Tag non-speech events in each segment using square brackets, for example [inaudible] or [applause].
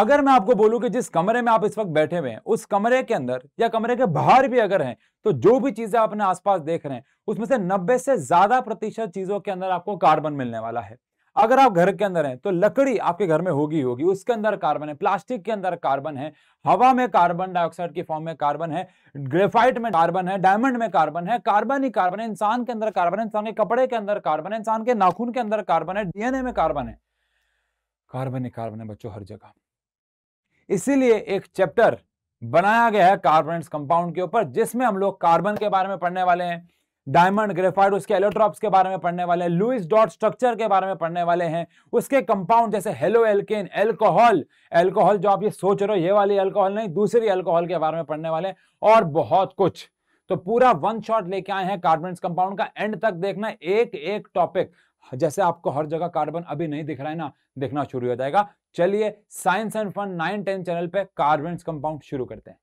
अगर मैं आपको बोलूं कि जिस कमरे में आप इस वक्त बैठे हुए हैं उस कमरे के अंदर या कमरे के बाहर भी अगर हैं तो जो भी चीजें आप अपने आसपास देख रहे हैं उसमें से 90 से ज्यादा प्रतिशत चीजों के अंदर आपको कार्बन मिलने वाला है अगर आप घर के अंदर हैं तो लकड़ी आपके घर में होगी होगी उसके अंदर कार्बन है प्लास्टिक के अंदर कार्बन है हवा में कार्बन डाइऑक्साइड की फॉर्म में कार्बन है ग्रेफाइट में कार्बन है डायमंड में कार्बन है कार्बन ही कार्बन है इंसान के अंदर कार्बन है इंसान के कपड़े के अंदर कार्बन है इंसान के नाखून के अंदर कार्बन है डीएनए में कार्बन है कार्बन ही कार्बन है बच्चों हर जगह इसीलिए एक चैप्टर बनाया गया है कार्बन कंपाउंड के ऊपर जिसमें हम लोग कार्बन के बारे में पढ़ने वाले हैं डायमंड ग्रेफाइड उसके एलोट्रॉप्स के बारे में पढ़ने वाले हैं लुइस डॉट स्ट्रक्चर के बारे में पढ़ने वाले हैं उसके कंपाउंड जैसे हेलो एल्केन एल्कोहल एल्कोहल जो आप ये सोच रहे हो ये वाली एल्कोहल नहीं दूसरी एल्कोहल के बारे में पढ़ने वाले हैं और बहुत कुछ तो पूरा वन शॉट लेके आए हैं कार्बन कंपाउंड का एंड तक देखना एक एक टॉपिक जैसे आपको हर जगह कार्बन अभी नहीं दिख रहा है ना दिखना शुरू हो जाएगा चलिए science and fun nine ten channel पे कार्बन कंपाउंड शुरू करते हैं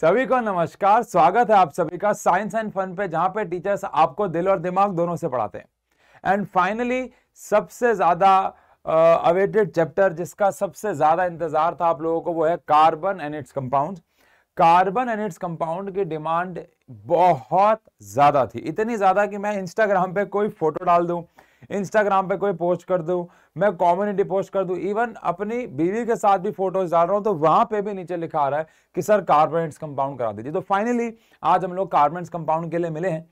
सभी को नमस्कार स्वागत है आप सभी का साइंस एंड फन पे जहां पे टीचर्स आपको दिल और दिमाग दोनों से पढ़ाते हैं एंड फाइनली सबसे ज्यादा अवेटेड चैप्टर जिसका सबसे ज्यादा इंतजार था आप लोगों को वो है carbon and its compounds carbon and its compound की डिमांड बहुत ज़्यादा थी इतनी ज़्यादा कि मैं इंस्टाग्राम पे कोई फोटो डाल दू इंस्टाग्राम पे कोई पोस्ट कर दू मैं कम्युनिटी पोस्ट कर दू इवन अपनी बीवी के साथ भी फोटोज डाल रहा हूं तो वहां पे भी नीचे लिखा आ रहा है कि सर कार्बोनेट्स कंपाउंड करा दीजिए तो फाइनली आज हम लोग कार्बोनेट्स कंपाउंड के लिए मिले हैं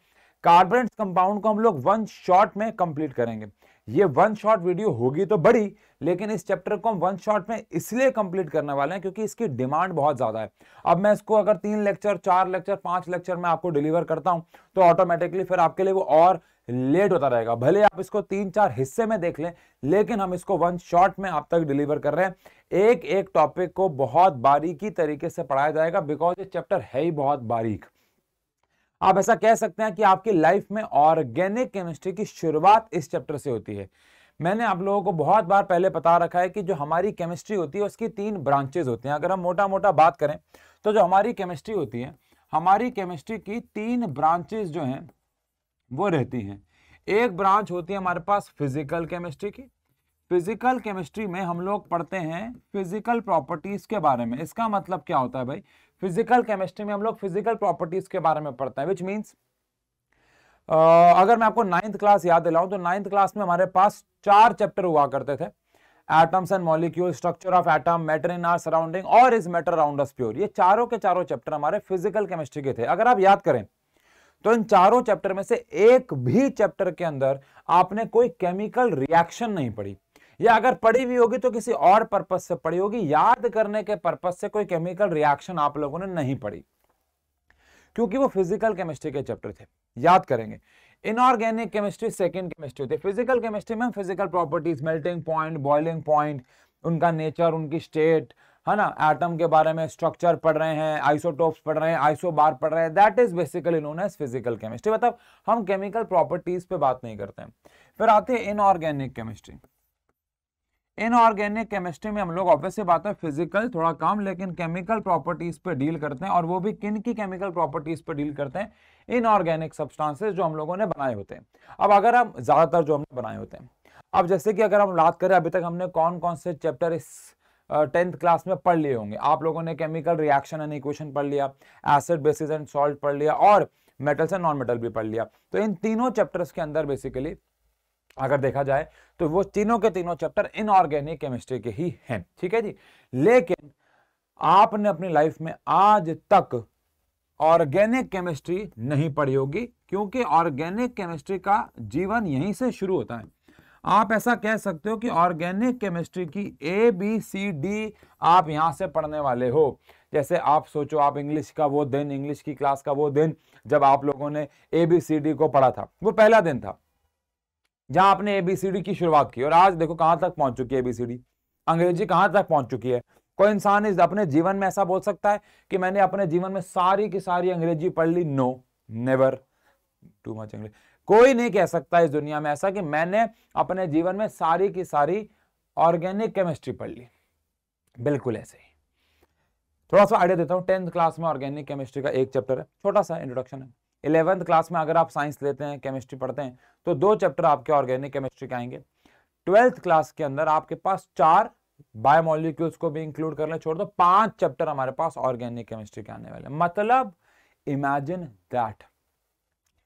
कार्बोनेट्स कंपाउंड को हम लोग वन शॉट में कंप्लीट करेंगे ये वन शॉट वीडियो होगी तो बड़ी लेकिन इस चैप्टर को हम वन शॉट में इसलिए कंप्लीट करने वाले हैं क्योंकि इसकी डिमांड बहुत ज़्यादा है अब मैं इसको अगर तीन लेक्चर चार लेक्चर पांच लेक्चर में आपको डिलीवर करता हूं तो ऑटोमेटिकली फिर आपके लिए वो और लेट होता रहेगा भले आप इसको तीन चार हिस्से में देख लें लेकिन हम इसको वन शॉट में आप तक डिलीवर कर रहे हैं एक एक टॉपिक को बहुत बारीकी तरीके से पढ़ाया जाएगा बिकॉज ये चैप्टर है ही बहुत बारीक आप ऐसा कह सकते हैं कि आपकी लाइफ में ऑर्गेनिक केमिस्ट्री की शुरुआत इस चैप्टर से होती है मैंने आप लोगों को बहुत बार पहले बता रखा है कि जो हमारी केमिस्ट्री होती है उसकी तीन ब्रांचेज होती हैं अगर हम मोटा मोटा बात करें तो जो हमारी केमिस्ट्री होती है हमारी केमिस्ट्री की तीन ब्रांचेज जो हैं वो रहती हैं एक ब्रांच होती है हमारे पास फिजिकल केमिस्ट्री की फिजिकल केमिस्ट्री में हम लोग पढ़ते हैं फिजिकल प्रॉपर्टीज के बारे में इसका मतलब क्या होता है भाई फिजिकल केमिस्ट्री में हम लोग फिजिकल प्रॉपर्टीज के बारे में पढ़ते हैं विच मीन्स Uh, अगर मैं आपको नाइन्थ क्लास याद दिलाऊं तो नाइन्थ क्लास में हमारे पास चार चैप्टर हुआ करते थे atoms and molecule structure of atom matter in our surrounding और is matter around us pure ये चारों के चारों चैप्टर हमारे फिजिकल केमिस्ट्री के थे अगर आप याद करें तो इन चारों चैप्टर में से एक भी चैप्टर के अंदर आपने कोई केमिकल रिएक्शन नहीं पढ़ी या अगर पड़ी भी होगी तो किसी और पर्पज से पड़ी होगी याद करने के पर्पज से कोई केमिकल रिएक्शन आप लोगों ने नहीं पढ़ी क्योंकि वो फिजिकल केमिस्ट्री के चैप्टर थे याद करेंगे इनऑर्गेनिक केमिस्ट्री सेकेंड केमिस्ट्री थे फिजिकल केमिस्ट्री में physical properties melting point boiling point उनका नेचर उनकी स्टेट है ना एटम के बारे में स्ट्रक्चर पढ़ रहे हैं आइसोटोप्स पढ़ रहे हैं आइसो बार पढ़ रहे हैं that is basically known as physical chemistry मतलब हम केमिकल प्रॉपर्टीज पे बात नहीं करते हैं फिर आते हैं इनऑर्गेनिक केमिस्ट्री इनऑर्गेनिक केमिस्ट्री में हम लोग ऑब्वियस बात है फिजिकल थोड़ा कम लेकिन केमिकल प्रॉपर्टीज पे डील करते हैं और वो भी किन की केमिकल प्रॉपर्टीज पे डील करते हैं इनऑर्गेनिक सब्सटेंसेस जो हम लोगों ने बनाए होते हैं अब अगर हम ज्यादातर जो हमने बनाए होते हैं अब जैसे कि अगर हम बात करें अभी तक हमने कौन कौन से चैप्टर इस टेंथ क्लास में पढ़ लिए होंगे आप लोगों ने केमिकल रिएक्शन एंड इक्वेशन पढ़ लिया एसिड बेसिस एंड सॉल्ट पढ़ लिया और मेटल्स एंड नॉन मेटल भी पढ़ लिया तो इन तीनों चैप्टर्स के अंदर बेसिकली अगर देखा जाए तो वो तीनों के तीनों चैप्टर इनऑर्गेनिक केमिस्ट्री के ही हैं ठीक है जी लेकिन आपने अपनी लाइफ में आज तक ऑर्गेनिक केमिस्ट्री नहीं पढ़ी होगी क्योंकि ऑर्गेनिक केमिस्ट्री का जीवन यहीं से शुरू होता है आप ऐसा कह सकते हो कि ऑर्गेनिक केमिस्ट्री की ए बी सी डी आप यहां से पढ़ने वाले हो जैसे आप सोचो आप इंग्लिश का वो दिन इंग्लिश की क्लास का वो दिन जब आप लोगों ने ए बी सी डी को पढ़ा था वो पहला दिन था जहां आपने एबीसीडी की शुरुआत की और आज देखो कहां तक पहुंच चुकी है एबीसीडी अंग्रेजी कहां तक पहुंच चुकी है कोई इंसान इस अपने जीवन में ऐसा बोल सकता है कि मैंने अपने जीवन में सारी की सारी अंग्रेजी पढ़ ली no never too much English कोई नहीं कह सकता इस दुनिया में ऐसा कि मैंने अपने जीवन में सारी की सारी ऑर्गेनिक केमिस्ट्री पढ़ ली बिल्कुल ऐसे ही थोड़ा सा आइडिया देता हूँ टेंथ क्लास में ऑर्गेनिक केमिस्ट्री का एक चैप्टर है छोटा सा इंट्रोडक्शन है इलेवंथ क्लास में अगर आप साइंस लेते हैं केमिस्ट्री पढ़ते हैं तो दो चैप्टर आपके ऑर्गेनिक केमिस्ट्री के आएंगे ट्वेल्थ क्लास के अंदर आपके पास चार बायोमोलिक्यूल्स को भी इंक्लूड करना छोड़ दो पांच चैप्टर हमारे पास ऑर्गेनिक केमिस्ट्री के आने वाले मतलब इमेजिन दैट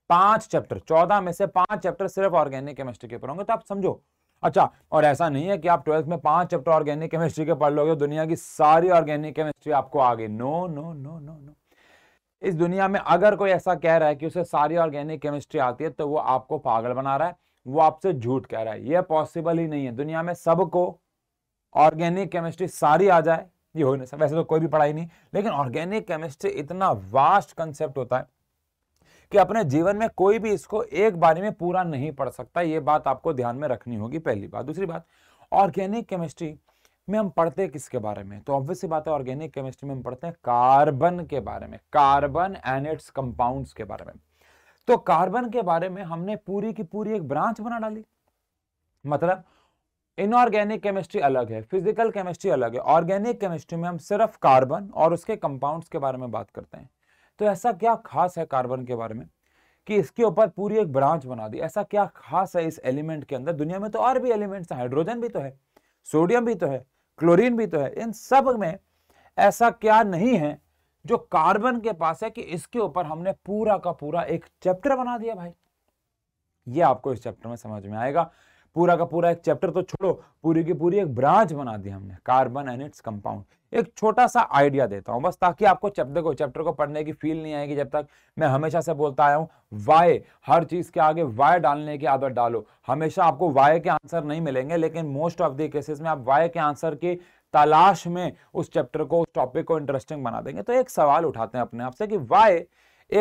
पांच चैप्टर चौदह में से पांच चैप्टर सिर्फ ऑर्गेनिक केमिस्ट्री के पढ़ोगे तो आप समझो अच्छा और ऐसा नहीं है कि आप ट्वेल्थ में पांच चैप्टर ऑर्गेनिक केमिस्ट्री के पढ़ लोगे दुनिया की सारी ऑर्गेनिक केमिस्ट्री आपको आ गई no no no no no इस दुनिया में अगर कोई ऐसा कह रहा है कि उसे सारी ऑर्गेनिक केमिस्ट्री आती है तो वो आपको पागल बना रहा है वो आपसे झूठ कह रहा है ये पॉसिबल ही नहीं है दुनिया में सबको ऑर्गेनिक केमिस्ट्री सारी आ जाए ये हो नहीं सकता वैसे तो कोई भी पढ़ाई नहीं लेकिन ऑर्गेनिक केमिस्ट्री इतना वास्ट कंसेप्ट होता है कि अपने जीवन में कोई भी इसको एक बारे में पूरा नहीं पढ़ सकता ये बात आपको ध्यान में रखनी होगी पहली बात दूसरी बात ऑर्गेनिक केमिस्ट्री में हम पढ़ते हैं किसके बारे में तो ऑब्वियस सी बात है ऑर्गेनिक केमिस्ट्री में हम पढ़ते हैं कार्बन के बारे में कार्बन एंड इट्स कंपाउंड्स के बारे में तो कार्बन के बारे में हमने पूरी की पूरी एक ब्रांच बना डाली मतलब इनऑर्गेनिक केमिस्ट्री अलग है फिजिकल केमिस्ट्री अलग है ऑर्गेनिक केमिस्ट्री में हम सिर्फ कार्बन और उसके कंपाउंड्स के बारे में बात करते हैं तो ऐसा क्या खास है कार्बन के बारे में कि इसके ऊपर पूरी एक ब्रांच बना दी ऐसा क्या खास है इस एलिमेंट के अंदर दुनिया में तो और भी एलिमेंट्स हैं हाइड्रोजन भी तो है सोडियम भी तो है क्लोरीन भी तो है इन सब में ऐसा क्या नहीं है जो कार्बन के पास है कि इसके ऊपर हमने पूरा का पूरा एक चैप्टर बना दिया भाई ये आपको इस चैप्टर में समझ में आएगा पूरा का पूरा एक चैप्टर तो छोड़ो पूरी की पूरी एक ब्रांच बना दी हमने कार्बन एंड इट्स कंपाउंड एक छोटा सा आइडिया देता हूं बस ताकि आपको चैप्टर को चैप्टर को पढ़ने की फील नहीं आएगी जब तक मैं हमेशा से बोलता आया हूं वाई हर चीज के आगे वाई डालने की आदत डालो हमेशा आपको वाई के आंसर नहीं मिलेंगे लेकिन मोस्ट ऑफ दी केसेस में आप वाई के आंसर की तलाश में उस चैप्टर को उस टॉपिक को इंटरेस्टिंग बना देंगे तो एक सवाल उठाते हैं अपने आप से कि वाई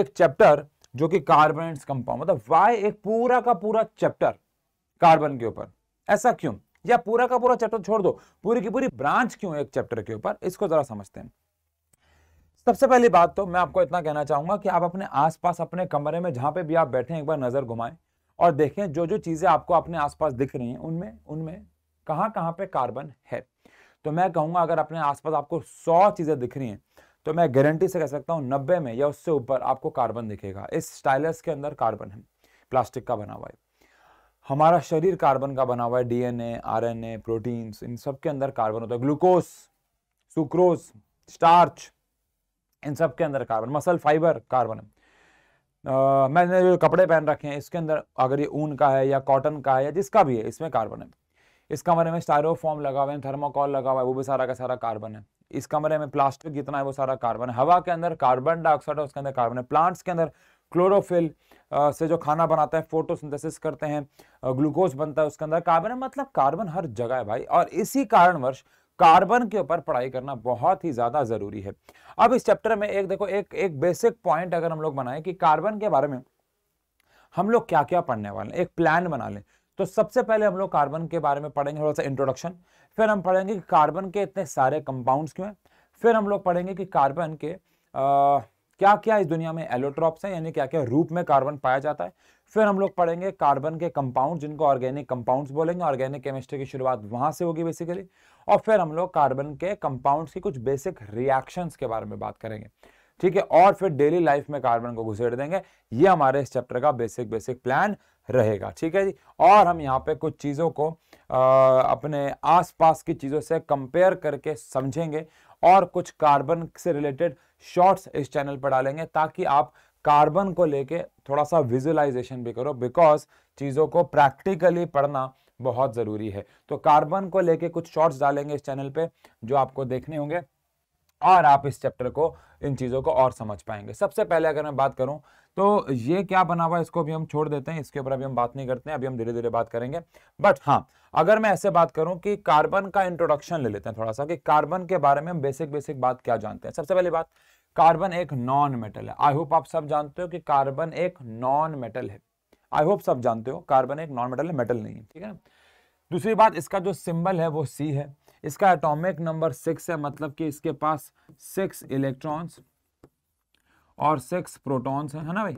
एक चैप्टर जो कि कार्बन कंपाउंड मतलब वाई एक पूरा का पूरा चैप्टर कार्बन के ऊपर ऐसा क्यों या पूरा का पूरा चैप्टर छोड़ दो पूरी की पूरी ब्रांच क्यों एक चैप्टर के ऊपर इसको जरा समझते हैं सबसे पहली बात तो मैं आपको इतना कहना चाहूंगा कि आप अपने आसपास अपने कमरे में जहां पे भी आप बैठे एक बार नजर घुमाएं और देखें जो जो चीजें आपको अपने आसपास दिख रही हैं उनमें उनमें कहाँ कहां पे कार्बन है तो मैं कहूंगा अगर अपने आसपास आपको सौ चीजें दिख रही हैं तो मैं गारंटी से कह सकता हूँ नब्बे में या उससे ऊपर आपको कार्बन दिखेगा इस स्टाइलस के अंदर कार्बन है प्लास्टिक का बना हुआ है हमारा शरीर कार्बन का बना हुआ है डीएनए आरएनए प्रोटीन्स इन सब के अंदर कार्बन होता है ग्लूकोस सुक्रोज स्टार्च इन सब के अंदर कार्बन मसल फाइबर कार्बन है Uh, मैंने जो कपड़े पहन रखे हैं इसके अंदर अगर ये ऊन का है या कॉटन का है या जिसका भी है इसमें कार्बन है इस कमरे में स्टायरोफॉर्म लगा हुआ है थर्मोकॉल लगा हुआ है वो भी सारा का सारा कार्बन है इस कमरे में प्लास्टिक जितना है वो सारा कार्बन है हवा के अंदर कार्बन डाइऑक्साइड है उसके अंदर कार्बन है प्लांट्स के अंदर क्लोरोफिल से जो खाना बनाता है फोटोसिंथेसिस करते हैं ग्लूकोज बनता है उसके अंदर कार्बन है मतलब कार्बन हर जगह है भाई और इसी कारणवश कार्बन के ऊपर पढ़ाई करना बहुत ही ज़्यादा ज़रूरी है अब इस चैप्टर में एक देखो एक एक बेसिक पॉइंट अगर हम लोग बनाएं कि कार्बन के बारे में हम लोग क्या क्या पढ़ने वाले हैं एक प्लान बना लें तो सबसे पहले हम लोग कार्बन के बारे में पढ़ेंगे थोड़ा सा इंट्रोडक्शन फिर हम पढ़ेंगे कि कार्बन के इतने सारे कंपाउंड्स क्यों हैं फिर हम लोग पढ़ेंगे कि कार्बन के आ, क्या क्या इस दुनिया में एलोट्रॉप्स हैं यानी क्या क्या रूप में कार्बन पाया जाता है फिर हम लोग पढ़ेंगे कार्बन के कंपाउंड जिनको ऑर्गेनिक कंपाउंड्स बोलेंगे ऑर्गेनिक केमिस्ट्री की शुरुआत वहां से होगी बेसिकली और फिर हम लोग कार्बन के कंपाउंड्स की कुछ बेसिक रिएक्शंस के बारे में बात करेंगे ठीक है और फिर डेली लाइफ में कार्बन को घुसेड़ देंगे ये हमारे इस चैप्टर का बेसिक बेसिक प्लान रहेगा ठीक है जी और हम यहाँ पे कुछ चीज़ों को आ, अपने आसपास की चीज़ों से कंपेयर करके समझेंगे और कुछ कार्बन से रिलेटेड शॉर्ट्स इस चैनल पर डालेंगे ताकि आप कार्बन को लेके थोड़ा सा विजुअलाइजेशन भी करो बिकॉज चीज़ों को प्रैक्टिकली पढ़ना बहुत ज़रूरी है तो कार्बन को लेके कुछ शॉर्ट्स डालेंगे इस चैनल पे जो आपको देखने होंगे और आप इस चैप्टर को इन चीज़ों को और समझ पाएंगे सबसे पहले अगर मैं बात करूं तो ये क्या बना हुआ है इसको भी हम छोड़ देते हैं इसके ऊपर अभी हम बात नहीं करते हैं अभी हम धीरे धीरे बात करेंगे बट हाँ अगर मैं ऐसे बात करूं कि कार्बन का इंट्रोडक्शन ले लेते हैं थोड़ा सा कि कार्बन के बारे में हम बेसिक बेसिक बात क्या जानते हैं सबसे पहली बात कार्बन एक नॉन मेटल है आई होप आप सब जानते हो कि कार्बन एक नॉन मेटल है आई होप सब जानते हो कार्बन एक नॉन मेटल है मेटल नहीं है ठीक है ना दूसरी बात इसका जो सिंबल है वो सी है इसका एटॉमिक नंबर सिक्स है मतलब कि इसके पास सिक्स इलेक्ट्रॉन्स और सिक्स प्रोटॉन्स हैं है ना भाई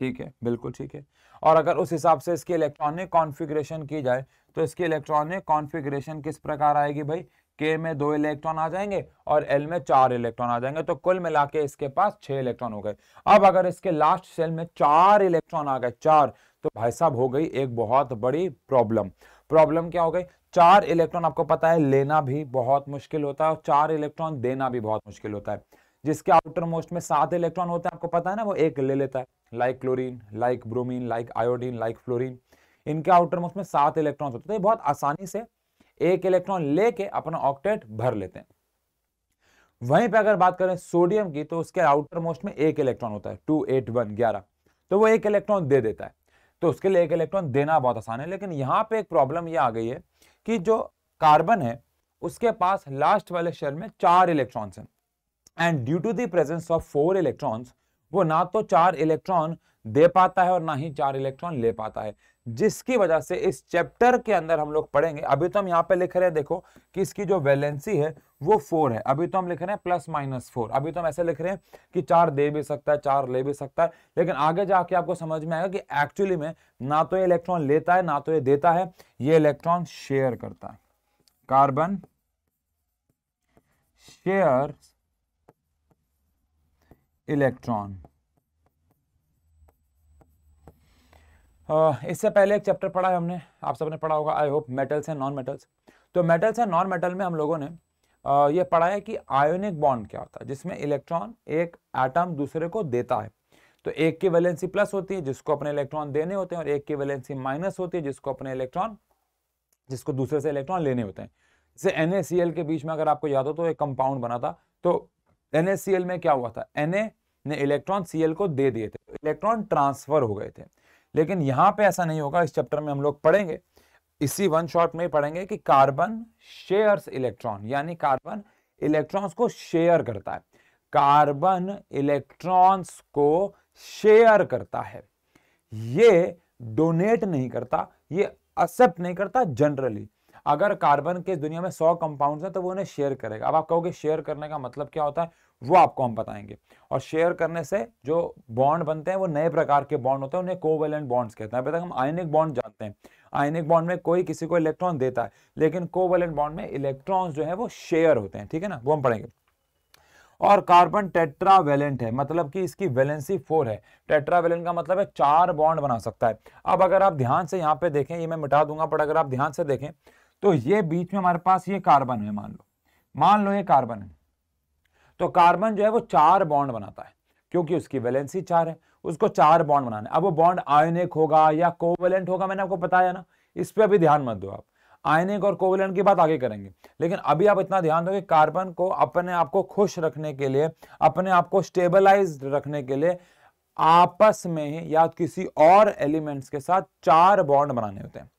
ठीक है बिल्कुल ठीक है और अगर उस हिसाब से इसकी इलेक्ट्रॉनिक कॉन्फ़िगरेशन की जाए तो इसकी इलेक्ट्रॉनिक कॉन्फ़िगरेशन किस प्रकार आएगी भाई के में दो इलेक्ट्रॉन आ जाएंगे और एल में चार इलेक्ट्रॉन आ जाएंगे तो कुल मिला के इसके पास छह इलेक्ट्रॉन हो गए अब अगर इसके लास्ट सेल में चार इलेक्ट्रॉन आ गए चार तो भाई साहब हो गई एक बहुत बड़ी प्रॉब्लम प्रॉब्लम क्या हो गई चार इलेक्ट्रॉन आपको पता है लेना भी बहुत मुश्किल होता है और चार इलेक्ट्रॉन देना भी बहुत मुश्किल होता है जिसके आउटर मोस्ट में सात इलेक्ट्रॉन होते हैं आपको पता है ना वो एक ले लेता है like chlorine like bromine like iodine like fluorine इनके आउटर मोस्ट में सात इलेक्ट्रॉन होते हैं तो बहुत आसानी से एक इलेक्ट्रॉन लेके अपना ऑक्टेट भर लेते हैं वहीं पे अगर बात करें सोडियम की तो उसके आउटर मोस्ट में एक इलेक्ट्रॉन होता है टू एट वन ग्यारह तो वो एक इलेक्ट्रॉन दे देता है तो उसके लिए एक इलेक्ट्रॉन देना बहुत आसान है लेकिन यहाँ पे एक प्रॉब्लम ये आ गई है कि जो कार्बन है उसके पास लास्ट वाले शेल में चार इलेक्ट्रॉन्स हैं and due to the presence of four electrons वो ना तो चार इलेक्ट्रॉन दे पाता है और ना ही चार इलेक्ट्रॉन ले पाता है जिसकी वजह से इस चैप्टर के अंदर हम लोग पढ़ेंगे अभी तो हम यहाँ पे लिख रहे हैं देखो कि इसकी जो वैलेंसी है वो फोर है अभी तो हम लिख रहे हैं प्लस माइनस फोर अभी तो हम ऐसे लिख रहे हैं कि चार दे भी सकता है चार ले भी सकता है लेकिन आगे जाके आपको समझ में आएगा कि एक्चुअली में ना तो ये इलेक्ट्रॉन लेता है ना तो ये देता है ये इलेक्ट्रॉन शेयर करता है कार्बन शेयर इलेक्ट्रॉन इससे पहले एक चैप्टर पढ़ा है हमने आप सबने पढ़ा होगा I hope metals and non metals तो मेटल्स एंड नॉन मेटल में हम लोगों ने यह पढ़ा है कि आयोनिक बॉन्ड क्या होता है जिसमें इलेक्ट्रॉन एक एटम दूसरे को देता है तो एक की वैलेंसी प्लस होती है जिसको अपने इलेक्ट्रॉन देने होते हैं और एक की वैलेंसी माइनस होती है जिसको अपने इलेक्ट्रॉन जिसको दूसरे से इलेक्ट्रॉन लेने होते हैं जैसे एन के बीच में अगर आपको याद हो तो एक कंपाउंड बना था तो एन में क्या हुआ था एन ने इलेक्ट्रॉन सी को दे दिए थे इलेक्ट्रॉन तो ट्रांसफर हो गए थे लेकिन यहां पे ऐसा नहीं होगा इस चैप्टर में हम लोग पढ़ेंगे इसी वन शॉट में पढ़ेंगे कि कार्बन शेयर्स इलेक्ट्रॉन यानी कार्बन इलेक्ट्रॉन्स को शेयर करता है कार्बन इलेक्ट्रॉन्स को शेयर करता है ये डोनेट नहीं करता ये एक्सेप्ट नहीं करता जनरली अगर कार्बन के दुनिया में 100 कंपाउंड्स हैं तो वो उन्हें शेयर करेगा अब आप कहोगे शेयर करने का मतलब क्या होता है वो आपको हम बताएंगे और शेयर करने से जो बॉन्ड बनते हैं वो नए प्रकार के बॉन्ड होते हैं उन्हें कोवेलेंट बॉन्ड्स कहते हैं अभी तक हम आयनिक बॉन्ड जानते हैं आयनिक बॉन्ड में कोई किसी को इलेक्ट्रॉन देता है लेकिन कोवेलेंट बॉन्ड में इलेक्ट्रॉन्स जो है वो शेयर होते हैं ठीक है ना वो हम पढ़ेंगे और कार्बन टेट्रावेलेंट है मतलब कि इसकी वैलेंसी फोर है टेट्रावेलेंट का मतलब है चार बॉन्ड बना सकता है अब अगर आप ध्यान से यहाँ पे देखें ये मैं मिटा दूंगा पर अगर आप ध्यान से देखें तो ये बीच में हमारे पास ये कार्बन है मान लो मान लो ये कार्बन है तो कार्बन जो है वो चार बॉन्ड बनाता है क्योंकि उसकी वैलेंसी चार है उसको चार बॉन्ड बनाने अब वो बॉन्ड आयोनिक होगा या कोवेलेंट होगा मैंने आपको बताया ना इस पर अभी ध्यान मत दो आप आयनिक और कोवेलेंट की बात आगे करेंगे लेकिन अभी आप इतना ध्यान दो कि कार्बन को अपने आप को खुश रखने के लिए अपने आप को स्टेबलाइज रखने के लिए आपस में या किसी और एलिमेंट्स के साथ चार बॉन्ड बनाने होते हैं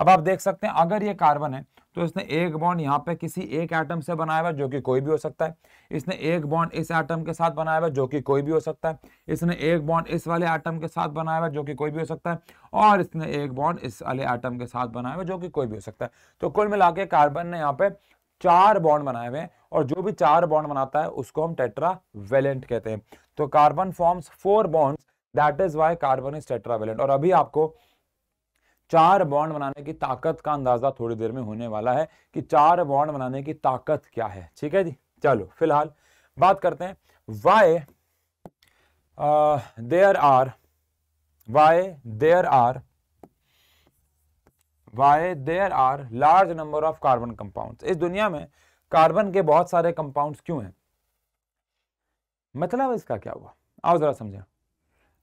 अब आप देख सकते हैं अगर ये कार्बन है तो इसने एक बॉन्ड यहाँ पे किसी एक एटम से बनाया हुआ जो कि कोई भी हो सकता है इसने एक बॉन्ड इस एटम के साथ बनाया हुआ जो कि कोई भी हो सकता है इसने एक बॉन्ड इस वाले एटम के साथ बनाया हुआ जो कि कोई भी हो सकता है और इसने एक बॉन्ड इस वाले एटम के साथ बनाया हुआ जो कि कोई भी हो सकता है तो कुल मिला के कार्बन ने यहाँ पे चार बॉन्ड बनाए हुए हैं और जो भी चार बॉन्ड बनाता है उसको हम टेट्रा वेलेंट कहते हैं तो carbon forms four bonds that is why carbon is tetravalent और अभी आपको चार बॉन्ड बनाने की ताकत का अंदाजा थोड़ी देर में होने वाला है कि चार बॉन्ड बनाने की ताकत क्या है ठीक है जी चलो फिलहाल बात करते हैं why there are why there are why there are large number of carbon compound इस दुनिया में कार्बन के बहुत सारे कंपाउंड क्यों हैं मतलब इसका क्या हुआ आओ जरा समझे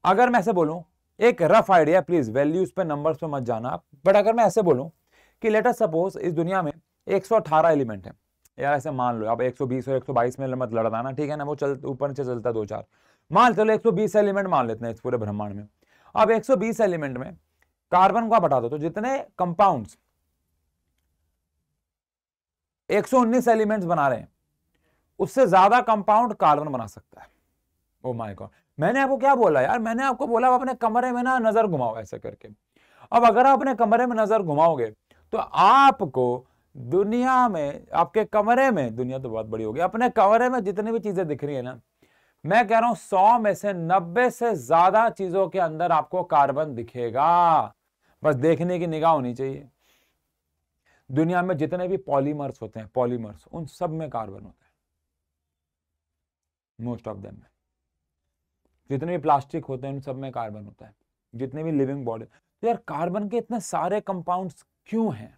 अगर मैं ऐसे बोलूं एक रफ आइडिया प्लीज वैल्यूज पे नंबर्स पे मत जाना आप बट अगर मैं ऐसे बोलूं कि लेटर सपोज इस दुनिया में 118 एलिमेंट है यार ऐसे मान लो आप 120 और 122 में मत ना ठीक है ना वो चल ऊपर नीचे चलता दो चार मान चलो 120 एलिमेंट मान लेते हैं इस पूरे ब्रह्मांड में अब 120 एलिमेंट में कार्बन को बता दो तो जितने कंपाउंड एक एलिमेंट्स बना रहे हैं उससे ज्यादा कंपाउंड कार्बन बना सकता है ओ माय गॉड मैंने आपको क्या बोला यार मैंने आपको बोला आप अपने कमरे में ना नजर घुमाओ ऐसे करके अब अगर आप अपने कमरे में नजर घुमाओगे तो आपको दुनिया में आपके कमरे में दुनिया तो बहुत बड़ी होगी अपने कमरे में जितनी भी चीजें दिख रही है ना मैं कह रहा हूं सौ में से नब्बे से ज्यादा चीजों के अंदर आपको कार्बन दिखेगा बस देखने की निगाह होनी चाहिए दुनिया में जितने भी पॉलीमर्स होते हैं पॉलीमर्स उन सब में कार्बन होता है मोस्ट ऑफ देम में जितने भी प्लास्टिक होते हैं उन सब में कार्बन होता है जितने भी लिविंग बॉडी तो यार कार्बन के इतने सारे कंपाउंड्स क्यों हैं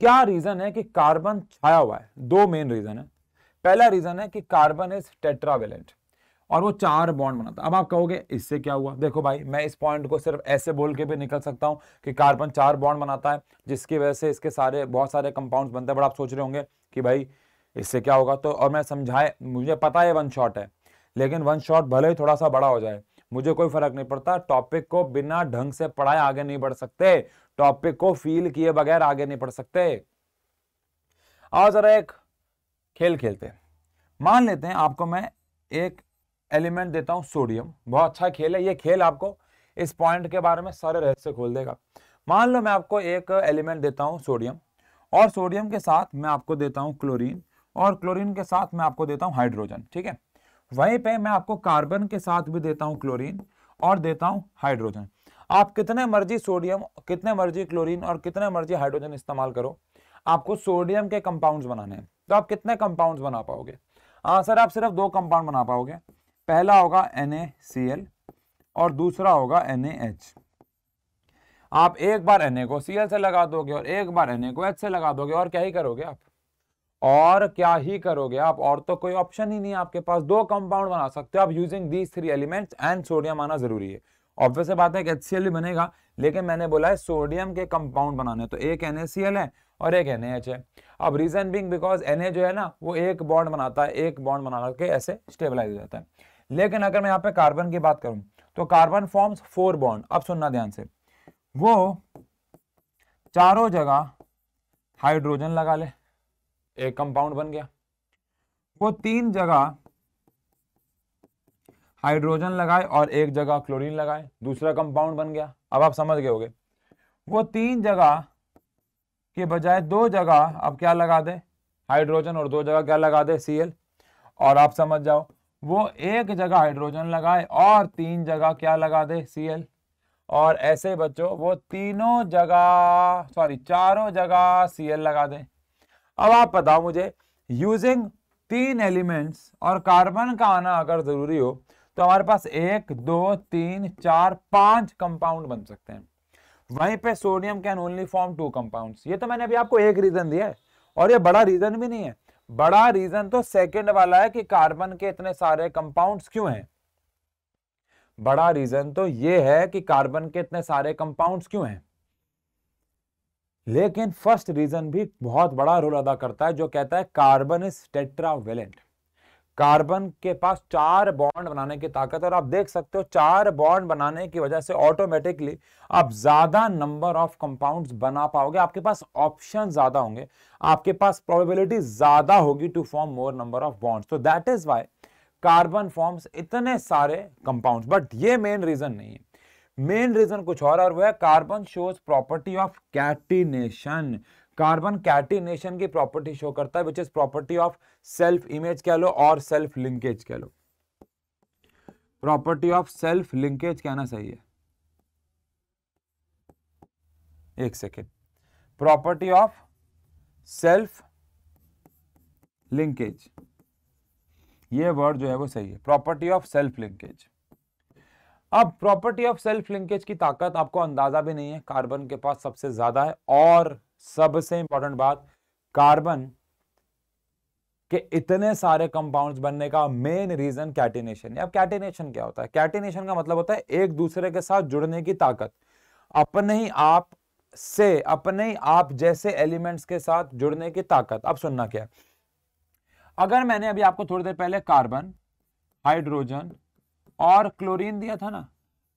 क्या रीजन है कि कार्बन छाया हुआ है दो मेन रीजन है पहला रीजन है कि कार्बन इज टेट्रावेलेंट और वो चार बॉन्ड बनाता अब आप कहोगे इससे क्या हुआ देखो भाई मैं इस पॉइंट को सिर्फ ऐसे बोल के भी निकल सकता हूँ कि कार्बन चार बॉन्ड बनाता है जिसकी वजह से इसके सारे बहुत सारे कंपाउंड्स बनते हैं बट आप सोच रहे होंगे कि भाई इससे क्या होगा तो और मैं समझाए मुझे पता है वन शॉट है लेकिन वन शॉट भले ही थोड़ा सा बड़ा हो जाए मुझे कोई फर्क नहीं पड़ता टॉपिक को बिना ढंग से पढ़ाए आगे नहीं बढ़ सकते टॉपिक को फील किए बगैर आगे नहीं बढ़ सकते आओ जरा एक खेल खेलते मान लेते हैं आपको मैं एक एलिमेंट देता हूं सोडियम बहुत अच्छा खेल है ये खेल आपको इस पॉइंट के बारे में सारे रहस्य खोल देगा मान लो मैं आपको एक एलिमेंट देता हूं सोडियम और सोडियम के साथ मैं आपको देता हूं क्लोरीन और क्लोरीन के साथ मैं आपको देता हूं हाइड्रोजन ठीक है वहीं पे मैं आपको कार्बन के साथ भी देता हूं क्लोरीन और देता हूं हाइड्रोजन आप कितने मर्जी सोडियम कितने मर्जी क्लोरीन और कितने मर्जी हाइड्रोजन इस्तेमाल करो आपको सोडियम के कंपाउंड्स बनाने हैं तो आप कितने कंपाउंड्स बना पाओगे आंसर आप सिर्फ दो कंपाउंड बना पाओगे पहला होगा एन और दूसरा होगा एन आप एक बार एन को सी से लगा दोगे और एक बार एन को एच से लगा दोगे और क्या ही करोगे आप और क्या ही करोगे आप और तो कोई ऑप्शन ही नहीं है आपके पास दो कंपाउंड बना सकते हो आप using these three elements and sodium आना जरूरी है ऑब्वियस बात है कि एच बनेगा लेकिन मैंने बोला है सोडियम के कंपाउंड बनाने तो एक एन है और एक एन है अब रीजन बिंग बिकॉज एन जो है ना वो एक बॉन्ड बनाता है एक बॉन्ड बना के ऐसे स्टेबलाइज हो जाता है लेकिन अगर मैं यहाँ पे कार्बन की बात करूं तो कार्बन फॉर्म्स फोर बॉन्ड अब सुनना ध्यान से वो चारों जगह हाइड्रोजन लगा ले एक कंपाउंड बन गया वो तीन जगह हाइड्रोजन लगाए और एक जगह क्लोरीन लगाए दूसरा कंपाउंड बन गया अब आप समझ गए होगे वो तीन जगह के बजाय दो जगह अब क्या लगा दे हाइड्रोजन और दो जगह क्या लगा दे सीएल और आप समझ जाओ वो एक जगह हाइड्रोजन लगाए और तीन जगह क्या लगा दे सीएल और ऐसे बच्चों वो तीनों जगह सॉरी चारों जगह सीएल लगा दें अब आप बताओ मुझे यूजिंग तीन एलिमेंट्स और कार्बन का आना अगर जरूरी हो तो हमारे पास एक दो तीन चार पांच कंपाउंड बन सकते हैं वहीं पे sodium can only form two compounds ये तो मैंने अभी आपको एक रीजन दिया है और ये बड़ा रीजन भी नहीं है बड़ा रीजन तो सेकंड वाला है कि कार्बन के इतने सारे कंपाउंड्स क्यों हैं बड़ा रीजन तो ये है कि कार्बन के इतने सारे कंपाउंड्स क्यों हैं लेकिन फर्स्ट रीजन भी बहुत बड़ा रोल अदा करता है जो कहता है कार्बन इज टेट्रावेलेंट कार्बन के पास चार बॉन्ड बनाने की ताकत है और आप देख सकते हो चार बॉन्ड बनाने की वजह से ऑटोमेटिकली आप ज्यादा नंबर ऑफ कंपाउंड्स बना पाओगे आपके पास ऑप्शन ज्यादा होंगे आपके पास प्रोबेबिलिटी ज्यादा होगी to form more number of bonds तो that is why carbon forms इतने सारे कंपाउंड्स बट ये मेन रीजन नहीं है मेन रीजन कुछ और और वो है carbon shows property of catenation carbon catenation की प्रॉपर्टी शो करता है which is property of self image कह लो और सेल्फ लिंकेज कह लो प्रॉपर्टी ऑफ सेल्फ लिंकेज कहना सही है एक second property of self linkage ये वर्ड जो है वो सही है प्रॉपर्टी ऑफ सेल्फ लिंकेज अब प्रॉपर्टी ऑफ सेल्फ लिंकेज की ताकत आपको अंदाजा भी नहीं है कार्बन के पास सबसे ज्यादा है और सबसे इंपॉर्टेंट बात कार्बन के इतने सारे कंपाउंड्स बनने का मेन रीजन कैटिनेशन अब कैटिनेशन क्या होता है कैटिनेशन का मतलब होता है एक दूसरे के साथ जुड़ने की ताकत अपने ही आप से अपने ही आप जैसे एलिमेंट्स के साथ जुड़ने की ताकत अब सुनना क्या अगर मैंने अभी आपको थोड़ी देर पहले कार्बन हाइड्रोजन और क्लोरीन दिया था ना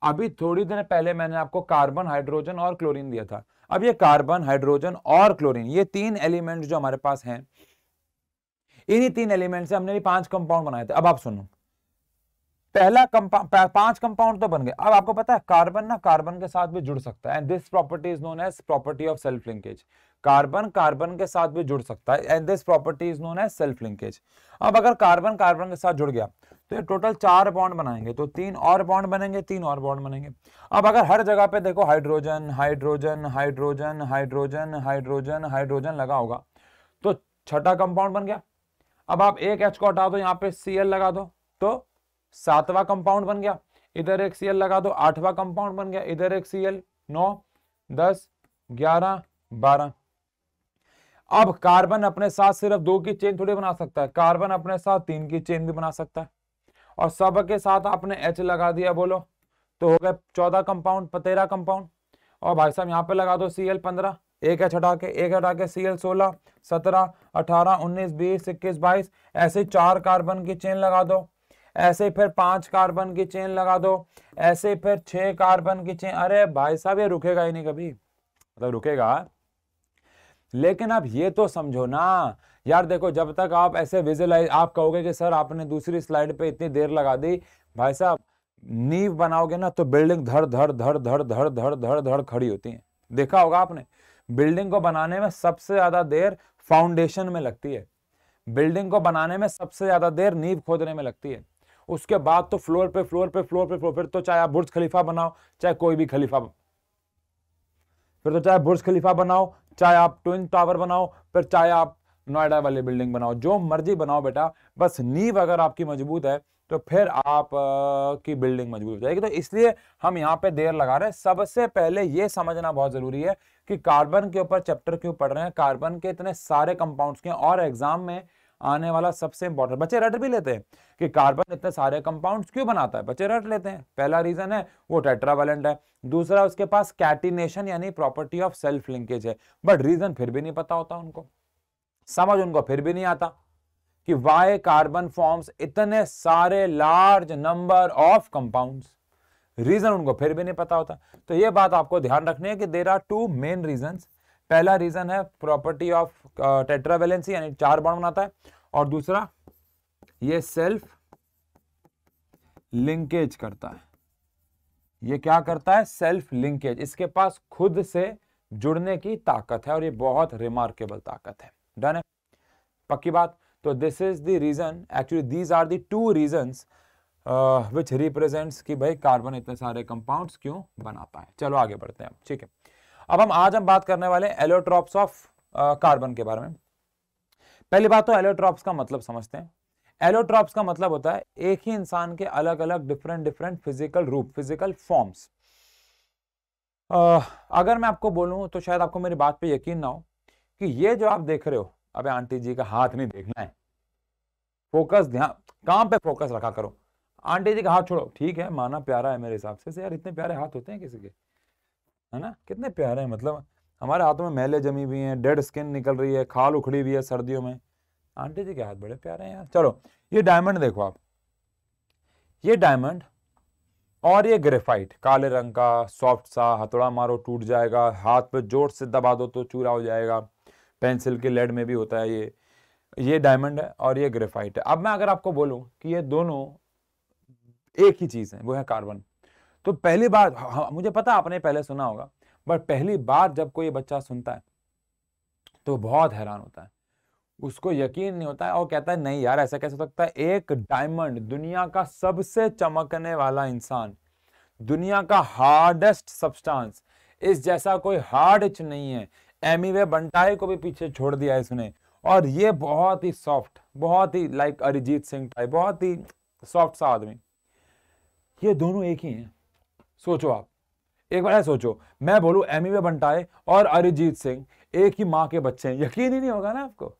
अभी थोड़ी देर पहले मैंने आपको कार्बन हाइड्रोजन और क्लोरीन दिया था अब ये कार्बन हाइड्रोजन और क्लोरीन ये तीन एलिमेंट जो हमारे पास हैं इन्हीं तीन एलिमेंट से हमने भी पांच कंपाउंड बनाए थे अब आप सुनो पहला कंपाउंड पांच कंपाउंड तो बन गए अब आपको पता है कार्बन ना कार्बन के साथ भी जुड़ सकता है and this property is known as property of self linkage carbon carbon के साथ भी जुड़ सकता है and this property is known as self linkage अब अगर कार्बन कार्बन के साथ जुड़ गया तो ये टोटल चार बॉन्ड बनाएंगे तो तीन और बॉन्ड बनेंगे तीन और बॉन्ड बनेंगे अब अगर हर जगह पे देखो hydrogen hydrogen hydrogen hydrogen hydrogen hydrogen लगा होगा तो छठा कंपाउंड बन गया अब आप एक एच को हटा दो यहाँ पे सी लगा दो तो सातवा कंपाउंड बन गया इधर एक सी लगा दो आठवा कंपाउंड बन गया इधर एक सी नौ दस ग्यारह बारह अब कार्बन अपने साथ सिर्फ दो की चेन थोड़ी बना सकता है कार्बन अपने साथ तीन की चेन भी बना सकता है और सब के साथ आपने एच लगा दिया बोलो तो हो गए चौदह कंपाउंड तेरह कंपाउंड और भाई साहब यहाँ पे लगा दो सी एल पंद्रह एक एच हटा के एक हटा के सी एल सोलह सत्रह अठारह उन्नीस बीस इक्कीस बाईस ऐसे चार कार्बन की चेन लगा दो ऐसे फिर पांच कार्बन की चेन लगा दो ऐसे फिर छह कार्बन की चेन अरे भाई साहब ये रुकेगा ही नहीं कभी मतलब रुकेगा लेकिन आप ये तो समझो ना यार देखो जब तक आप ऐसे विजुलाइज आप कहोगे कि सर आपने दूसरी स्लाइड पे इतनी देर लगा दी भाई साहब नींव बनाओगे ना तो बिल्डिंग धड़ धड़ धड़ धड़ धड़ धड़ धड़ धड़ खड़ी होती है देखा होगा आपने बिल्डिंग को बनाने में सबसे ज्यादा देर फाउंडेशन में लगती है बिल्डिंग को बनाने में सबसे ज्यादा देर नींव खोदने में लगती है उसके बाद तो फ्लोर पे फ्लोर पे फ्लोर पे फ्लोर फिर तो चाहे आप बुर्ज खलीफा बनाओ चाहे कोई भी खलीफा फिर तो चाहे बुर्ज खलीफा बनाओ चाहे आप ट्विन टावर बनाओ फिर चाहे आप नोएडा वाले बिल्डिंग बनाओ जो मर्जी बनाओ बेटा बस नींव अगर आपकी मजबूत है तो फिर आप की बिल्डिंग मजबूत हो जाएगी तो इसलिए हम यहाँ पे देर लगा रहे हैं सबसे पहले ये समझना बहुत जरूरी है कि कार्बन के ऊपर चैप्टर क्यों पढ़ रहे हैं कार्बन के इतने सारे कंपाउंड्स के और एग्जाम में आने वाला सबसे इंपॉर्टेंट बच्चे रट भी लेते हैं कि कार्बन इतने सारे कंपाउंड्स क्यों बनाता है बच्चे रट लेते हैं पहला रीजन है वो टेट्रावेलेंट है दूसरा उसके पास कैटिनेशन यानी प्रॉपर्टी ऑफ सेल्फ लिंकेज है बट रीजन फिर भी नहीं पता होता उनको समझ उनको फिर भी नहीं आता कि वाई कार्बन फॉर्म्स इतने सारे large number of compounds reason उनको फिर भी नहीं पता होता तो ये बात आपको ध्यान रखनी है कि there are two main reason पहला रीजन है प्रॉपर्टी ऑफ टेट्रावेलेंसी यानी चार बॉन्ड बनाता है और दूसरा ये सेल्फ लिंकेज करता है ये क्या करता है सेल्फ लिंकेज इसके पास खुद से जुड़ने की ताकत है और ये बहुत रिमार्केबल ताकत है डन है पक्की बात तो this is the reason actually these are the two reasons which represents कि भाई कार्बन इतने सारे कंपाउंड्स क्यों बनाता है चलो आगे बढ़ते हैं ठीक है अब हम आज हम बात करने वाले एलोट्रॉप्स ऑफ कार्बन के बारे में पहली बात तो एलोट्रॉप्स का मतलब समझते हैं एलोट्रॉप्स का मतलब होता है एक ही इंसान के अलग अलग डिफरेंट डिफरेंट फिजिकल रूप फिजिकल फॉर्म्स uh, अगर मैं आपको बोलूं तो शायद आपको मेरी बात पे यकीन ना हो कि ये जो आप देख रहे हो अबे आंटी जी का हाथ नहीं देखना है फोकस ध्यान काम पे फोकस रखा करो आंटी जी का हाथ छोड़ो ठीक है माना प्यारा है मेरे हिसाब से यार इतने प्यारे हाथ होते हैं किसी के है ना कितने प्यारे हैं मतलब हमारे हाथों में मैले जमी हुई हैं डेड स्किन निकल रही है खाल उखड़ी हुई है सर्दियों में आंटी जी के हाथ बड़े प्यारे हैं यार चलो ये डायमंड देखो आप ये डायमंड और ये ग्रेफाइट काले रंग का सॉफ्ट सा हथौड़ा मारो टूट जाएगा हाथ पे जोर से दबा दो तो चूरा हो जाएगा पेंसिल के लेड में भी होता है ये ये डायमंड है और ये ग्रेफाइट है अब मैं अगर आपको बोलूं कि ये दोनों एक ही चीज़ है वो है कार्बन तो पहली बार हाँ, मुझे पता आपने पहले सुना होगा बट पहली बार जब कोई बच्चा सुनता है तो बहुत हैरान होता है उसको यकीन नहीं होता है और कहता है नहीं यार ऐसा कैसे हो सकता है एक डायमंड दुनिया का सबसे चमकने वाला इंसान दुनिया का हार्डेस्ट सब्सटेंस इस जैसा कोई हार्ड नहीं है एमी वे बंटाई को भी पीछे छोड़ दिया इसने और ये बहुत ही सॉफ्ट बहुत ही लाइक अरिजीत सिंह टाइप बहुत ही सॉफ्ट सा आदमी ये दोनों एक ही हैं सोचो आप एक बार सोचो मैं बोलूं एमी वे बंटाए और अरिजीत सिंह एक ही माँ के बच्चे हैं यकीन ही नहीं होगा ना आपको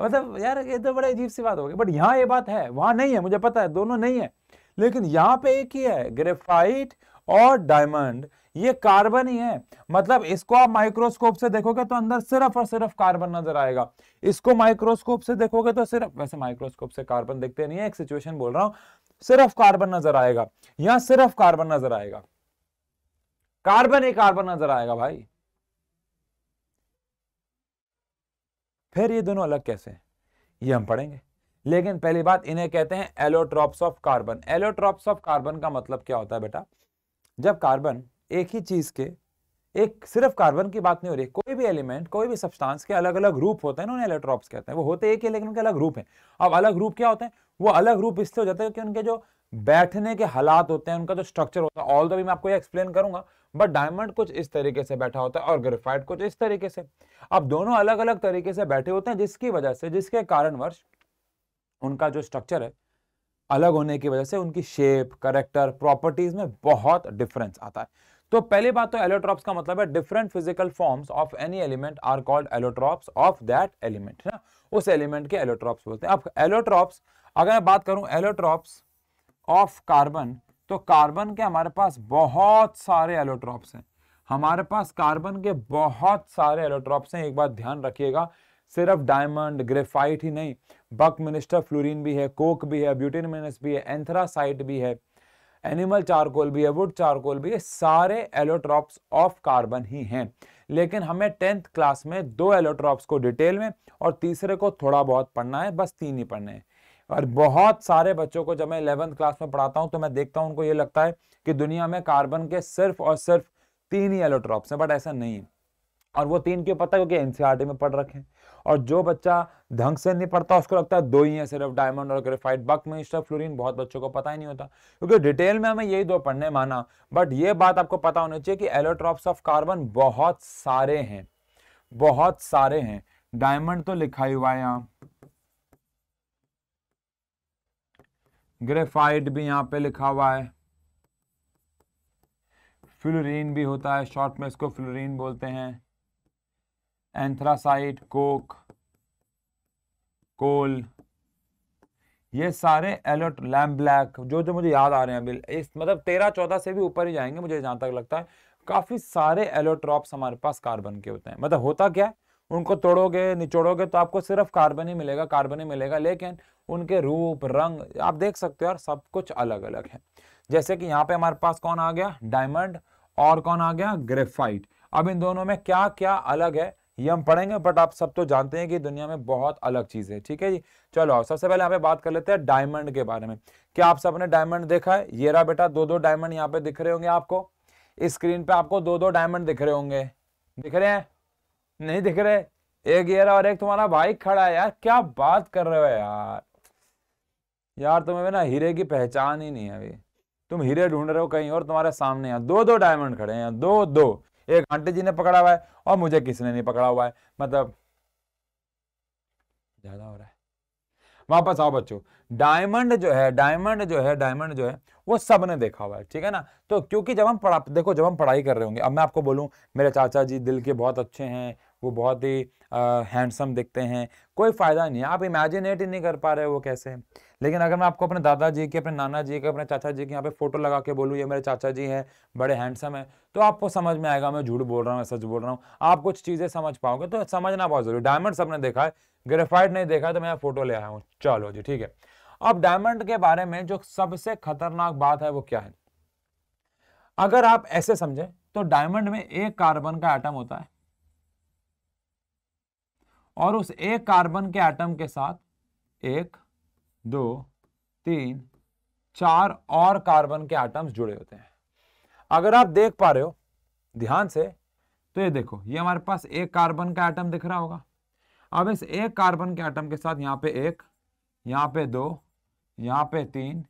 मतलब यार ये तो बड़े अजीब सी बात होगी बट यहाँ ये बात है वहाँ नहीं है मुझे पता है दोनों नहीं है लेकिन यहाँ पे एक ही है ग्रेफाइट और डायमंड ये कार्बन ही है मतलब इसको आप माइक्रोस्कोप से देखोगे तो अंदर सिर्फ और सिर्फ कार्बन नजर आएगा इसको माइक्रोस्कोप से देखोगे तो सिर्फ वैसे माइक्रोस्कोप से कार्बन देखते नहीं है एक सिचुएशन बोल रहा हूं सिर्फ कार्बन नजर आएगा यहां सिर्फ कार्बन नजर आएगा कार्बन ही कार्बन नजर आएगा भाई फिर ये दोनों अलग कैसे हैं ये हम पढ़ेंगे लेकिन पहली बात इन्हें कहते हैं allotropes of carbon allotropes of carbon का मतलब क्या होता है बेटा जब कार्बन एक ही चीज के एक सिर्फ कार्बन की बात नहीं हो रही कोई भी एलिमेंट कोई भी सब्सटेंस के अलग अलग रूप होते हैं उन्हें इलेक्ट्रॉप्स कहते हैं वो होते एक ही लेकिन उनके अलग रूप हैं अब अलग रूप क्या होते हैं वो अलग रूप इससे हो जाते हैं कि उनके जो बैठने के हालात होते हैं उनका जो स्ट्रक्चर होता है ऑल द भी मैं आपको एक्सप्लेन करूंगा बट डायमंड कुछ इस तरीके से बैठा होता है और ग्रेफाइट कुछ इस तरीके से अब दोनों अलग अलग तरीके से बैठे होते हैं जिसकी वजह से जिसके कारणवश उनका जो स्ट्रक्चर है अलग होने की वजह से उनकी शेप करेक्टर प्रॉपर्टीज में बहुत डिफरेंस आता है तो पहली बात तो एलोट्रॉप्स का मतलब है different physical forms of any element are called allotropes of that element ना उस एलिमेंट के एलोट्रॉप्स बोलते हैं अब एलोट्रॉप्स अगर मैं बात करूं एलोट्रॉप्स ऑफ कार्बन तो कार्बन के हमारे पास बहुत सारे एलोट्रॉप्स हैं हमारे पास कार्बन के बहुत सारे एलोट्रॉप्स हैं एक बात ध्यान रखिएगा सिर्फ डायमंड ग्रेफाइट ही नहीं बक मिनिस्टर फ्लोरिन भी है कोक भी है ब्यूटिन मिनस भी है एंथरासाइट भी है एनिमल चारकोल भी है वुड चारकोल भी है सारे एलोट्रॉप्स ऑफ कार्बन ही हैं लेकिन हमें टेंथ क्लास में दो एलोट्रॉप्स को डिटेल में और तीसरे को थोड़ा बहुत पढ़ना है बस तीन ही पढ़ने हैं और बहुत सारे बच्चों को जब मैं इलेवंथ क्लास में पढ़ाता हूँ तो मैं देखता हूँ उनको ये लगता है कि दुनिया में कार्बन के सिर्फ और सिर्फ तीन ही एलोट्रॉप्स हैं बट ऐसा नहीं है और वो तीन क्यों पता है क्योंकि एनसीआरटी में पढ़ रखे हैं और जो बच्चा ढंग से नहीं पढ़ता उसको लगता है दो ही है सिर्फ डायमंड और ग्रेफाइट बक में स्टर फ्लोरिन बहुत बच्चों को पता ही नहीं होता क्योंकि डिटेल में हमें यही दो पढ़ने माना बट ये बात आपको पता होनी चाहिए कि एलोट्रॉप्स ऑफ कार्बन बहुत सारे हैं बहुत सारे हैं डायमंड तो लिखा ही हुआ है यहाँ ग्रेफाइट भी यहाँ पे लिखा हुआ है फ्लोरीन भी होता है शॉर्ट में इसको फ्लोरीन बोलते हैं एंथ्रासाइट कोक कोल ये सारे एलोट लैम ब्लैक जो जो मुझे याद आ रहे हैं बिल इस मतलब तेरह चौदह से भी ऊपर ही जाएंगे मुझे जहां तक लगता है काफ़ी सारे एलोट्रॉप्स हमारे पास कार्बन के होते हैं मतलब होता क्या है उनको तोड़ोगे निचोड़ोगे तो आपको सिर्फ कार्बन ही मिलेगा कार्बन ही मिलेगा लेकिन उनके रूप रंग आप देख सकते हो यार सब कुछ अलग अलग है जैसे कि यहाँ पे हमारे पास कौन आ गया डायमंड और कौन आ गया ग्रेफाइट अब इन दोनों में क्या क्या अलग है ये हम पढ़ेंगे बट आप सब तो जानते हैं कि दुनिया में बहुत अलग चीज़ है ठीक है जी चलो सबसे पहले यहाँ पे बात कर लेते हैं डायमंड के बारे में क्या आप सबने डायमंड देखा है ये रहा बेटा दो दो डायमंड यहाँ पे दिख रहे होंगे आपको स्क्रीन पे आपको दो दो डायमंड दिख रहे होंगे दिख रहे हैं नहीं दिख रहे एक ये रहा और एक तुम्हारा भाई खड़ा है यार क्या बात कर रहे हो यार यार तुम्हें ना हीरे की पहचान ही नहीं है अभी तुम हीरे ढूंढ रहे हो कहीं और तुम्हारे सामने यहाँ दो दो डायमंड खड़े हैं दो दो एक आंटी जी ने पकड़ा हुआ है और मुझे किसी ने नहीं पकड़ा हुआ है मतलब ज्यादा हो रहा है वापस आओ बच्चों डायमंड जो है डायमंड जो है डायमंड जो है वो सब ने देखा हुआ है ठीक है ना तो क्योंकि जब हम पढ़ा देखो जब हम पढ़ाई कर रहे होंगे अब मैं आपको बोलूँ मेरे चाचा जी दिल के बहुत अच्छे हैं वो बहुत ही हैंडसम दिखते हैं कोई फ़ायदा नहीं है आप इमेजिनेट ही नहीं कर पा रहे वो कैसे लेकिन अगर मैं आपको अपने दादाजी के अपने नाना जी के अपने चाचा जी के यहाँ पे फ़ोटो लगा के बोलूँ ये मेरे चाचा जी हैं बड़े हैंडसम हैं तो आपको समझ में आएगा मैं झूठ बोल रहा हूँ सच बोल रहा हूँ आप कुछ चीज़ें समझ पाओगे तो समझना बहुत ज़रूरी डायमंड सबने देखा है ग्रेफाइड नहीं देखा तो मैं फ़ोटो ले आया हूँ चलो जी ठीक है अब डायमंड के बारे में जो सबसे खतरनाक बात है वो क्या है अगर आप ऐसे समझें तो डायमंड में एक कार्बन का आइटम होता है और उस एक कार्बन के एटम के साथ एक दो तीन चार और कार्बन के एटम्स जुड़े होते हैं अगर आप देख पा रहे हो ध्यान से तो ये देखो ये हमारे पास एक कार्बन का एटम दिख रहा होगा अब इस एक कार्बन के एटम के साथ यहाँ पे एक यहाँ पे दो यहाँ पे तीन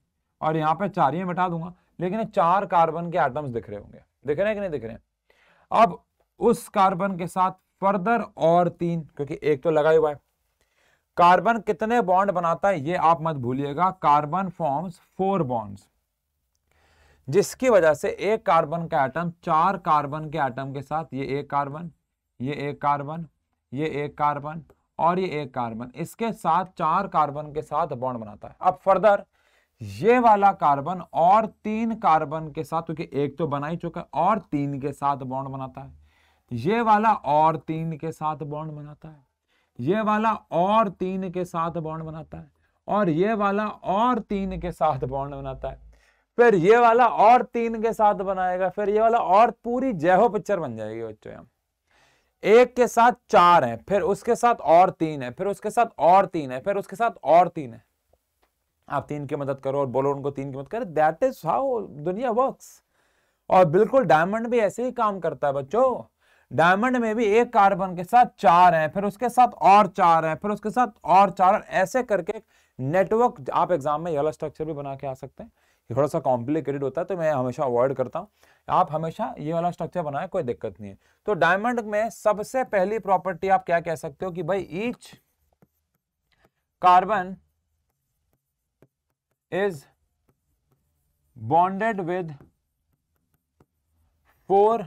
और यहाँ पे चार ये मिटा दूंगा लेकिन चार कार्बन के एटम्स दिख रहे होंगे दिख रहे हैं कि नहीं दिख रहे हैं अब उस कार्बन के साथ फर्दर और तीन क्योंकि एक तो लगा हुआ है कार्बन कितने बॉन्ड बनाता है ये आप मत भूलिएगा कार्बन फॉर्म्स फोर बॉन्ड्स जिसकी वजह से एक कार्बन का एटम चार कार्बन के एटम के साथ ये एक कार्बन ये एक कार्बन ये एक कार्बन और ये एक कार्बन इसके साथ चार कार्बन के साथ बॉन्ड बनाता है अब फर्दर ये वाला कार्बन और तीन कार्बन के साथ क्योंकि एक तो बना ही चुका है और तीन के साथ बॉन्ड बनाता है ये वाला और तीन के साथ बॉन्ड बनाता है ये वाला और तीन के साथ बॉन्ड बनाता है और ये वाला और तीन के साथ बॉन्ड बनाता है फिर ये वाला और तीन के साथ बनाएगा फिर ये वाला और पूरी जयहो पिक्चर बन जाएगी बच्चों यहाँ एक के साथ चार है फिर उसके साथ और तीन है फिर उसके साथ और तीन है फिर उसके साथ और तीन है आप तीन की मदद करो और बोलो उनको तीन की मदद करो दैट इज हाउ दुनिया वर्क्स और बिल्कुल डायमंड भी ऐसे ही काम करता है बच्चों डायमंड में भी एक कार्बन के साथ चार है फिर उसके साथ और चार है फिर उसके साथ और चार ऐसे करके नेटवर्क आप एग्जाम में ये स्ट्रक्चर भी बना के आ सकते हैं ये थोड़ा सा कॉम्प्लिकेटेड होता है तो मैं हमेशा अवॉइड करता हूँ आप हमेशा ये वाला स्ट्रक्चर बनाए कोई दिक्कत नहीं है तो डायमंड में सबसे पहली प्रॉपर्टी आप क्या कह सकते हो कि भाई each carbon is bonded with four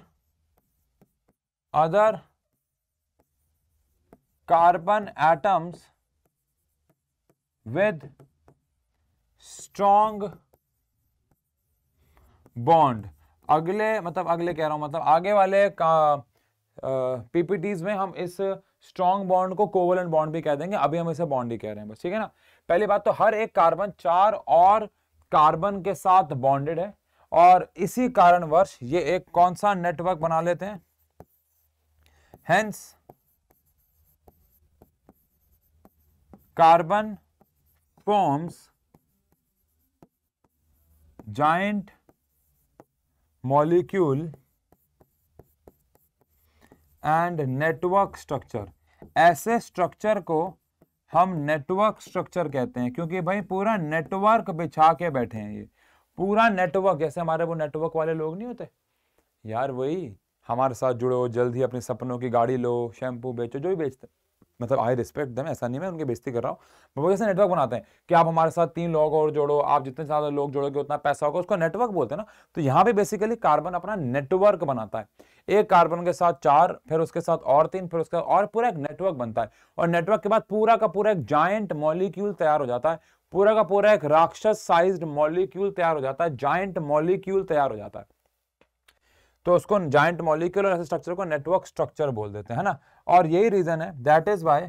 other carbon atoms with strong bond अगले मतलब अगले कह रहा हूं मतलब आगे वाले पीपीटीज में हम इस स्ट्रॉन्ग बॉन्ड को एंड बॉन्ड भी कह देंगे अभी हम इसे बॉन्ड ही कह रहे हैं बस ठीक है ना पहली बात तो हर एक कार्बन चार और कार्बन के साथ बॉन्डेड है और इसी कारणवश ये एक कौन सा नेटवर्क बना लेते हैं hence carbon forms giant molecule and network structure ऐसे स्ट्रक्चर को हम नेटवर्क स्ट्रक्चर कहते हैं क्योंकि भाई पूरा नेटवर्क बिछा के बैठे हैं ये पूरा नेटवर्क जैसे हमारे वो नेटवर्क वाले लोग नहीं होते यार वही हमारे साथ जुड़ो जल्द ही अपने सपनों की गाड़ी लो शैम्पू बेचो जो भी बेचते मतलब आई रिस्पेक्ट दम ऐसा नहीं मैं उनकी बेजती कर रहा हूँ वो जैसे नेटवर्क बनाते हैं कि आप हमारे साथ तीन लोग और जोड़ो आप जितने ज़्यादा लोग जोड़ोगे उतना पैसा होगा उसको नेटवर्क बोलते हैं ना तो यहाँ पे बेसिकली कार्बन अपना नेटवर्क बनाता है एक कार्बन के साथ चार फिर उसके साथ और तीन फिर उसके और पूरा एक नेटवर्क बनता है और नेटवर्क के बाद पूरा का पूरा एक जाइंट मॉलिक्यूल तैयार हो जाता है पूरा का पूरा एक राक्षस साइज मॉलिक्यूल तैयार हो जाता है जॉइंट मॉलिक्यूल तैयार हो जाता है तो उसको जॉइंट मॉलिक्यूलर ऐसे स्ट्रक्चर को नेटवर्क स्ट्रक्चर बोल देते हैं ना और यही रीजन है that is why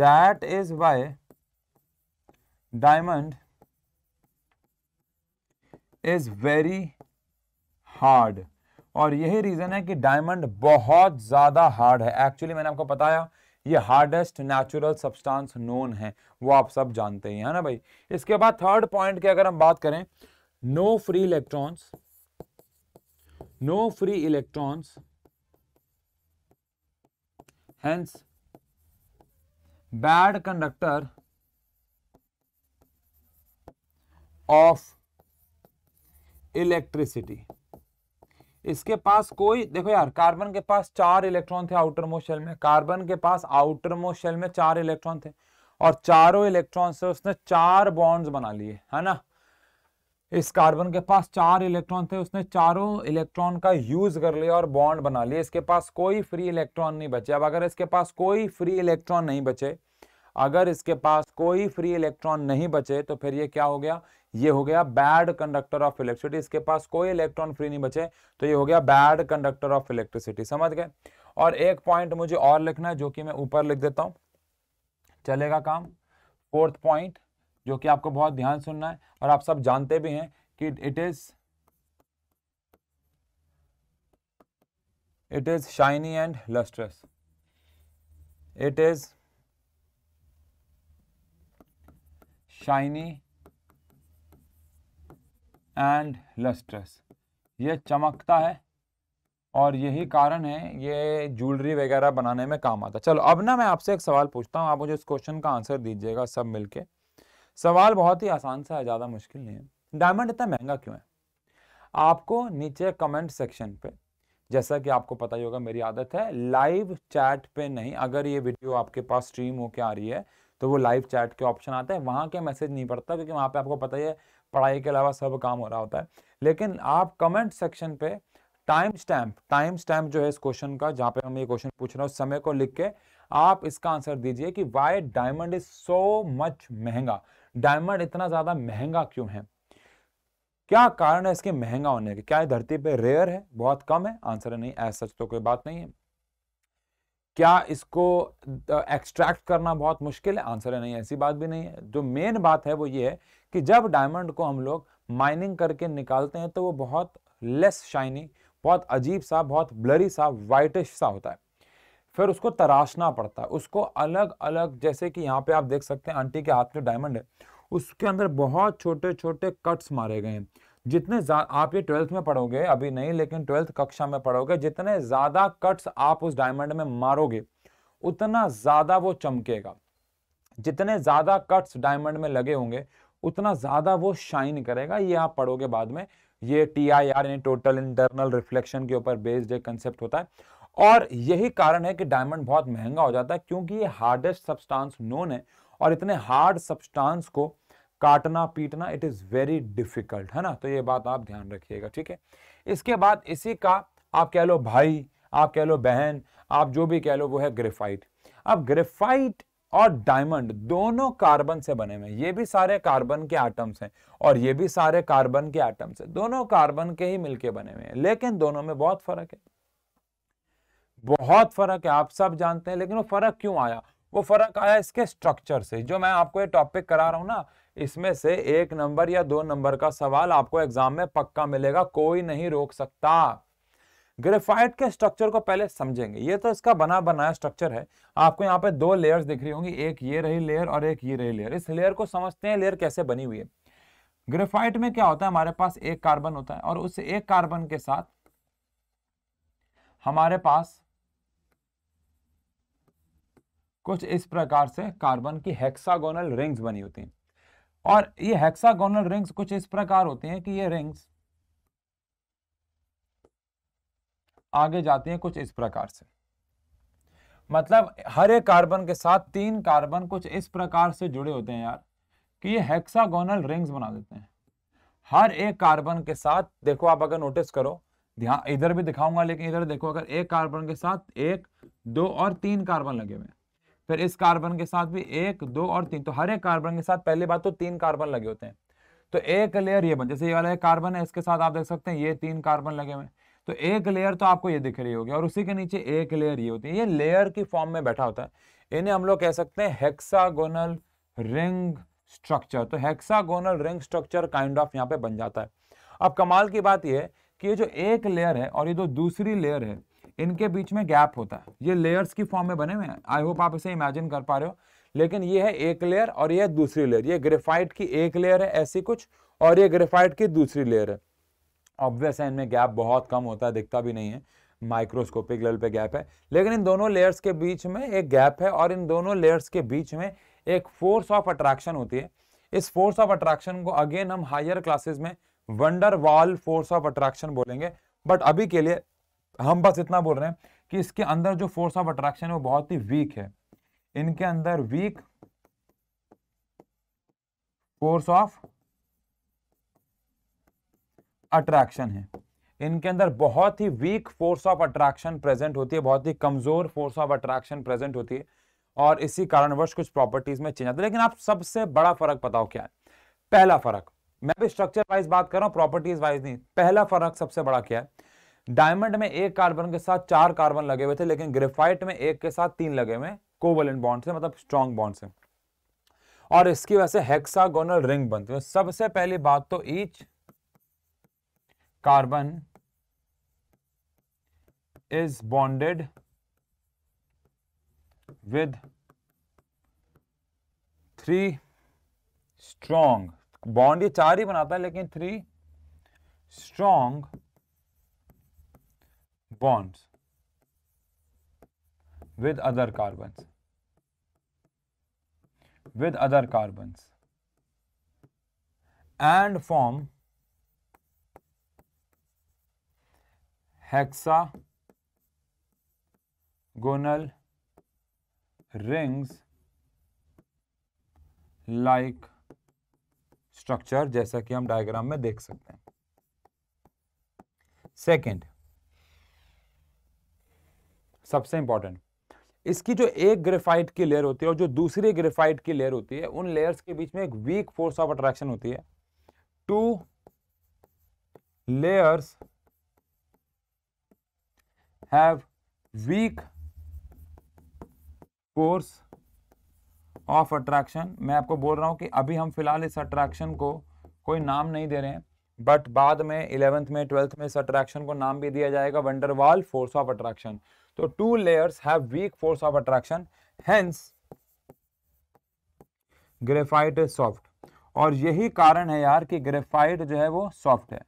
that is why diamond is very hard और यही रीजन है कि डायमंड बहुत ज्यादा हार्ड है एक्चुअली मैंने आपको बताया ये हार्डेस्ट नेचुरल सब्सटेंस नोन है वो आप सब जानते हैं है ना भाई इसके बाद थर्ड पॉइंट की अगर हम बात करें no free electrons no free electrons hence bad conductor of electricity इसके पास कोई देखो यार कार्बन के पास चार इलेक्ट्रॉन थे आउटर मोशल में कार्बन के पास आउटर मोशल में चार इलेक्ट्रॉन थे और चारों इलेक्ट्रॉन से उसने चार बॉन्ड्स बना लिए है ना इस कार्बन के पास चार इलेक्ट्रॉन थे उसने चारों इलेक्ट्रॉन का यूज कर लिया और बॉन्ड बना लिया इसके पास कोई फ्री इलेक्ट्रॉन नहीं बचे अब अगर इसके पास कोई फ्री इलेक्ट्रॉन नहीं बचे अगर इसके पास कोई फ्री इलेक्ट्रॉन नहीं बचे तो फिर ये क्या हो गया ये हो गया बैड कंडक्टर ऑफ इलेक्ट्रिसिटी इसके पास कोई इलेक्ट्रॉन फ्री नहीं बचे तो ये हो गया बैड कंडक्टर ऑफ इलेक्ट्रिसिटी समझ गए और एक पॉइंट मुझे और लिखना है जो कि मैं ऊपर लिख देता हूं चलेगा काम फोर्थ पॉइंट जो कि आपको बहुत ध्यान सुनना है और आप सब जानते भी हैं कि it is it is shiny and lustrous it is shiny and lustrous ये चमकता है और यही कारण है ये ज्वेलरी वगैरह बनाने में काम आता चलो अब ना मैं आपसे एक सवाल पूछता हूँ आप मुझे इस क्वेश्चन का आंसर दीजिएगा सब मिलके सवाल बहुत ही आसान सा है ज़्यादा मुश्किल नहीं है डायमंड इतना महंगा क्यों है आपको नीचे कमेंट सेक्शन पे जैसा कि आपको पता ही होगा मेरी आदत है लाइव चैट पे नहीं अगर ये वीडियो आपके पास स्ट्रीम होकर आ रही है तो वो लाइव चैट के ऑप्शन आते हैं वहाँ के मैसेज नहीं पड़ता क्योंकि वहाँ पे आपको पता ही है पढ़ाई के अलावा सब काम हो रहा होता है लेकिन आप कमेंट सेक्शन पे टाइम स्टैम्प टाइम स्टैम्प जो है इस क्वेश्चन का जहाँ पे हम ये क्वेश्चन पूछ रहे हैं उस समय को लिख के आप इसका आंसर दीजिए कि why diamond is so much महंगा डायमंड इतना ज्यादा महंगा क्यों है क्या कारण है इसके महंगा होने के क्या धरती पर रेयर है बहुत कम है आंसर है नहीं ऐसा सच तो कोई बात नहीं है क्या इसको एक्सट्रैक्ट करना बहुत मुश्किल है आंसर है नहीं ऐसी बात भी नहीं है जो मेन बात है वो ये है कि जब डायमंड को हम लोग माइनिंग करके निकालते हैं तो वो बहुत लेस शाइनी बहुत अजीब सा बहुत ब्लरी सा वाइटिश सा होता है फिर उसको तराशना पड़ता है उसको अलग अलग जैसे कि यहाँ पे आप देख सकते हैं आंटी के हाथ में डायमंड है उसके अंदर बहुत छोटे छोटे कट्स मारे गए हैं जितने आप ये ट्वेल्थ में पढ़ोगे अभी नहीं लेकिन ट्वेल्थ कक्षा में पढ़ोगे जितने ज़्यादा कट्स आप उस डायमंड में मारोगे उतना ज़्यादा वो चमकेगा जितने ज़्यादा कट्स डायमंड में लगे होंगे उतना ज़्यादा वो शाइन करेगा ये आप पढ़ोगे बाद में ये टी आई आर यानी टोटल इंटरनल रिफ्लेक्शन के ऊपर बेस्ड एक कंसेप्ट होता है और यही कारण है कि डायमंड बहुत महंगा हो जाता है क्योंकि ये हार्डेस्ट सब्सटेंस नोन है और इतने हार्ड सब्सटेंस को काटना पीटना इट इज़ वेरी डिफिकल्ट है ना तो ये बात आप ध्यान रखिएगा ठीक है इसके बाद इसी का आप कह लो भाई आप कह लो बहन आप जो भी कह लो वो है ग्रेफाइट अब ग्रेफाइट और डायमंड दोनों कार्बन से बने हुए हैं ये भी सारे कार्बन के आइटम्स हैं और ये भी सारे कार्बन के आइटम्स हैं दोनों कार्बन के ही मिलके बने हुए हैं लेकिन दोनों में बहुत फर्क है बहुत फर्क है आप सब जानते हैं लेकिन वो फर्क क्यों आया वो फर्क आया इसके स्ट्रक्चर से जो मैं आपको ये टॉपिक करा रहा हूँ ना इसमें से एक नंबर या दो नंबर का सवाल आपको एग्जाम में पक्का मिलेगा कोई नहीं रोक सकता ग्रेफाइट के स्ट्रक्चर को पहले समझेंगे ये तो इसका बना बनाया स्ट्रक्चर है आपको यहाँ पे दो लेयर्स दिख रही होंगी एक ये रही लेयर और एक ये रही लेयर इस लेयर को समझते हैं लेयर कैसे बनी हुई है ग्रेफाइट में क्या होता है हमारे पास एक कार्बन होता है और उस एक कार्बन के साथ हमारे पास कुछ इस प्रकार से कार्बन की हेक्सागोनल रिंग्स बनी होती हैं और ये हेक्सागोनल रिंग्स कुछ इस प्रकार होती हैं कि ये रिंग्स आगे जाती हैं कुछ इस प्रकार से मतलब हर एक कार्बन के साथ तीन कार्बन कुछ इस प्रकार से जुड़े होते हैं यार कि ये हेक्सागोनल रिंग्स बना देते हैं हर एक कार्बन के साथ देखो आप अगर नोटिस करो ध्यान इधर भी दिखाऊंगा लेकिन इधर देखो अगर एक कार्बन के साथ एक दो और तीन कार्बन लगे हुए हैं फिर इस कार्बन के साथ भी एक दो और तीन तो हर एक कार्बन के साथ पहली बात तो तीन कार्बन लगे होते हैं तो एक लेयर ये बन जैसे ये वाला एक कार्बन है इसके साथ आप देख सकते हैं ये तीन कार्बन लगे हुए तो एक लेयर तो आपको ये दिख रही होगी और उसी के नीचे एक लेयर ये होती है ये लेयर की फॉर्म में बैठा होता है इन्हें हम लोग कह सकते हैं हेक्सागोनल रिंग स्ट्रक्चर तो hexagonal ring structure kind of यहाँ पे बन जाता है अब कमाल की बात यह है कि ये जो एक लेयर है और ये जो दूसरी लेयर है इनके बीच में गैप होता है ये लेयर्स की फॉर्म में बने हुए हैं आई होप आप इसे इमेजिन कर पा रहे हो लेकिन ये है एक लेयर और ये दूसरी लेयर ये ग्रेफाइट की एक लेयर है ऐसी कुछ और ये ग्रेफाइट की दूसरी लेयर है ऑब्वियस है इनमें गैप बहुत कम होता है दिखता भी नहीं है माइक्रोस्कोपिक लेवल पे गैप है लेकिन इन दोनों लेयर्स के बीच में एक गैप है और इन दोनों लेयर्स के बीच में एक फोर्स ऑफ अट्रैक्शन होती है इस फोर्स ऑफ अट्रैक्शन को अगेन हम हायर क्लासेस में van der Waals force of attraction बोलेंगे बट अभी के लिए हम बस इतना बोल रहे हैं कि इसके अंदर जो फोर्स ऑफ अट्रैक्शन है वो बहुत ही वीक है इनके अंदर वीक फोर्स ऑफ अट्रैक्शन है इनके अंदर बहुत ही weak force of attraction present होती है बहुत ही कमजोर फोर्स ऑफ अट्रैक्शन प्रेजेंट होती है और इसी कारणवश कुछ प्रॉपर्टीज में चेंज आता है लेकिन आप सबसे बड़ा फर्क बताओ क्या है पहला फर्क मैं भी स्ट्रक्चर वाइज बात कर रहा हूं प्रॉपर्टीज वाइज नहीं पहला फर्क सबसे बड़ा क्या है डायमंड में एक कार्बन के साथ चार कार्बन लगे हुए थे लेकिन ग्रेफाइट में एक के साथ तीन लगे हुए कोवलेंट बॉन्ड से मतलब स्ट्रॉन्ग बॉन्ड से और इसकी वजह से हेक्सागोनल रिंग बनती है सबसे पहली बात तो each carbon is bonded with three strong bond ये चार ही बनाता है लेकिन three strong bonds with other carbons with other carbons and form hexa gonal rings like structure जैसा कि हम डायग्राम में देख सकते हैं सेकंड सबसे इंपॉर्टेंट इसकी जो एक ग्रेफाइट की लेयर होती है और जो दूसरी ग्रेफाइट की लेयर होती है उन लेयर्स के बीच में एक वीक फोर्स ऑफ अट्रैक्शन होती है two layers have weak force of attraction मैं आपको बोल रहा हूं कि अभी हम फिलहाल इस अट्रैक्शन को कोई नाम नहीं दे रहे हैं बट बाद में इलेवेंथ में ट्वेल्थ में इस अट्रैक्शन को नाम भी दिया जाएगा van der Waals force of attraction So two layers have weak force of attraction, hence graphite is soft और यही कारण है यार कि ग्रेफाइट जो है वो सॉफ्ट है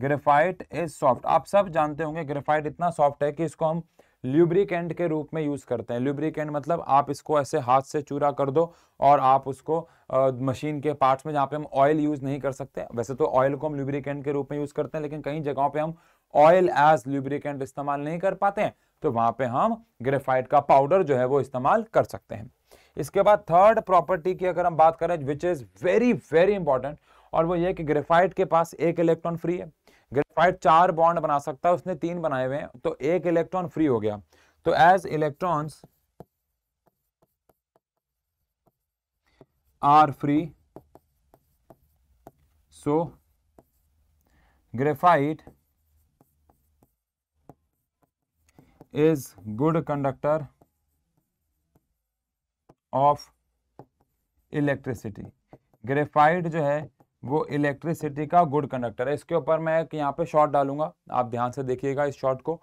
ग्रेफाइट इज सॉफ्ट आप सब जानते होंगे ग्रेफाइट इतना सॉफ्ट है कि इसको हम ल्यूब्रिकेंट के रूप में यूज़ करते हैं ल्यूब्रिकेंट मतलब आप इसको ऐसे हाथ से चूरा कर दो और आप उसको आ, मशीन के पार्ट्स में जहाँ पे हम ऑयल यूज़ नहीं कर सकते वैसे तो ऑयल को हम ल्यूब्रिकेंट के रूप में यूज़ करते हैं लेकिन कई जगहों पे हम ऑयल एज ल्यूब्रिकेंट इस्तेमाल नहीं कर पाते हैं तो वहां पे हम ग्रेफाइट का पाउडर जो है वो इस्तेमाल कर सकते हैं इसके बाद थर्ड प्रॉपर्टी की अगर हम बात करें which is very very important और वो ये कि ग्रेफाइट के पास एक इलेक्ट्रॉन फ्री है ग्रेफाइट चार बॉन्ड बना सकता है उसने तीन बनाए हुए हैं तो एक इलेक्ट्रॉन फ्री हो गया तो as electrons are free so graphite is good conductor of electricity. Graphite जो है वो इलेक्ट्रिसिटी का गुड कंडक्टर है इसके ऊपर मैं एक यहाँ पे शॉट डालूंगा आप ध्यान से देखिएगा इस शॉट को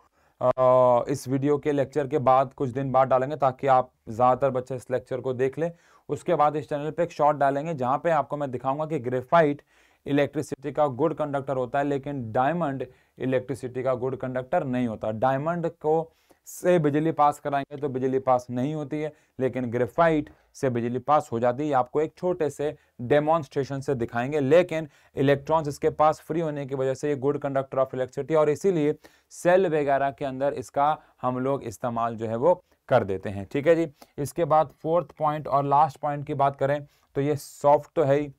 आ, इस वीडियो के लेक्चर के बाद कुछ दिन बाद डालेंगे ताकि आप ज़्यादातर बच्चे इस लेक्चर को देख लें उसके बाद इस चैनल पे एक शॉट डालेंगे जहाँ पे आपको मैं दिखाऊंगा कि ग्रेफाइट इलेक्ट्रिसिटी का गुड कंडक्टर होता है लेकिन डायमंड इलेक्ट्रिसिटी का गुड कंडक्टर नहीं होता डायमंड को से बिजली पास कराएंगे तो बिजली पास नहीं होती है लेकिन ग्रेफाइट से बिजली पास हो जाती है आपको एक छोटे से डेमॉन्स्ट्रेशन से दिखाएंगे लेकिन इलेक्ट्रॉन्स इसके पास फ्री होने की वजह से ये गुड कंडक्टर ऑफ इलेक्ट्रिसिटी और इसीलिए सेल वगैरह के अंदर इसका हम लोग इस्तेमाल जो है वो कर देते हैं ठीक है जी इसके बाद फोर्थ पॉइंट और लास्ट पॉइंट की बात करें तो ये सॉफ्ट तो है ही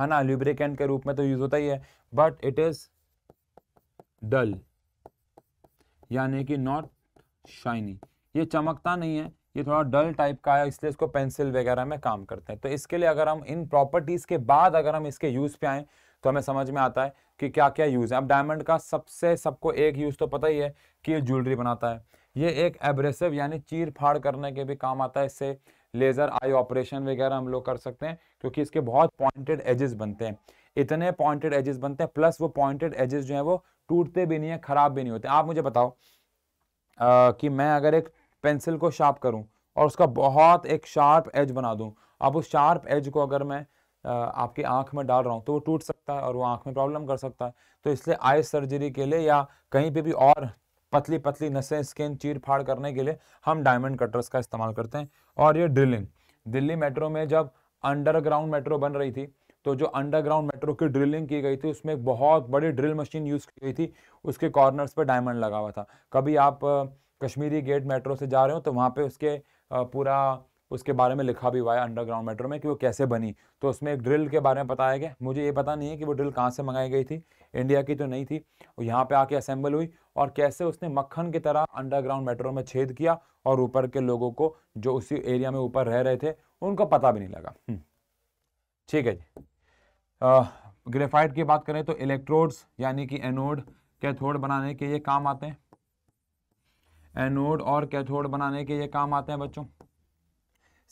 है ना ल्यूब्रिकेंट के रूप में तो यूज होता ही है बट इट इज डल यानी कि नॉट शाइनी ये चमकता नहीं है ये थोड़ा डल टाइप का है इसलिए इसको पेंसिल वगैरह में काम करते हैं तो इसके लिए अगर हम इन प्रॉपर्टीज़ के बाद अगर हम इसके यूज़ पे आए तो हमें समझ में आता है कि क्या क्या यूज़ है अब डायमंड का सबसे सबको एक यूज़ तो पता ही है कि ये ज्वेलरी बनाता है ये एक एब्रेसिव यानी चीर फाड़ करने के भी काम आता है इससे लेज़र आई ऑपरेशन वगैरह हम लोग कर सकते हैं क्योंकि इसके बहुत पॉइंटेड एजेस बनते हैं इतने पॉइंटेड एजेस बनते हैं प्लस वो पॉइंटेड एजेस जो है वो टूटते भी नहीं है ख़राब भी नहीं होते आप मुझे बताओ आ, कि मैं अगर एक पेंसिल को शार्प करूँ और उसका बहुत एक शार्प एज बना दूँ अब उस शार्प एज को अगर मैं आपकी आंख में डाल रहा हूँ तो वो टूट सकता है और वो आंख में प्रॉब्लम कर सकता है तो इसलिए आई सर्जरी के लिए या कहीं पे भी और पतली पतली नसें स्किन चीर फाड़ करने के लिए हम डायमंड कटर्स का इस्तेमाल करते हैं और ये ड्रिलिंग दिल्ली मेट्रो में जब अंडरग्राउंड मेट्रो बन रही थी तो जो अंडरग्राउंड मेट्रो की ड्रिलिंग की गई थी उसमें एक बहुत बड़ी ड्रिल मशीन यूज़ की गई थी उसके कॉर्नर्स पर डायमंड लगा हुआ था कभी आप कश्मीरी गेट मेट्रो से जा रहे हो तो वहाँ पे उसके पूरा उसके बारे में लिखा भी हुआ है अंडरग्राउंड मेट्रो में कि वो कैसे बनी तो उसमें एक ड्रिल के बारे में बताया गया मुझे ये पता नहीं है कि वो ड्रिल कहाँ से मंगाई गई थी इंडिया की तो नहीं थी और यहाँ पे आके असेंबल हुई और कैसे उसने मक्खन की तरह अंडरग्राउंड मेट्रो में छेद किया और ऊपर के लोगों को जो उसी एरिया में ऊपर रह रहे थे उनको पता भी नहीं लगा हम्म। ठीक है जी ग्रेफाइट की बात करें तो इलेक्ट्रोड्स यानी कि एनोड कैथोड बनाने के ये काम आते हैं एनोड और कैथोड बनाने के ये काम आते हैं बच्चों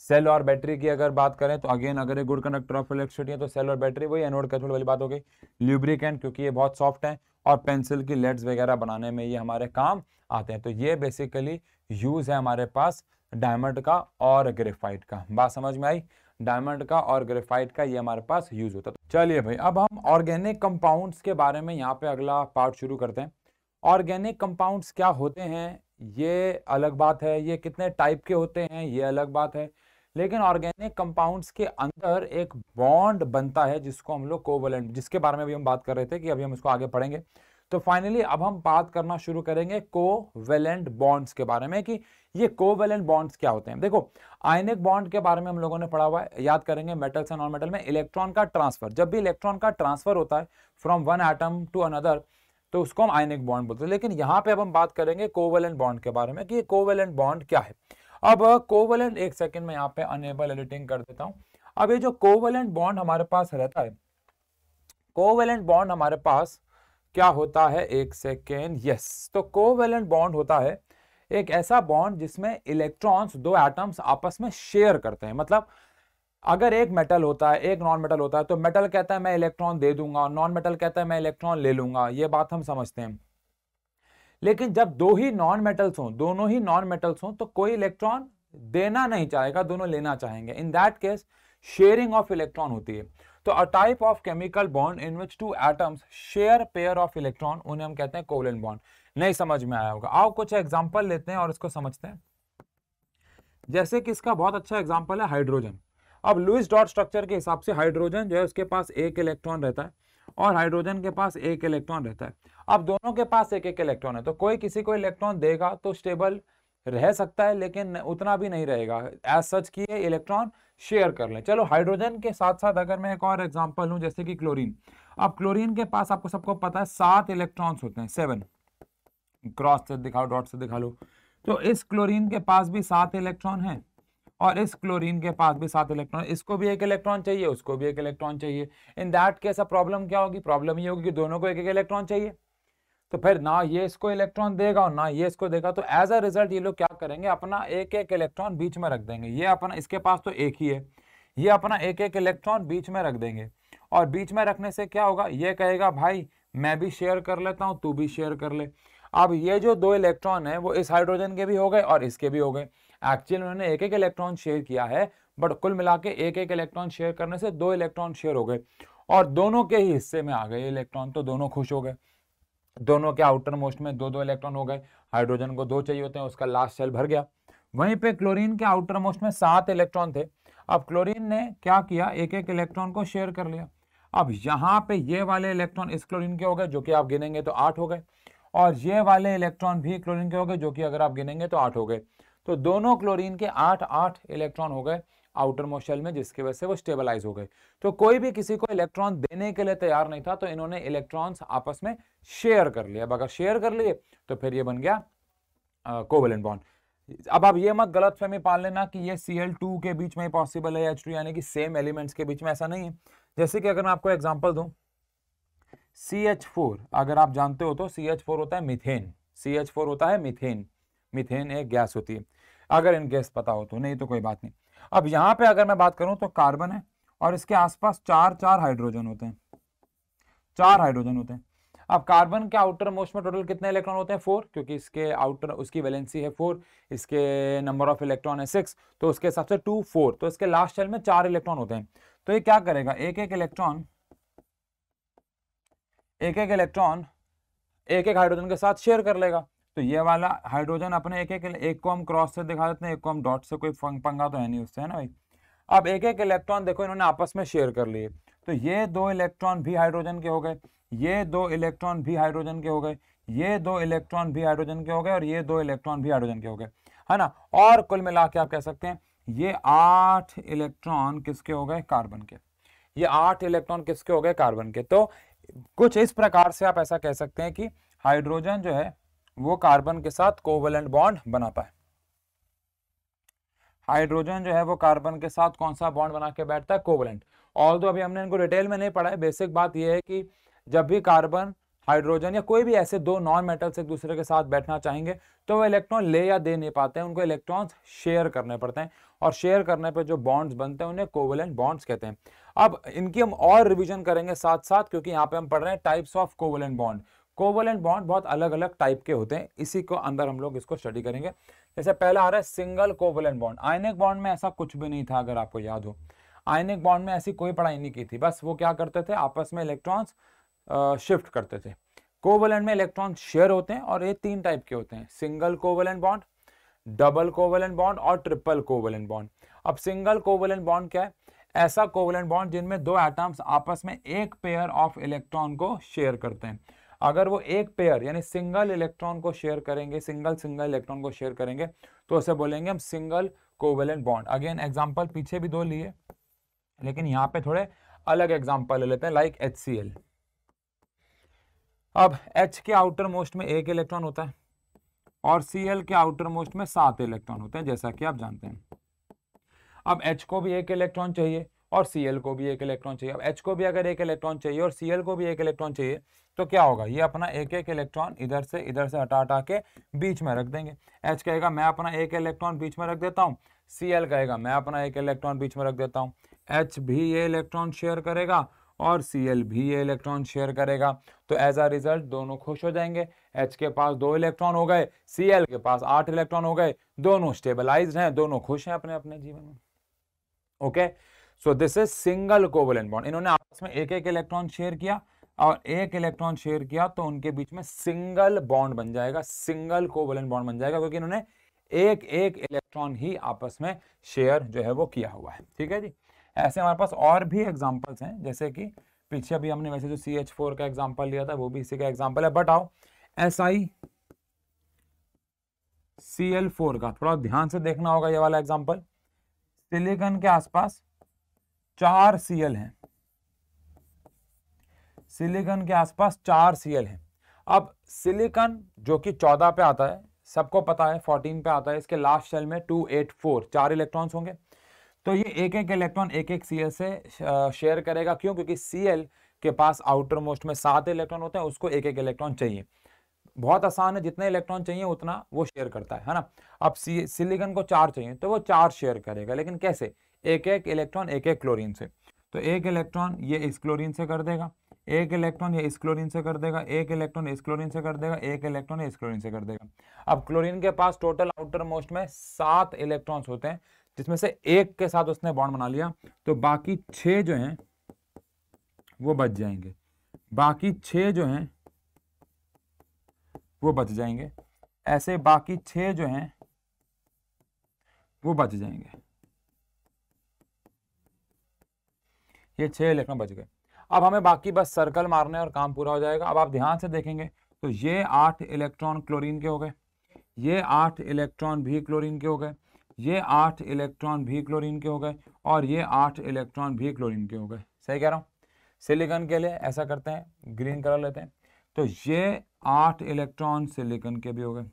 सेल और बैटरी की अगर बात करें तो अगेन अगर ये गुड कंडक्टर ऑफ इलेक्ट्रिसिटी है तो सेल और बैटरी वही एनोड कैथोड वाली बात हो गई ल्यूब्रिकेंट क्योंकि ये बहुत सॉफ्ट है और पेंसिल की लेड्स वगैरह बनाने में ये हमारे काम आते हैं तो ये बेसिकली यूज़ है हमारे पास डायमंड का और ग्रेफाइट का बात समझ में आई डायमंड का और ग्रेफाइट का ये हमारे पास यूज़ होता है तो चलिए भाई अब हम ऑर्गेनिक कंपाउंड्स के बारे में यहाँ पे अगला पार्ट शुरू करते हैं ऑर्गेनिक कंपाउंड्स क्या होते हैं ये अलग बात है ये कितने टाइप के होते हैं ये अलग बात है लेकिन ऑर्गेनिक कंपाउंड्स के अंदर एक बॉन्ड बनता है जिसको हम लोग कोवलेंट जिसके बारे में भी हम बात कर रहे थे कि अभी हम इसको आगे पढ़ेंगे तो फाइनली अब हम बात करना शुरू करेंगे कोवेलेंट बॉन्ड्स के बारे में कि ये कोवेलेंट बॉन्ड्स क्या होते हैं देखो आयनिक बॉन्ड के बारे में हम लोगों ने पढ़ा हुआ है याद करेंगे मेटल्स एंड नॉन मेटल में इलेक्ट्रॉन का ट्रांसफर जब भी इलेक्ट्रॉन का ट्रांसफर होता है from one atom to another तो उसको हम आयनिक बॉन्ड बोलते हैं लेकिन यहाँ पे अब हम बात करेंगे कोवेलेंट बॉन्ड के बारे में कि ये कोवेलेंट बॉन्ड क्या है अब कोवलेंट एक सेकेंड में यहाँ पे अनेबल एडिटिंग कर देता हूँ अब ये जो कोवलेंट बॉन्ड हमारे पास रहता है कोवेलेंट बॉन्ड हमारे पास क्या होता है एक सेकेंड यस तो कोवेलेंट बॉन्ड होता है एक ऐसा बॉन्ड जिसमें इलेक्ट्रॉन्स दो एटम्स आपस में शेयर करते हैं मतलब अगर एक मेटल होता है एक नॉन मेटल होता है तो मेटल कहता है मैं इलेक्ट्रॉन दे दूंगा नॉन मेटल कहता है मैं इलेक्ट्रॉन ले लूंगा ये बात हम समझते हैं लेकिन जब दो ही नॉन मेटल्स हों दोनों ही नॉन मेटल्स हों तो कोई इलेक्ट्रॉन देना नहीं चाहेगा दोनों लेना चाहेंगे in that case sharing of electron होती है तो a type of chemical bond in which two atoms share pair of electron उन्हें हम कहते हैं कोवलिन बॉन्ड नहीं समझ में आया होगा आओ कुछ एग्जाम्पल लेते हैं और इसको समझते हैं जैसे कि इसका बहुत अच्छा एग्जाम्पल है हाइड्रोजन अब लुइस डॉट स्ट्रक्चर के हिसाब से हाइड्रोजन जो है उसके पास एक इलेक्ट्रॉन रहता है और हाइड्रोजन के पास एक इलेक्ट्रॉन रहता है अब दोनों के पास एक एक इलेक्ट्रॉन है तो कोई किसी को इलेक्ट्रॉन देगा तो स्टेबल रह सकता है लेकिन उतना भी नहीं रहेगा एज सच की इलेक्ट्रॉन शेयर कर लें चलो हाइड्रोजन के साथ साथ अगर मैं एक और एग्जाम्पल लूँ जैसे कि क्लोरीन अब क्लोरीन के पास आपको सबको पता है सात इलेक्ट्रॉन्स होते हैं सेवन क्रॉस से दिखाओ डॉट से दिखा लो तो इस क्लोरीन के पास भी सात इलेक्ट्रॉन हैं और इस क्लोरीन के पास भी सात इलेक्ट्रॉन इसको भी एक इलेक्ट्रॉन चाहिए उसको भी एक इलेक्ट्रॉन चाहिए इन दैट केस अब प्रॉब्लम क्या होगी प्रॉब्लम ये होगी कि दोनों को एक एक इलेक्ट्रॉन चाहिए तो फिर ना ये इसको इलेक्ट्रॉन देगा और ना ये इसको देगा तो एज अ रिजल्ट ये लोग क्या करेंगे अपना एक एक इलेक्ट्रॉन बीच में रख देंगे ये अपना इसके पास तो एक ही है ये अपना एक एक इलेक्ट्रॉन बीच में रख देंगे और बीच में रखने से क्या होगा ये कहेगा भाई मैं भी शेयर कर लेता हूँ तू भी शेयर कर ले अब ये जो दो इलेक्ट्रॉन है वो इस हाइड्रोजन के भी हो गए और इसके भी हो गए एक्चुअली उन्होंने एक एक इलेक्ट्रॉन शेयर किया है बट कुल मिला के एक एक इलेक्ट्रॉन शेयर करने से दो इलेक्ट्रॉन शेयर हो गए और दोनों के ही हिस्से में आ गए इलेक्ट्रॉन तो दोनों खुश हो गए दोनों के आउटर मोस्ट में दो दो इलेक्ट्रॉन हो गए हाइड्रोजन को दो चाहिए होते हैं उसका लास्ट सेल भर गया वहीं पे क्लोरीन के आउटर मोस्ट में सात इलेक्ट्रॉन थे अब क्लोरीन ने क्या किया एक एक इलेक्ट्रॉन को शेयर कर लिया अब यहाँ पे ये वाले इलेक्ट्रॉन इस क्लोरीन के हो गए जो कि आप गिनेंगे तो आठ हो गए और ये वाले इलेक्ट्रॉन भी क्लोरीन के हो गए जो कि अगर आप गिनेंगे तो आठ हो गए तो दोनों क्लोरीन के आठ आठ इलेक्ट्रॉन हो गए आउटर मोशल में जिसकी वजह से वो स्टेबलाइज हो गए तो कोई भी किसी को इलेक्ट्रॉन देने के लिए तैयार नहीं था तो इन्होंने इलेक्ट्रॉन्स आपस में शेयर कर लिए अब अगर शेयर कर लिए तो फिर ये बन गया कोवेलेंट बॉन्ड अब आप ये मत गलत फहमी पाल लेना कि ये सी एल टू के बीच में पॉसिबल है एच टू यानी कि सेम एलिमेंट्स के बीच में ऐसा नहीं है जैसे कि अगर मैं आपको एग्जाम्पल दूँ सी एच फोर अगर आप जानते हो तो सी एच फोर होता है मिथेन सी एच फोर होता है मिथेन मिथेन एक गैस होती है अगर इन गैस पता हो तो नहीं तो कोई बात नहीं अब यहाँ पे अगर मैं बात करूं तो कार्बन है और इसके आसपास चार चार हाइड्रोजन होते हैं चार हाइड्रोजन होते हैं अब कार्बन के आउटर मोस्ट में टोटल कितने इलेक्ट्रॉन होते हैं फोर क्योंकि इसके आउटर उसकी वैलेंसी है फोर इसके नंबर ऑफ इलेक्ट्रॉन है सिक्स तो उसके हिसाब से टू फोर तो इसके लास्ट शेल में चार इलेक्ट्रॉन होते हैं तो ये क्या करेगा एक एक इलेक्ट्रॉन एक एक इलेक्ट्रॉन एक एक हाइड्रोजन के साथ शेयर कर लेगा तो ये वाला हाइड्रोजन अपने एक एक एक को हम क्रॉस से दिखा देते हैं एक को हम डॉट से कोई पंगा तो है नहीं उससे है ना भाई अब एक एक इलेक्ट्रॉन देखो इन्होंने आपस में शेयर कर लिए तो ये दो इलेक्ट्रॉन भी हाइड्रोजन के हो गए ये दो इलेक्ट्रॉन भी हाइड्रोजन के हो गए ये दो इलेक्ट्रॉन भी हाइड्रोजन के हो गए और ये दो इलेक्ट्रॉन भी हाइड्रोजन के हो गए है ना और कुल मिला के आप कह सकते हैं ये आठ इलेक्ट्रॉन किसके हो गए कार्बन के ये आठ इलेक्ट्रॉन किसके हो गए कार्बन के तो कुछ इस प्रकार से आप ऐसा कह सकते हैं कि हाइड्रोजन जो है वो कार्बन के साथ कोवलेंट बॉन्ड बनाता है हाइड्रोजन जो है वो कार्बन के साथ कौन सा बॉन्ड बना के बैठता है कोवलेंट ऑल तो अभी हमने इनको डिटेल में नहीं पढ़ा है बेसिक बात यह है कि जब भी कार्बन हाइड्रोजन या कोई भी ऐसे दो नॉन मेटल्स एक दूसरे के साथ बैठना चाहेंगे तो वो इलेक्ट्रॉन ले या दे नहीं पाते हैं उनको इलेक्ट्रॉन्स शेयर करने पड़ते हैं और शेयर करने पर जो बॉन्ड्स बनते हैं उन्हें कोवलेंट बॉन्ड्स कहते हैं अब इनकी हम और रिविजन करेंगे साथ साथ क्योंकि यहाँ पे हम पढ़ रहे हैं types of covalent bond covalent bond बहुत अलग अलग टाइप के होते हैं इसी को अंदर हम लोग इसको स्टडी करेंगे जैसे पहला आ रहा है single covalent bond ionic bond में ऐसा कुछ भी नहीं था अगर आपको याद हो आयनिक बॉन्ड में ऐसी कोई पढ़ाई नहीं की थी बस वो क्या करते थे आपस में इलेक्ट्रॉन्स शिफ्ट करते थे कोवलेंट में इलेक्ट्रॉन शेयर होते हैं और ये तीन टाइप के होते हैं single covalent bond double covalent bond और ट्रिपल कोवलेंट बॉन्ड अब सिंगल कोवलेंट बॉन्ड क्या है ऐसा कोवलेंट बॉन्ड जिनमें दो एटम्स आपस में एक पेयर ऑफ इलेक्ट्रॉन को शेयर करते हैं अगर वो एक पेयर यानी सिंगल इलेक्ट्रॉन को शेयर करेंगे सिंगल सिंगल इलेक्ट्रॉन को शेयर करेंगे तो उसे बोलेंगे हम single covalent bond again example पीछे भी दो लिए लेकिन यहाँ पे थोड़े अलग एग्जाम्पल ले लेते हैं लाइक एच अब H के आउटर मोस्ट में एक इलेक्ट्रॉन होता है और Cl के आउटर मोस्ट में सात इलेक्ट्रॉन होते हैं जैसा कि आप जानते हैं अब एच को भी एक इलेक्ट्रॉन चाहिए और सी को भी एक इलेक्ट्रॉन चाहिए अब एच को भी अगर एक इलेक्ट्रॉन चाहिए और सी को भी एक इलेक्ट्रॉन चाहिए तो क्या होगा ये अपना एक एक इलेक्ट्रॉन इधर से इधर से हटा हटा के बीच में रख देंगे एच कहेगा मैं अपना एक इलेक्ट्रॉन बीच में रख देता हूँ सी कहेगा मैं अपना एक इलेक्ट्रॉन बीच में रख देता हूँ एच भी ये इलेक्ट्रॉन शेयर करेगा और सी एल भी ये इलेक्ट्रॉन शेयर करेगा तो एज अ रिजल्ट दोनों खुश हो जाएंगे एच के पास दो इलेक्ट्रॉन हो गए सी एल के पास आठ इलेक्ट्रॉन हो गए दोनों स्टेबलाइज हैं दोनों खुश हैं अपने अपने जीवन में okay so this is single covalent bond इन्होंने आपस में एक एक इलेक्ट्रॉन शेयर किया और एक इलेक्ट्रॉन शेयर किया तो उनके बीच में सिंगल बॉन्ड बन जाएगा सिंगल कोवलेंट बॉन्ड बन जाएगा क्योंकि इन्होंने एक एक इलेक्ट्रॉन ही आपस में शेयर जो है वो किया हुआ है ठीक है जी ऐसे हमारे पास और भी एग्जाम्पल्स हैं जैसे कि पीछे अभी हमने वैसे जो सी एच फोर का एग्जाम्पल लिया था वो भी इसी का एग्जाम्पल है बट आओ S I C L four का थोड़ा ध्यान से देखना होगा ये वाला एग्जाम्पल सिलिकॉन के आसपास चार सीएल हैं सिलिकॉन के आसपास चार सीएल हैं अब सिलिकॉन जो कि चौदह पे आता है सबको पता है फोर्टीन पे आता है इसके लास्ट सेल में टू एट फोर चार इलेक्ट्रॉन्स होंगे तो ये एक एक इलेक्ट्रॉन एक एक सीएल से शेयर करेगा क्यों क्योंकि सीएल के पास आउटर मोस्ट में सात इलेक्ट्रॉन होते हैं उसको एक एक इलेक्ट्रॉन चाहिए बहुत आसान है जितने इलेक्ट्रॉन चाहिए उतना वो शेयर करता है है ना अब सिलिकन को चार चाहिए तो वो चार शेयर करेगा लेकिन कैसे एक एक इलेक्ट्रॉन एक एक क्लोरीन से तो एक इलेक्ट्रॉन ये इस क्लोरीन से कर देगा एक इलेक्ट्रॉन ये इस क्लोरीन से कर देगा एक इलेक्ट्रॉन इस क्लोरीन से कर देगा एक इलेक्ट्रॉन इस क्लोरीन से कर देगा अब क्लोरीन के पास टोटल आउटर मोस्ट में सात इलेक्ट्रॉन्स होते हैं जिसमें से एक के साथ उसने बॉन्ड बना लिया तो बाकी छः जो हैं वो बच जाएंगे बाकी छः जो हैं वो बच जाएंगे ऐसे बाकी छह जो हैं वो बच जाएंगे ये छह इलेक्ट्रॉन बच गए अब हमें बाकी बस सर्कल मारने और काम पूरा हो जाएगा अब आप ध्यान से देखेंगे तो ये आठ इलेक्ट्रॉन क्लोरीन के हो गए ये आठ इलेक्ट्रॉन भी क्लोरीन के हो गए ये आठ इलेक्ट्रॉन भी क्लोरीन के हो गए और ये आठ इलेक्ट्रॉन भी क्लोरीन के हो गए सही कह रहा हूँ सिलिकॉन के लिए ऐसा करते हैं ग्रीन कलर लेते हैं तो ये आठ इलेक्ट्रॉन सिलिकन के भी हो गए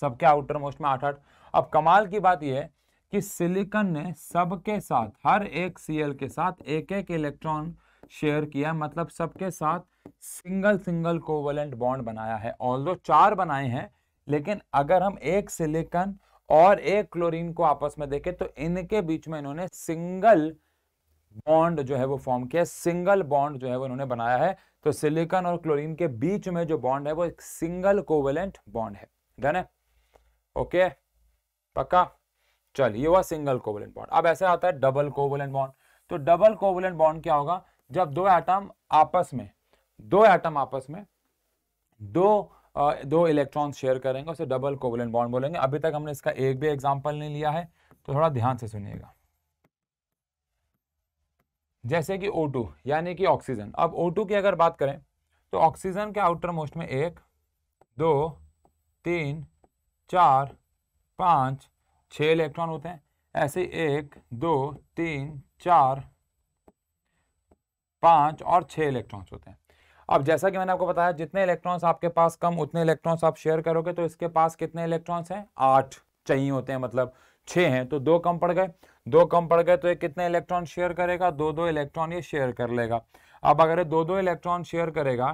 सबके आउटर मोस्ट में आठ आठ अब कमाल की बात यह है कि सिलिकन ने सबके साथ हर एक सीएल के साथ एक एक इलेक्ट्रॉन शेयर किया मतलब सबके साथ सिंगल सिंगल कोवलेंट बॉन्ड बनाया है ऑल चार बनाए हैं लेकिन अगर हम एक सिलिकन और एक क्लोरीन को आपस में देखें तो इनके बीच में इन्होंने सिंगल बॉन्ड जो है वो फॉर्म किया सिंगल बॉन्ड जो है वो उन्होंने बनाया है तो सिलिकॉन और क्लोरीन के बीच में जो बॉन्ड है वो एक सिंगल कोवेलेंट बॉन्ड है डन है ओके पक्का चल ये हुआ सिंगल कोवेलेंट बॉन्ड अब ऐसे आता है डबल कोवेलेंट बॉन्ड तो डबल कोवेलेंट बॉन्ड क्या होगा जब दो एटम आपस में दो एटम आपस में दो आ, दो इलेक्ट्रॉन शेयर करेंगे उसे डबल कोवेलेंट बॉन्ड बोलेंगे अभी तक हमने इसका एक भी एग्जाम्पल नहीं लिया है तो थोड़ा ध्यान से सुनिएगा जैसे कि O2 यानी कि ऑक्सीजन अब O2 की अगर बात करें तो ऑक्सीजन के आउटर मोस्ट में एक दो तीन चार पाँच छः इलेक्ट्रॉन होते हैं ऐसे एक दो तीन चार पाँच और छः इलेक्ट्रॉन्स होते हैं अब जैसा कि मैंने आपको बताया जितने इलेक्ट्रॉन्स आपके पास कम उतने इलेक्ट्रॉन्स आप शेयर करोगे तो इसके पास कितने इलेक्ट्रॉन्स हैं आठ चाहिए होते हैं मतलब छः हैं तो दो कम पड़ गए दो कम पड़ गए तो ये कितने इलेक्ट्रॉन शेयर करेगा दो दो इलेक्ट्रॉन ये शेयर कर लेगा अब अगर ये दो दो इलेक्ट्रॉन शेयर करेगा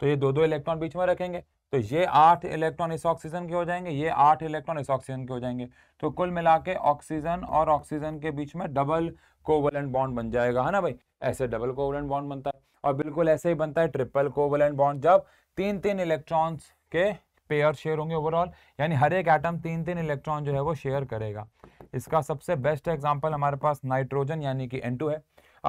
तो ये दो दो इलेक्ट्रॉन बीच में रखेंगे तो ये आठ इलेक्ट्रॉन इस ऑक्सीजन के हो जाएंगे ये आठ इलेक्ट्रॉन इस ऑक्सीजन के हो जाएंगे तो कुल मिला के ऑक्सीजन और ऑक्सीजन के बीच में डबल कोवलेंट बॉन्ड बन जाएगा है ना भाई ऐसे डबल कोवलेंट बॉन्ड बनता है और बिल्कुल ऐसे ही बनता है ट्रिपल कोवलेंट बॉन्ड जब तीन तीन इलेक्ट्रॉन्स के पेयर शेयर होंगे ओवरऑल यानी हर एक एटम तीन तीन इलेक्ट्रॉन जो है वो शेयर करेगा इसका सबसे बेस्ट एग्जाम्पल हमारे पास नाइट्रोजन यानी कि एन है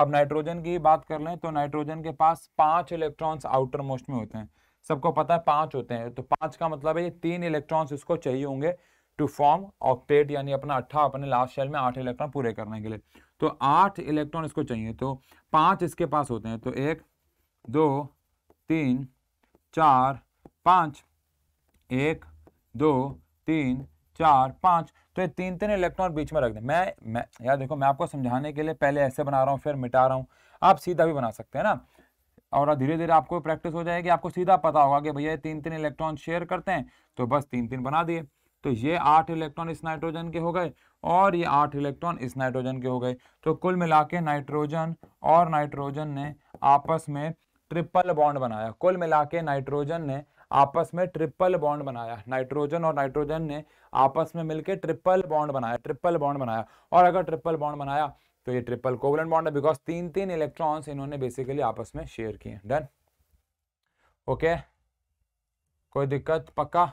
अब नाइट्रोजन की बात कर लें तो नाइट्रोजन के पास पांच इलेक्ट्रॉन्स आउटर मोस्ट में होते हैं सबको पता है पांच होते हैं तो पांच का मतलब है ये तीन इलेक्ट्रॉन्स इसको चाहिए होंगे टू फॉर्म ऑक्टेट यानी अपना अट्ठा अपने लास्ट शेल में आठ इलेक्ट्रॉन पूरे करने के लिए तो आठ इलेक्ट्रॉन इसको चाहिए तो पांच इसके पास होते हैं तो एक दो तीन चार पांच एक दो तीन चार पाँच तो ये तीन तीन इलेक्ट्रॉन बीच में रख दें मैं मैं यार देखो मैं आपको समझाने के लिए पहले ऐसे बना रहा हूँ फिर मिटा रहा हूँ आप सीधा भी बना सकते हैं ना और धीरे धीरे आपको प्रैक्टिस हो जाएगी आपको सीधा पता होगा कि भैया तीन तीन इलेक्ट्रॉन शेयर करते हैं तो बस तीन तीन बना दिए तो ये आठ इलेक्ट्रॉन इस नाइट्रोजन के हो गए और ये आठ इलेक्ट्रॉन इस नाइट्रोजन के हो गए तो कुल मिला के नाइट्रोजन और नाइट्रोजन ने आपस में ट्रिपल बॉन्ड बनाया कुल मिला के नाइट्रोजन ने आपस में ट्रिपल बॉन्ड बनाया नाइट्रोजन और नाइट्रोजन ने आपस में मिलकर ट्रिपल बॉन्ड बनाया ट्रिपल बॉन्ड बनाया और अगर ट्रिपल बॉन्ड बनाया तो ये ट्रिपल कोवलन बॉन्ड है बिकॉज तीन तीन इलेक्ट्रॉन्स इन्होंने बेसिकली आपस में शेयर किए डन ओके कोई दिक्कत पक्का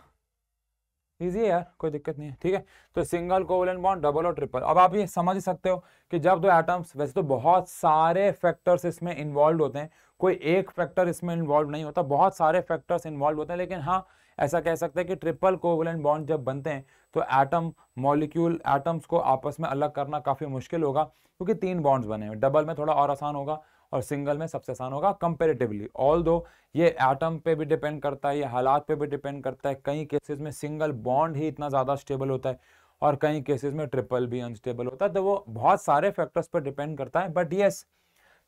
लीजिए यार कोई दिक्कत नहीं है ठीक है तो सिंगल कोवलेंट बॉन्ड डबल और ट्रिपल अब आप ये समझ सकते हो कि जब दो एटम्स वैसे तो बहुत सारे फैक्टर्स इसमें इन्वॉल्व होते हैं कोई एक फैक्टर इसमें इन्वॉल्व नहीं होता बहुत सारे फैक्टर्स इन्वॉल्व होते हैं लेकिन हाँ ऐसा कह सकते हैं कि ट्रिपल कोवलेंट बॉन्ड जब बनते हैं तो एटम मॉलिक्यूल एटम्स को आपस में अलग करना काफ़ी मुश्किल होगा क्योंकि तीन बॉन्ड्स बने हैं डबल में थोड़ा और आसान होगा और सिंगल में सबसे आसान होगा कंपेरेटिवली ऑल दो ये एटम पे भी डिपेंड करता है ये हालात पे भी डिपेंड करता है कई केसेस में सिंगल बॉन्ड ही इतना ज़्यादा स्टेबल होता है और कई केसेस में ट्रिपल भी अनस्टेबल होता है तो वो बहुत सारे फैक्टर्स पर डिपेंड करता है बट येस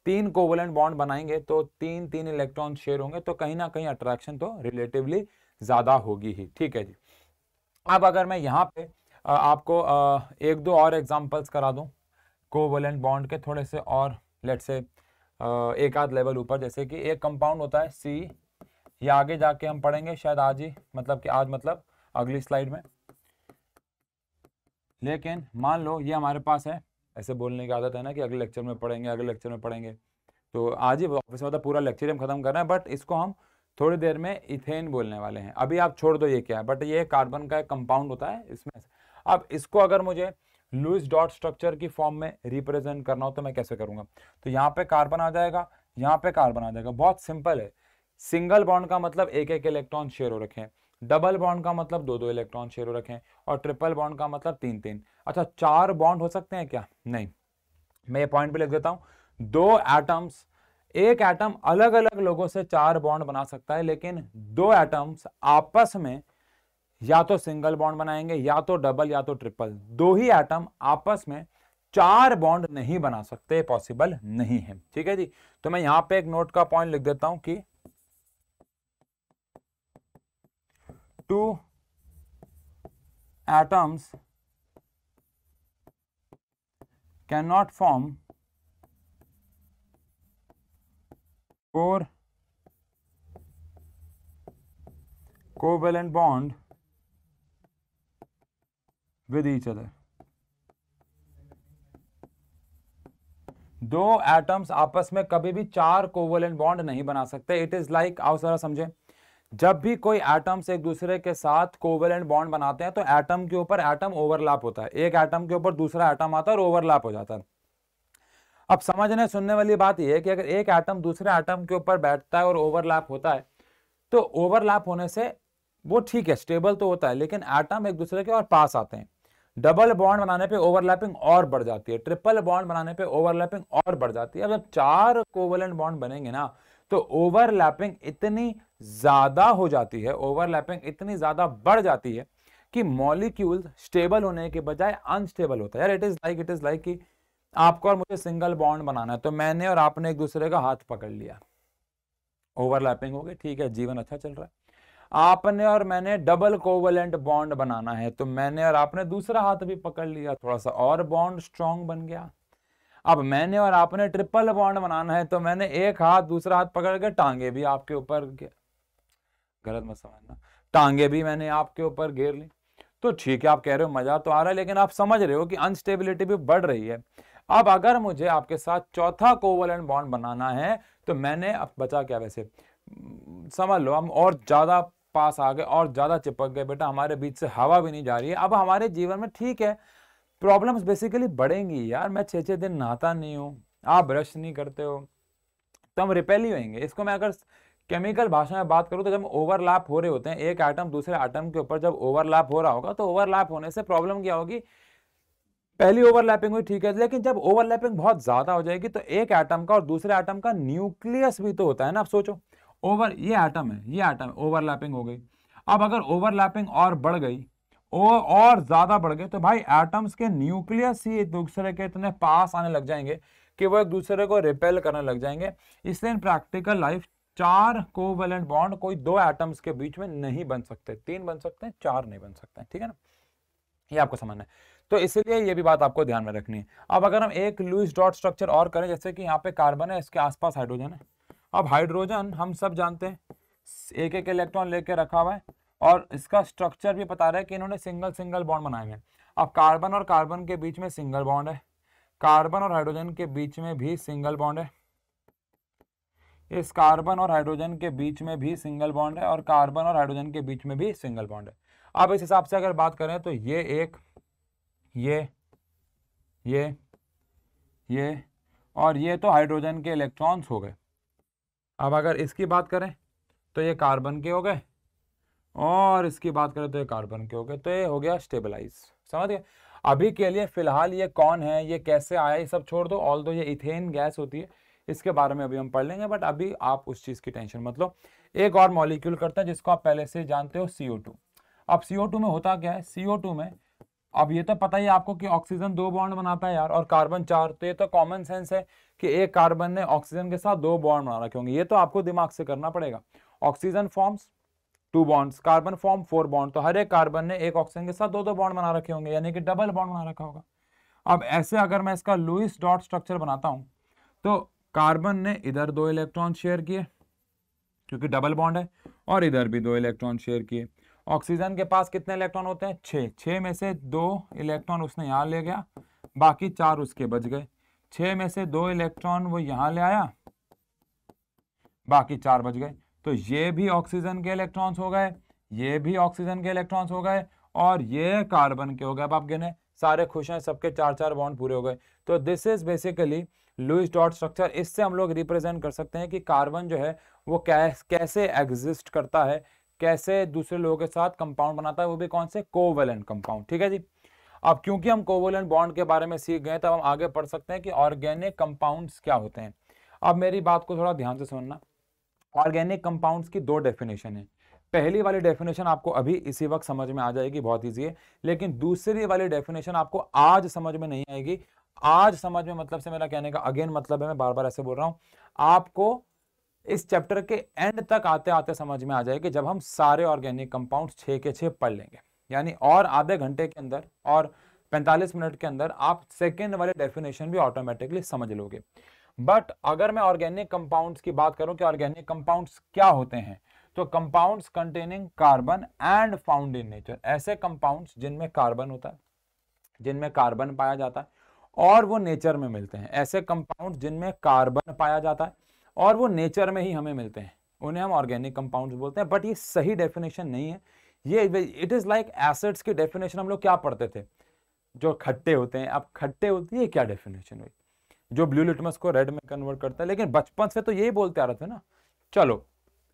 तीन कोवलेंट बॉन्ड बनाएंगे तो तीन तीन इलेक्ट्रॉन शेयर होंगे तो कहीं ना कहीं अट्रैक्शन तो रिलेटिवली ज़्यादा होगी ही ठीक है जी अब अगर मैं यहाँ पे आपको एक दो और एग्जांपल्स करा दूँ कोवलेंट बॉन्ड के थोड़े से और लेट से एक आध लेवल ऊपर जैसे कि एक कंपाउंड होता है सी ये आगे जाके हम पढ़ेंगे शायद आज ही मतलब कि आज मतलब अगली स्लाइड में लेकिन मान लो ये हमारे पास है ऐसे बोलने की आदत है ना कि अगले लेक्चर में पढ़ेंगे अगले लेक्चर में पढ़ेंगे तो आज ही ऑफिस में पूरा लेक्चर हम खत्म कर रहे हैं बट इसको हम थोड़ी देर में इथेन बोलने वाले हैं अभी आप छोड़ दो ये क्या है बट ये कार्बन का एक कंपाउंड होता है इसमें अब इसको अगर मुझे लुइस डॉट स्ट्रक्चर की फॉर्म में रिप्रेजेंट करना हो तो मैं कैसे करूंगा तो यहाँ पे कार्बन आ जाएगा यहाँ पे कार्बन आ जाएगा बहुत सिंपल है सिंगल बॉन्ड का मतलब एक एक इलेक्ट्रॉन शेयर हो रखे डबल बॉन्ड का मतलब दो दो इलेक्ट्रॉन शेयर हो रखें और ट्रिपल बॉन्ड का मतलब तीन तीन अच्छा चार बॉन्ड हो सकते हैं क्या नहीं मैं ये पॉइंट भी लिख देता हूँ दो एटम्स एक एटम अलग अलग लोगों से चार बॉन्ड बना सकता है लेकिन दो एटम्स आपस में या तो सिंगल बॉन्ड बनाएंगे या तो डबल या तो ट्रिपल दो ही एटम आपस में चार बॉन्ड नहीं बना सकते पॉसिबल नहीं है ठीक है जी तो मैं यहां पे एक नोट का पॉइंट लिख देता हूं कि two atoms can not form four covalent bond with each other दो एटम्स आपस में कभी भी चार कोवेलेंट बॉन्ड नहीं बना सकते इट इज लाइक आओ सारा समझे जब भी कोई एटम्स एक दूसरे के साथ कोवेलेंट बॉन्ड बनाते हैं तो एटम के ऊपर एटम ओवरलैप होता है एक एटम के ऊपर दूसरा एटम आता है और ओवरलैप हो जाता है अब समझने सुनने वाली बात यह है कि अगर एक आइटम दूसरे आटम के ऊपर बैठता है और ओवरलैप होता है तो ओवरलैप होने से वो ठीक है स्टेबल तो होता है लेकिन आइटम एक दूसरे के और पास आते हैं डबल बॉन्ड बनाने पे ओवरलैपिंग और बढ़ जाती है ट्रिपल बॉन्ड बनाने पे ओवरलैपिंग और बढ़ जाती है अब जब चार कोवलेंट बॉन्ड बनेंगे ना तो ओवरलैपिंग इतनी ज्यादा हो जाती है ओवरलैपिंग इतनी ज्यादा बढ़ जाती है कि मॉलिक्यूल स्टेबल होने के बजाय अनस्टेबल होता है यार it is like it is like की आपको और मुझे सिंगल बॉन्ड बनाना है तो मैंने और आपने एक दूसरे का हाथ पकड़ लिया ओवरलैपिंग हो गई ठीक है जीवन अच्छा चल रहा है आपने और मैंने डबल कोवलेंट बॉन्ड बनाना है तो मैंने और आपने दूसरा हाथ भी पकड़ लिया थोड़ा सा और बॉन्ड स्ट्रांग बन गया अब मैंने और आपने ट्रिपल बॉन्ड बनाना है तो मैंने एक हाथ दूसरा हाथ पकड़ के टांगे भी आपके ऊपर गलत मत समझना टांगे भी मैंने आपके ऊपर घेर ली तो ठीक है आप कह रहे हो मजा तो आ रहा है लेकिन आप समझ रहे हो कि अनस्टेबिलिटी भी बढ़ रही है अब अगर मुझे आपके साथ चौथा कोवलेंट बॉन्ड बनाना है तो मैंने अब बचा क्या वैसे समझ लो हम और ज़्यादा पास आ गए और ज़्यादा चिपक गए बेटा हमारे बीच से हवा भी नहीं जा रही है अब हमारे जीवन में ठीक है प्रॉब्लम्स बेसिकली बढ़ेंगी यार मैं छः छः दिन नहाता नहीं हूँ आप ब्रश नहीं करते हो तो हम रिपेल ही होंगे इसको मैं अगर केमिकल भाषा में बात करूँ तो जब ओवरलैप हो रहे होते हैं एक आइटम दूसरे आइटम के ऊपर जब ओवरलैप हो रहा होगा तो ओवरलैप होने से प्रॉब्लम क्या होगी पहली ओवरलैपिंग हुई ठीक है लेकिन जब ओवरलैपिंग बहुत ज्यादा हो जाएगी तो एक एटम का और दूसरे एटम का न्यूक्लियस भी तो होता है ना आप सोचो ओवर ये एटम है ये एटम ओवरलैपिंग हो गई अब अगर ओवरलैपिंग और बढ़ गई और, और ज्यादा बढ़ गई तो भाई एटम्स के न्यूक्लियस ही एक दूसरे के इतने पास आने लग जाएंगे कि वो एक दूसरे को रिपेल करने लग जाएंगे इसलिए इन प्रैक्टिकल लाइफ चार कोवेलेंट बॉन्ड कोई दो एटम्स के बीच में नहीं बन सकते तीन बन सकते हैं चार नहीं बन सकते ठीक है ना ये आपको समझना है तो इसलिए ये भी बात आपको ध्यान में रखनी है अब अगर हम एक लूज डॉट स्ट्रक्चर और करें जैसे कि यहाँ पे कार्बन है इसके आसपास हाइड्रोजन है अब हाइड्रोजन हम सब जानते हैं एक एक इलेक्ट्रॉन लेके रखा हुआ है और इसका स्ट्रक्चर भी बता रहा है कि इन्होंने सिंगल सिंगल बॉन्ड बनाए हैं अब कार्बन और कार्बन के बीच में सिंगल बॉन्ड है कार्बन और हाइड्रोजन के बीच में भी सिंगल बॉन्ड है इस कार्बन और हाइड्रोजन के बीच में भी सिंगल बॉन्ड है और कार्बन और हाइड्रोजन के बीच में भी सिंगल बॉन्ड है अब इस हिसाब से अगर बात करें तो ये एक ये ये ये और ये तो हाइड्रोजन के इलेक्ट्रॉन्स हो गए अब अगर इसकी बात करें तो ये कार्बन के हो गए और इसकी बात करें तो ये कार्बन के हो गए तो ये हो गया स्टेबलाइज समझ गए अभी के लिए फिलहाल ये कौन है ये कैसे आया ये सब छोड़ दो ऑल दो ये इथेन गैस होती है इसके बारे में अभी हम पढ़ लेंगे बट अभी आप उस चीज़ की टेंशन मत लो एक और मॉलिक्यूल करते हैं जिसको आप पहले से जानते हो सी अब सी में होता क्या है सी में अब ये तो पता ही आपको कि ऑक्सीजन दो बॉन्ड बनाता है यार और कार्बन चार तो ये तो कॉमन सेंस है कि एक कार्बन ने ऑक्सीजन के साथ दो बॉन्ड बना रखे होंगे ये तो आपको दिमाग से करना पड़ेगा oxygen forms two bonds carbon form four bond तो हर एक कार्बन ने एक ऑक्सीजन के साथ दो दो बॉन्ड बना रखे होंगे यानी कि डबल बॉन्ड बना रखा होगा अब ऐसे अगर मैं इसका लुइस डॉट स्ट्रक्चर बनाता हूँ तो कार्बन ने इधर दो इलेक्ट्रॉन शेयर किए क्योंकि डबल बॉन्ड है और इधर भी दो इलेक्ट्रॉन शेयर किए ऑक्सीजन के पास कितने इलेक्ट्रॉन होते हैं छः छः में से दो इलेक्ट्रॉन उसने यहाँ ले गया बाकी चार उसके बच गए छः में से दो इलेक्ट्रॉन वो यहाँ ले आया बाकी चार बच गए तो ये भी ऑक्सीजन के इलेक्ट्रॉन्स हो गए ये भी ऑक्सीजन के इलेक्ट्रॉन्स हो गए और ये कार्बन के हो गए अब आप गिने सारे खुश हैं सबके चार चार बॉन्ड पूरे हो गए तो this is basically Lewis dot structure इससे हम लोग रिप्रेजेंट कर सकते हैं कि कार्बन जो है वो कैस कैसे एग्जिस्ट करता है कैसे दूसरे लोगों के साथ कंपाउंड बनाता है वो भी कौन से कोवेलेंट कंपाउंड ठीक है जी अब क्योंकि हम कोवेलेंट बॉन्ड के बारे में सीख गए तो हम आगे पढ़ सकते हैं कि ऑर्गेनिक कंपाउंड्स क्या होते हैं अब मेरी बात को थोड़ा ध्यान से सुनना ऑर्गेनिक कंपाउंड्स की दो डेफिनेशन है पहली वाली डेफिनेशन आपको अभी इसी वक्त समझ में आ जाएगी बहुत ईजी है लेकिन दूसरी वाली डेफिनेशन आपको आज समझ में नहीं आएगी आज समझ में मतलब से मेरा कहने का अगेन मतलब है मैं बार बार ऐसे बोल रहा हूँ आपको इस चैप्टर के एंड तक आते आते समझ में आ जाएगी जब हम सारे ऑर्गेनिक कंपाउंड छः के छः पढ़ लेंगे यानी और आधे घंटे के अंदर और 45 मिनट के अंदर आप सेकेंड वाले डेफिनेशन भी ऑटोमेटिकली समझ लोगे बट अगर मैं ऑर्गेनिक कंपाउंड्स की बात करूं कि ऑर्गेनिक कंपाउंड्स क्या होते हैं तो compounds containing carbon and found in nature ऐसे कंपाउंड्स जिनमें कार्बन होता है जिनमें कार्बन पाया जाता है और वो नेचर में मिलते हैं ऐसे कंपाउंड जिनमें कार्बन पाया जाता है और वो नेचर में ही हमें मिलते हैं उन्हें हम ऑर्गेनिक कंपाउंड्स बोलते हैं बट ये सही डेफिनेशन नहीं है ये इट इज़ लाइक एसिड्स की डेफिनेशन हम लोग क्या पढ़ते थे जो खट्टे होते हैं अब खट्टे हैं ये क्या डेफिनेशन हुई जो ब्लू लिटमस को रेड में कन्वर्ट करता है लेकिन बचपन से तो यही बोलते आ रहे थे ना चलो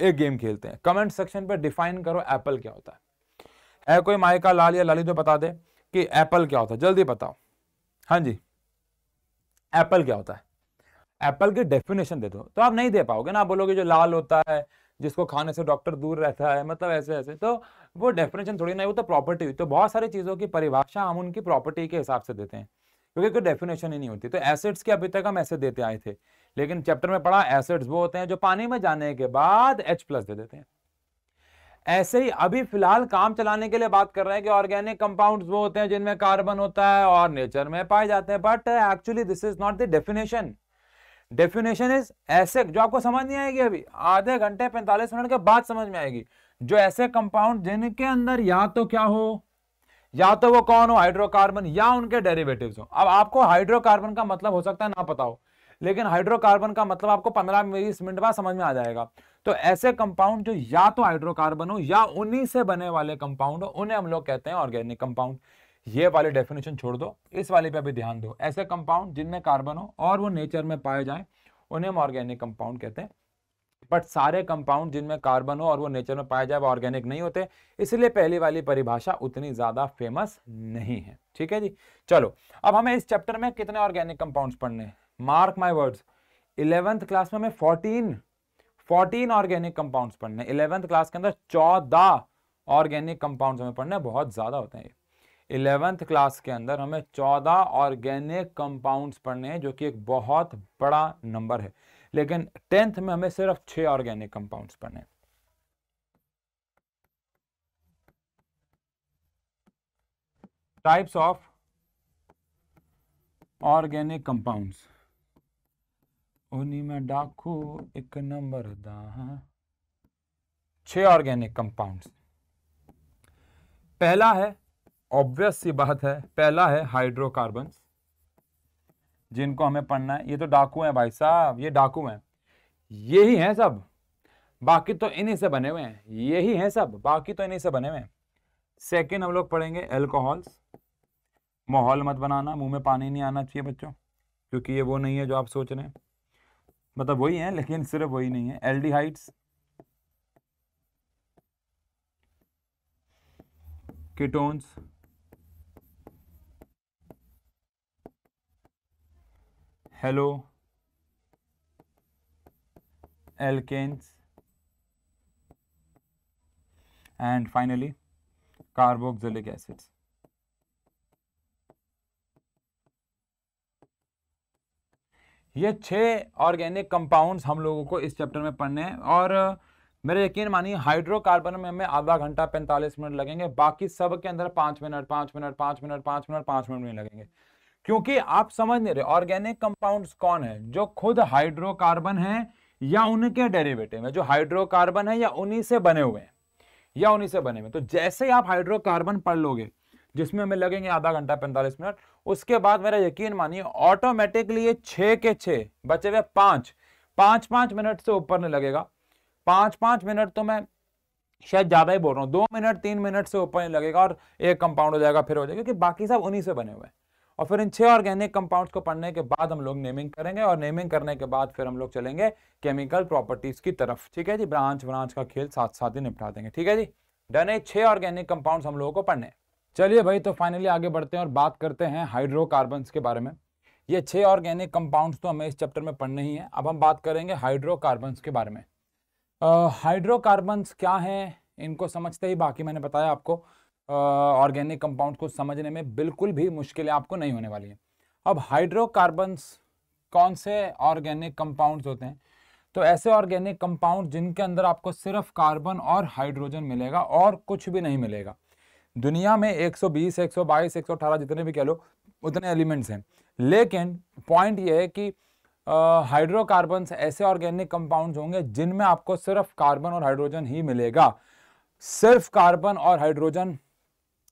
एक गेम खेलते हैं कमेंट सेक्शन पर डिफाइन करो एप्पल क्या होता है है कोई मायका लाल या लाली तो बता दे कि एप्पल क्या होता है जल्दी बताओ हाँ जी एप्पल क्या होता है एप्पल की डेफिनेशन दे दो तो आप नहीं दे पाओगे ना आप बोलोगे जो लाल होता है जिसको खाने से डॉक्टर दूर रहता है मतलब ऐसे ऐसे तो वो डेफिनेशन थोड़ी ना वो तो प्रॉपर्टी तो बहुत सारी चीज़ों की परिभाषा हम उनकी प्रॉपर्टी के हिसाब से देते हैं क्योंकि कोई डेफिनेशन ही नहीं होती तो एसिड्स के अभी तक हम ऐसे देते आए थे लेकिन चैप्टर में पढ़ा एसिड्स वो होते हैं जो पानी में जाने के बाद एच प्लस दे देते हैं ऐसे ही अभी फिलहाल काम चलाने के लिए बात कर रहे हैं कि ऑर्गेनिक कंपाउंड्स वो होते हैं जिनमें कार्बन होता है और नेचर में पाए जाते हैं but actually this is not the definition definition is ऐसे जो आपको समझ नहीं आएगी अभी आधे घंटे पैंतालीस मिनट के बाद समझ में आएगी जो ऐसे कंपाउंड जिनके अंदर या तो क्या हो या तो वो कौन हो हाइड्रोकार्बन या उनके डेरिवेटिव्स हो अब आपको हाइड्रोकार्बन का मतलब हो सकता है ना पता हो लेकिन हाइड्रोकार्बन का मतलब आपको पंद्रह बीस मिनट बाद समझ में आ जाएगा तो ऐसे कंपाउंड जो या तो हाइड्रोकार्बन हो या उन्हीं से बने वाले कंपाउंड हो उन्हें हम लोग कहते हैं ऑर्गेनिक कंपाउंड ये वाले डेफिनेशन छोड़ दो इस वाले पे अभी ध्यान दो ऐसे कंपाउंड जिनमें कार्बन हो और वो नेचर में पाए जाए उन्हें हम ऑर्गेनिक कंपाउंड कहते हैं बट सारे कंपाउंड जिनमें कार्बन हो और वो नेचर में पाए जाए वो ऑर्गेनिक नहीं होते इसलिए पहली वाली परिभाषा उतनी ज़्यादा फेमस नहीं है ठीक है जी चलो अब हमें इस चैप्टर में कितने ऑर्गेनिक कंपाउंड पढ़ने हैं mark my words eleventh class में हमें फोर्टीन फोर्टीन ऑर्गेनिक कंपाउंड पढ़ने इलेवेंथ क्लास के अंदर चौदह ऑर्गेनिक कंपाउंड हमें पढ़ने बहुत ज़्यादा होते हैं इलेवेंथ क्लास के अंदर हमें चौदह ऑर्गेनिक कंपाउंड्स पढ़ने हैं जो कि एक बहुत बड़ा नंबर है लेकिन टेंथ में हमें सिर्फ छह ऑर्गेनिक कंपाउंड्स पढ़ने हैं टाइप्स ऑफ ऑर्गेनिक कंपाउंड्स उन्हीं में डाकू एक नंबर दा हाँ। छह ऑर्गेनिक कंपाउंड्स पहला है ऑब्वियस सी बात है पहला है हाइड्रोकार्बन जिनको हमें पढ़ना है ये तो डाकू हैं भाई साहब ये डाकू हैं ये ही हैं सब बाकी तो इन्हीं से बने हुए हैं ये ही हैं सब बाकी तो इन्हीं से बने हुए हैं सेकेंड हम लोग पढ़ेंगे एल्कोहल्स माहौल मत बनाना मुंह में पानी नहीं आना चाहिए बच्चों क्योंकि ये वो नहीं है जो आप सोच रहे हैं मतलब वही है लेकिन सिर्फ वही नहीं है aldehydes ketones halo alkanes and finally carboxylic acids ये छह ऑर्गेनिक कंपाउंड्स हम लोगों को इस चैप्टर में पढ़ने हैं और मेरे यकीन मानिए हाइड्रोकार्बन में हमें आधा घंटा पैंतालीस मिनट लगेंगे बाकी सब के अंदर पाँच मिनट पाँच मिनट पाँच मिनट पाँच मिनट पाँच मिनट में लगेंगे क्योंकि आप समझ नहीं रहे ऑर्गेनिक कंपाउंड्स कौन है जो खुद हाइड्रोकार्बन है या उनके डेरिवेटिव है जो हाइड्रोकार्बन है या उन्हीं से बने हुए हैं या उन्हीं से बने हुए तो जैसे ही आप हाइड्रोकार्बन पढ़ लोगे जिसमें हमें लगेंगे आधा घंटा पैंतालीस मिनट उसके बाद मेरा यकीन मानिए ऑटोमेटिकली ये छे के छे बचे हुए पांच पांच पांच मिनट से ऊपर नहीं लगेगा पांच पांच मिनट तो मैं शायद ज़्यादा ही बोल रहा हूँ दो मिनट तीन मिनट से ऊपर नहीं लगेगा और एक कंपाउंड हो जाएगा फिर हो जाएगा क्योंकि बाकी सब उन्हीं से बने हुए हैं और फिर इन छह ऑर्गेनिक कंपाउंड्स को पढ़ने के बाद हम लोग नेमिंग करेंगे और नेमिंग करने के बाद फिर हम लोग चलेंगे केमिकल प्रॉपर्टीज की तरफ ठीक है जी ब्रांच ब्रांच का खेल साथ साथ ही निपटा देंगे ठीक है जी डन है छह ऑर्गेनिक कंपाउंड हम लोगों को पढ़ने चलिए भाई तो फाइनली आगे बढ़ते हैं और बात करते हैं हाइड्रोकार्बन के बारे में ये छह ऑर्गेनिक कंपाउंड तो हमें इस चैप्टर में पढ़ने ही है अब हम बात करेंगे हाइड्रोकार्बन के बारे में हाइड्रोकार्बन्स क्या है इनको समझते ही बाकी मैंने बताया आपको ऑर्गेनिक कंपाउंड को समझने में बिल्कुल भी मुश्किलें आपको नहीं होने वाली हैं अब हाइड्रोकार्बन्स कौन से ऑर्गेनिक कंपाउंड्स होते हैं तो ऐसे ऑर्गेनिक कंपाउंड जिनके अंदर आपको सिर्फ कार्बन और हाइड्रोजन मिलेगा और कुछ भी नहीं मिलेगा दुनिया में 120, 122, 118 जितने भी कह लो उतने एलिमेंट्स हैं लेकिन पॉइंट ये है कि हाइड्रोकार्बन्स ऐसे ऑर्गेनिक कंपाउंड्स होंगे जिनमें आपको सिर्फ कार्बन और हाइड्रोजन ही मिलेगा सिर्फ कार्बन और हाइड्रोजन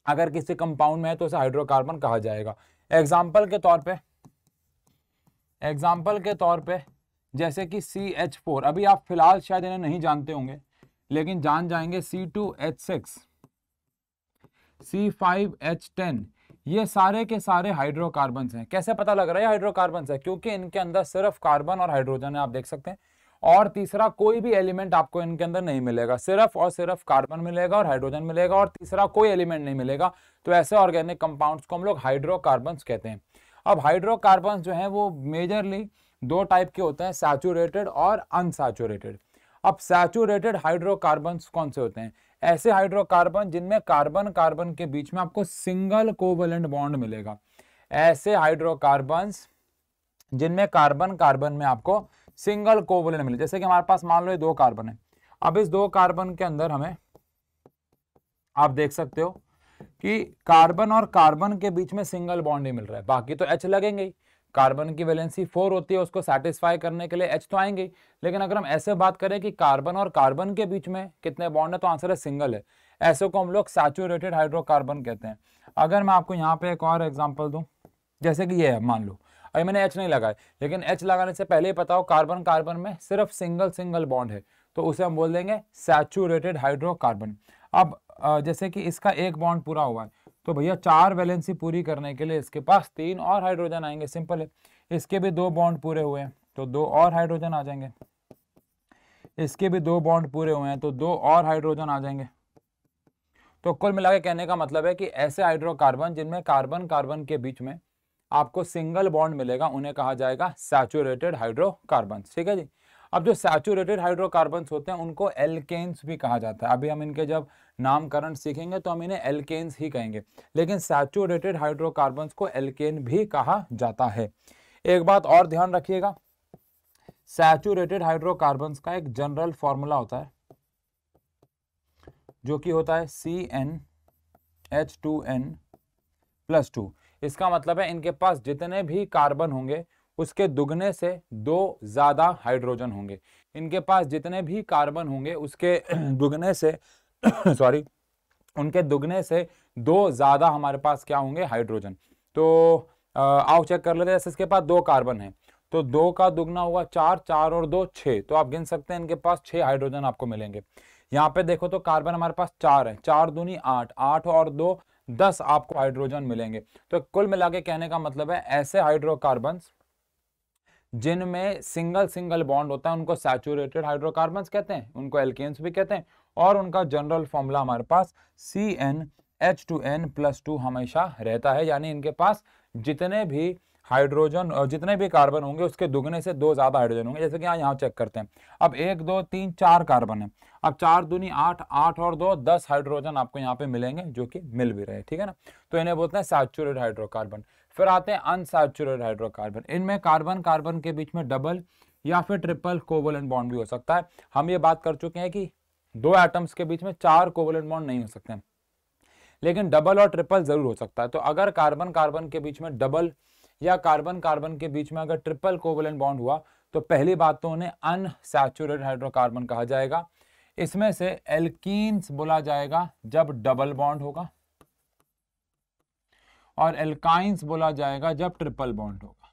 अगर किसी कंपाउंड में है तो उसे हाइड्रोकार्बन कहा जाएगा एग्जाम्पल के तौर पर एग्जाम्पल के तौर पर जैसे कि सी एच फोर अभी आप फिलहाल शायद इन्हें नहीं जानते होंगे लेकिन जान जाएंगे C two H six C five H ten ये सारे के सारे हाइड्रोकार्बन हैं कैसे पता लग रहा है हाइड्रोकार्बन है क्योंकि इनके अंदर सिर्फ कार्बन और हाइड्रोजन है आप देख सकते हैं और तीसरा कोई भी एलिमेंट आपको इनके अंदर नहीं मिलेगा सिर्फ और सिर्फ कार्बन मिलेगा और हाइड्रोजन मिलेगा और तीसरा कोई एलिमेंट नहीं मिलेगा तो ऐसे ऑर्गेनिक कंपाउंड्स को हम लोग हाइड्रोकार्बन कहते हैं अब हाइड्रोकार्बन जो है वो मेजरली दो टाइप के होते हैं सैचुरेटेड और अनसैचुरेटेड अब सैचुरेटेड हाइड्रोकार्बन कौन से होते हैं ऐसे हाइड्रोकार्बन जिनमें कार्बन कार्बन के बीच में आपको सिंगल कोवलेंट बॉन्ड मिलेगा ऐसे हाइड्रोकार्बन जिनमें कार्बन कार्बन में आपको सिंगल कोवलेंट मिले जैसे कि हमारे पास मान लो ये दो कार्बन है अब इस दो कार्बन के अंदर हमें आप देख सकते हो कि कार्बन और कार्बन के बीच में सिंगल बॉन्ड ही मिल रहा है बाकी तो एच लगेंगे कार्बन की वैलेंसी फोर होती है उसको सेटिस्फाई करने के लिए एच तो आएंगे लेकिन अगर हम ऐसे बात करें कि कार्बन और कार्बन के बीच में कितने बॉन्ड है तो आंसर है सिंगल है ऐसे को हम लोग सैचुरेटेड हाइड्रोकार्बन कहते हैं अगर मैं आपको यहाँ पे एक और एग्जाम्पल दू जैसे कि ये है मान लो अभी मैंने एच नहीं लगाया लेकिन एच लगाने से पहले ही पता हो कार्बन कार्बन में सिर्फ सिंगल सिंगल बॉन्ड है तो उसे हम बोल देंगे सैचुरेटेड हाइड्रोकार्बन अब जैसे कि इसका एक बॉन्ड पूरा हुआ है तो भैया चार वैलेंसी पूरी करने के लिए इसके पास तीन और हाइड्रोजन आएंगे सिंपल है इसके भी दो बॉन्ड पूरे हुए हैं तो दो और हाइड्रोजन आ जाएंगे इसके भी दो बॉन्ड पूरे हुए हैं तो दो और हाइड्रोजन आ जाएंगे तो कुल मिला के कहने का मतलब है कि ऐसे हाइड्रोकार्बन जिनमें कार्बन कार्बन के बीच में आपको सिंगल बॉन्ड मिलेगा उन्हें कहा जाएगा सैचुरेटेड हाइड्रोकार्बन ठीक है जी अब जो सैचुरेटेड हाइड्रोकार्बन होते हैं उनको एलकेन्स भी कहा जाता है अभी हम इनके जब नामकरण सीखेंगे तो हम इन्हें एलकेन्स ही कहेंगे लेकिन सैचुरेटेड हाइड्रोकार्बन को एलकेन भी कहा जाता है एक बात और ध्यान रखिएगा सैचुरेटेड हाइड्रोकार्बन का एक जनरल फॉर्मूला होता है जो कि होता है C N H two N plus two इसका मतलब है इनके पास जितने भी कार्बन होंगे उसके दुगने से दो ज़्यादा हाइड्रोजन होंगे इनके पास जितने भी कार्बन होंगे उसके [clears throat] दुगने से [clears throat] सॉरी उनके दुगने से दो ज़्यादा हमारे पास क्या होंगे हाइड्रोजन तो आओ चेक कर लेते हैं जैसे इसके पास दो कार्बन है तो दो का दुगना हुआ चार चार और दो छः तो आप गिन सकते हैं इनके पास छः हाइड्रोजन आपको मिलेंगे यहाँ पे देखो तो कार्बन हमारे पास चार है चार दूनी आठ आठ और दो दस आपको हाइड्रोजन मिलेंगे तो कुल मिला के कहने का मतलब है ऐसे हाइड्रोकार्बन जिनमें सिंगल सिंगल बॉन्ड होता है उनको सैचुरेटेड हाइड्रोकार्बन कहते हैं उनको एल्केन्स भी कहते हैं और उनका जनरल फॉर्मूला हमारे पास C N H two N plus two हमेशा रहता है यानी इनके पास जितने भी हाइड्रोजन और जितने भी कार्बन होंगे उसके दुगने से दो ज़्यादा हाइड्रोजन होंगे जैसे कि यहाँ यहाँ चेक करते हैं अब एक दो तीन चार कार्बन है अब चार दुनी आठ आठ और दो दस हाइड्रोजन आपको यहाँ पे मिलेंगे जो कि मिल भी रहे ठीक है ना तो इन्हें बोलते हैं सैचुरेट हाइड्रोकार्बन फिर आते हैं अनसैचुरेट हाइड्रोकार्बन इनमें कार्बन कार्बन के बीच में डबल या फिर ट्रिपल कोवल बॉन्ड भी हो सकता है हम ये बात कर चुके हैं कि दो एटम्स के बीच में चार कोवल बॉन्ड नहीं हो सकते लेकिन डबल और ट्रिपल जरूर हो सकता है तो अगर कार्बन कार्बन के बीच में डबल या कार्बन कार्बन के बीच में अगर ट्रिपल कोवलन बॉन्ड हुआ तो पहली बात तो उन्हें अनसेचुरेट हाइड्रोकार्बन कहा जाएगा इसमें से एल्किन्स बोला जाएगा जब डबल बॉन्ड होगा और एल्काइंस बोला जाएगा जब ट्रिपल बॉन्ड होगा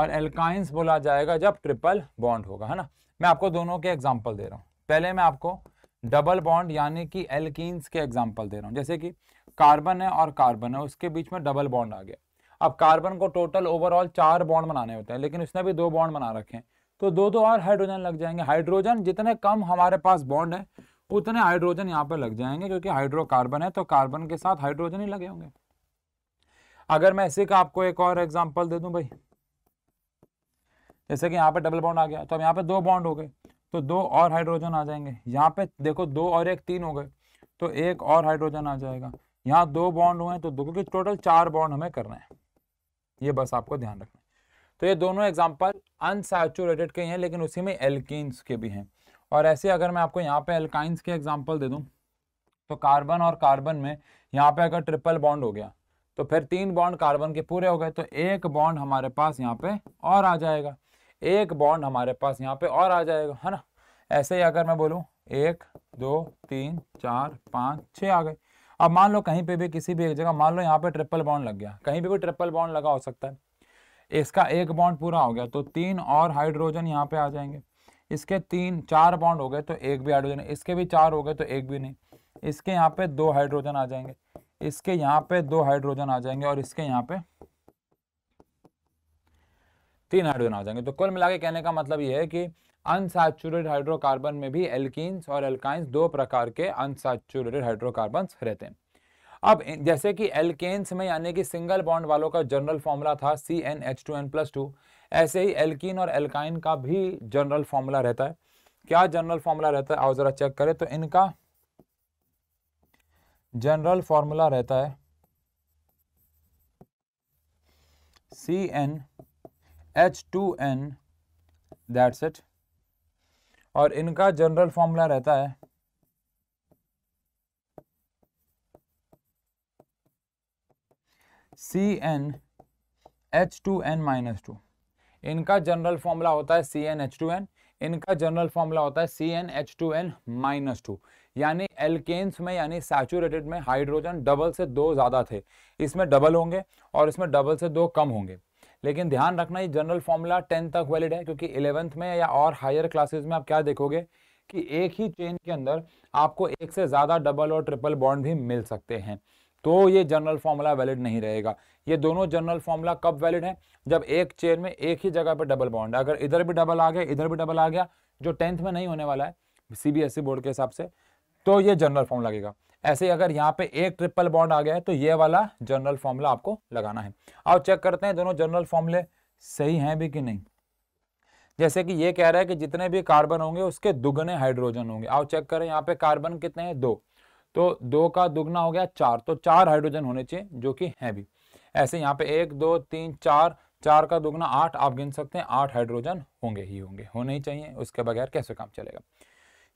और एल्काइंस बोला जाएगा जब ट्रिपल बॉन्ड होगा है ना मैं आपको दोनों के एग्जाम्पल दे रहा हूं पहले मैं आपको डबल बॉन्ड यानी कि एल्किन्स के एग्जाम्पल दे रहा हूं जैसे कि कार्बन है और कार्बन है उसके बीच में डबल बॉन्ड आ गया अब कार्बन को टोटल ओवरऑल चार बॉन्ड बनाने होते हैं लेकिन उसने भी दो बॉन्ड बना रखे हैं तो दो दो तो और हाइड्रोजन लग जाएंगे हाइड्रोजन जितने कम हमारे पास बॉन्ड है उतने हाइड्रोजन यहाँ पर लग जाएंगे क्योंकि हाइड्रोकार्बन है तो कार्बन के साथ हाइड्रोजन ही लगे होंगे अगर मैं इसी का आपको एक और एग्जाम्पल दे दू भाई जैसे कि यहाँ पे डबल बॉन्ड आ गया तो अब यहाँ पे दो बॉन्ड हो गए तो दो और हाइड्रोजन आ जाएंगे यहाँ पे देखो दो और एक तीन हो गए तो एक और हाइड्रोजन आ जाएगा यहाँ दो बॉन्ड हुए तो दो क्योंकि टोटल चार बॉन्ड हमें करना है ये बस आपको ध्यान रखना तो ये दोनों एग्जाम्पल अनसेचुरेटेड के हैं लेकिन उसी में एल्किस के भी हैं और ऐसे अगर मैं आपको यहाँ पे एल्काइंस के एग्जाम्पल दे दूँ तो कार्बन और कार्बन में यहाँ पे अगर ट्रिपल बॉन्ड हो गया तो फिर तीन बॉन्ड कार्बन के पूरे हो गए तो एक बॉन्ड हमारे पास यहाँ पे और आ जाएगा एक बॉन्ड हमारे पास यहाँ पे और आ जाएगा है ना ऐसे ही अगर मैं बोलूँ एक दो तीन चार पाँच छः आ गए अब मान लो कहीं पे भी किसी भी एक जगह मान लो यहाँ पे ट्रिपल बाउंड लग गया कहीं पे भी ट्रिपल बाउंड लगा हो सकता है इसका एक बॉन्ड पूरा हो गया तो तीन और हाइड्रोजन यहाँ पे आ जाएंगे इसके तीन चार बॉन्ड हो गए तो एक भी हाइड्रोजन इसके भी चार हो गए तो एक भी नहीं इसके यहाँ पे दो हाइड्रोजन आ जाएंगे इसके यहाँ पे दो हाइड्रोजन आ जाएंगे और इसके यहाँ पे तीन हाइड्रोजन आ जाएंगे तो कुल मिला के कहने का मतलब ये है कि अनसैचुरेटेड हाइड्रोकार्बन में भी एल्किन्स और एल्काइंस दो प्रकार के अनसैचुरेटेड हाइड्रोकार्बन रहते हैं अब जैसे कि एल्केन्स में यानी कि सिंगल बॉन्ड वालों का जनरल फॉर्मूला था C N H two N plus two ऐसे ही एल्किन और एल्काइन का भी जनरल फॉर्मूला रहता है क्या जनरल फॉर्मूला रहता है आओ जरा चेक करें तो इनका जनरल फॉर्मूला रहता है C N H two N that's it और इनका जनरल फॉर्मूला रहता है C N H two N minus two इनका जनरल फॉर्मूला होता है C N H two N इनका जनरल फॉर्मूला होता है C N H two N minus two यानी एल्केन्स में यानी सैचुरेटेड में हाइड्रोजन डबल से दो ज़्यादा थे इसमें डबल होंगे और इसमें डबल से दो कम होंगे लेकिन ध्यान रखना ये जनरल फॉर्मूला टेंथ तक वैलिड है क्योंकि इलेवंथ में या और हायर क्लासेस में आप क्या देखोगे कि एक ही चेन के अंदर आपको एक से ज़्यादा डबल और ट्रिपल बॉन्ड भी मिल सकते हैं तो ये जनरल फॉर्मूला वैलिड नहीं रहेगा ये दोनों जनरल फॉर्मूला कब वैलिड है जब एक चेन में एक ही जगह पर डबल बॉन्ड अगर इधर भी डबल आ गया इधर भी डबल आ गया जो टेंथ में नहीं होने वाला है सीबीएसई बोर्ड के हिसाब से तो ये जनरल फॉर्म लगेगा ऐसे ही अगर यहाँ पे एक ट्रिपल बॉन्ड आ गया है तो ये वाला जनरल फॉर्मूला आपको लगाना है आओ चेक करते हैं दोनों जनरल फॉर्मूले सही हैं भी कि नहीं जैसे कि ये कह रहा है कि जितने भी कार्बन होंगे उसके दुगने हाइड्रोजन होंगे आओ चेक करें यहाँ पे कार्बन कितने हैं दो तो दो का दुगना हो गया चार तो चार हाइड्रोजन होने चाहिए जो कि है भी ऐसे यहाँ पे एक दो तीन चार चार का दुगना आठ आप गिन सकते हैं आठ हाइड्रोजन होंगे ही होंगे होने ही चाहिए उसके बगैर कैसे काम चलेगा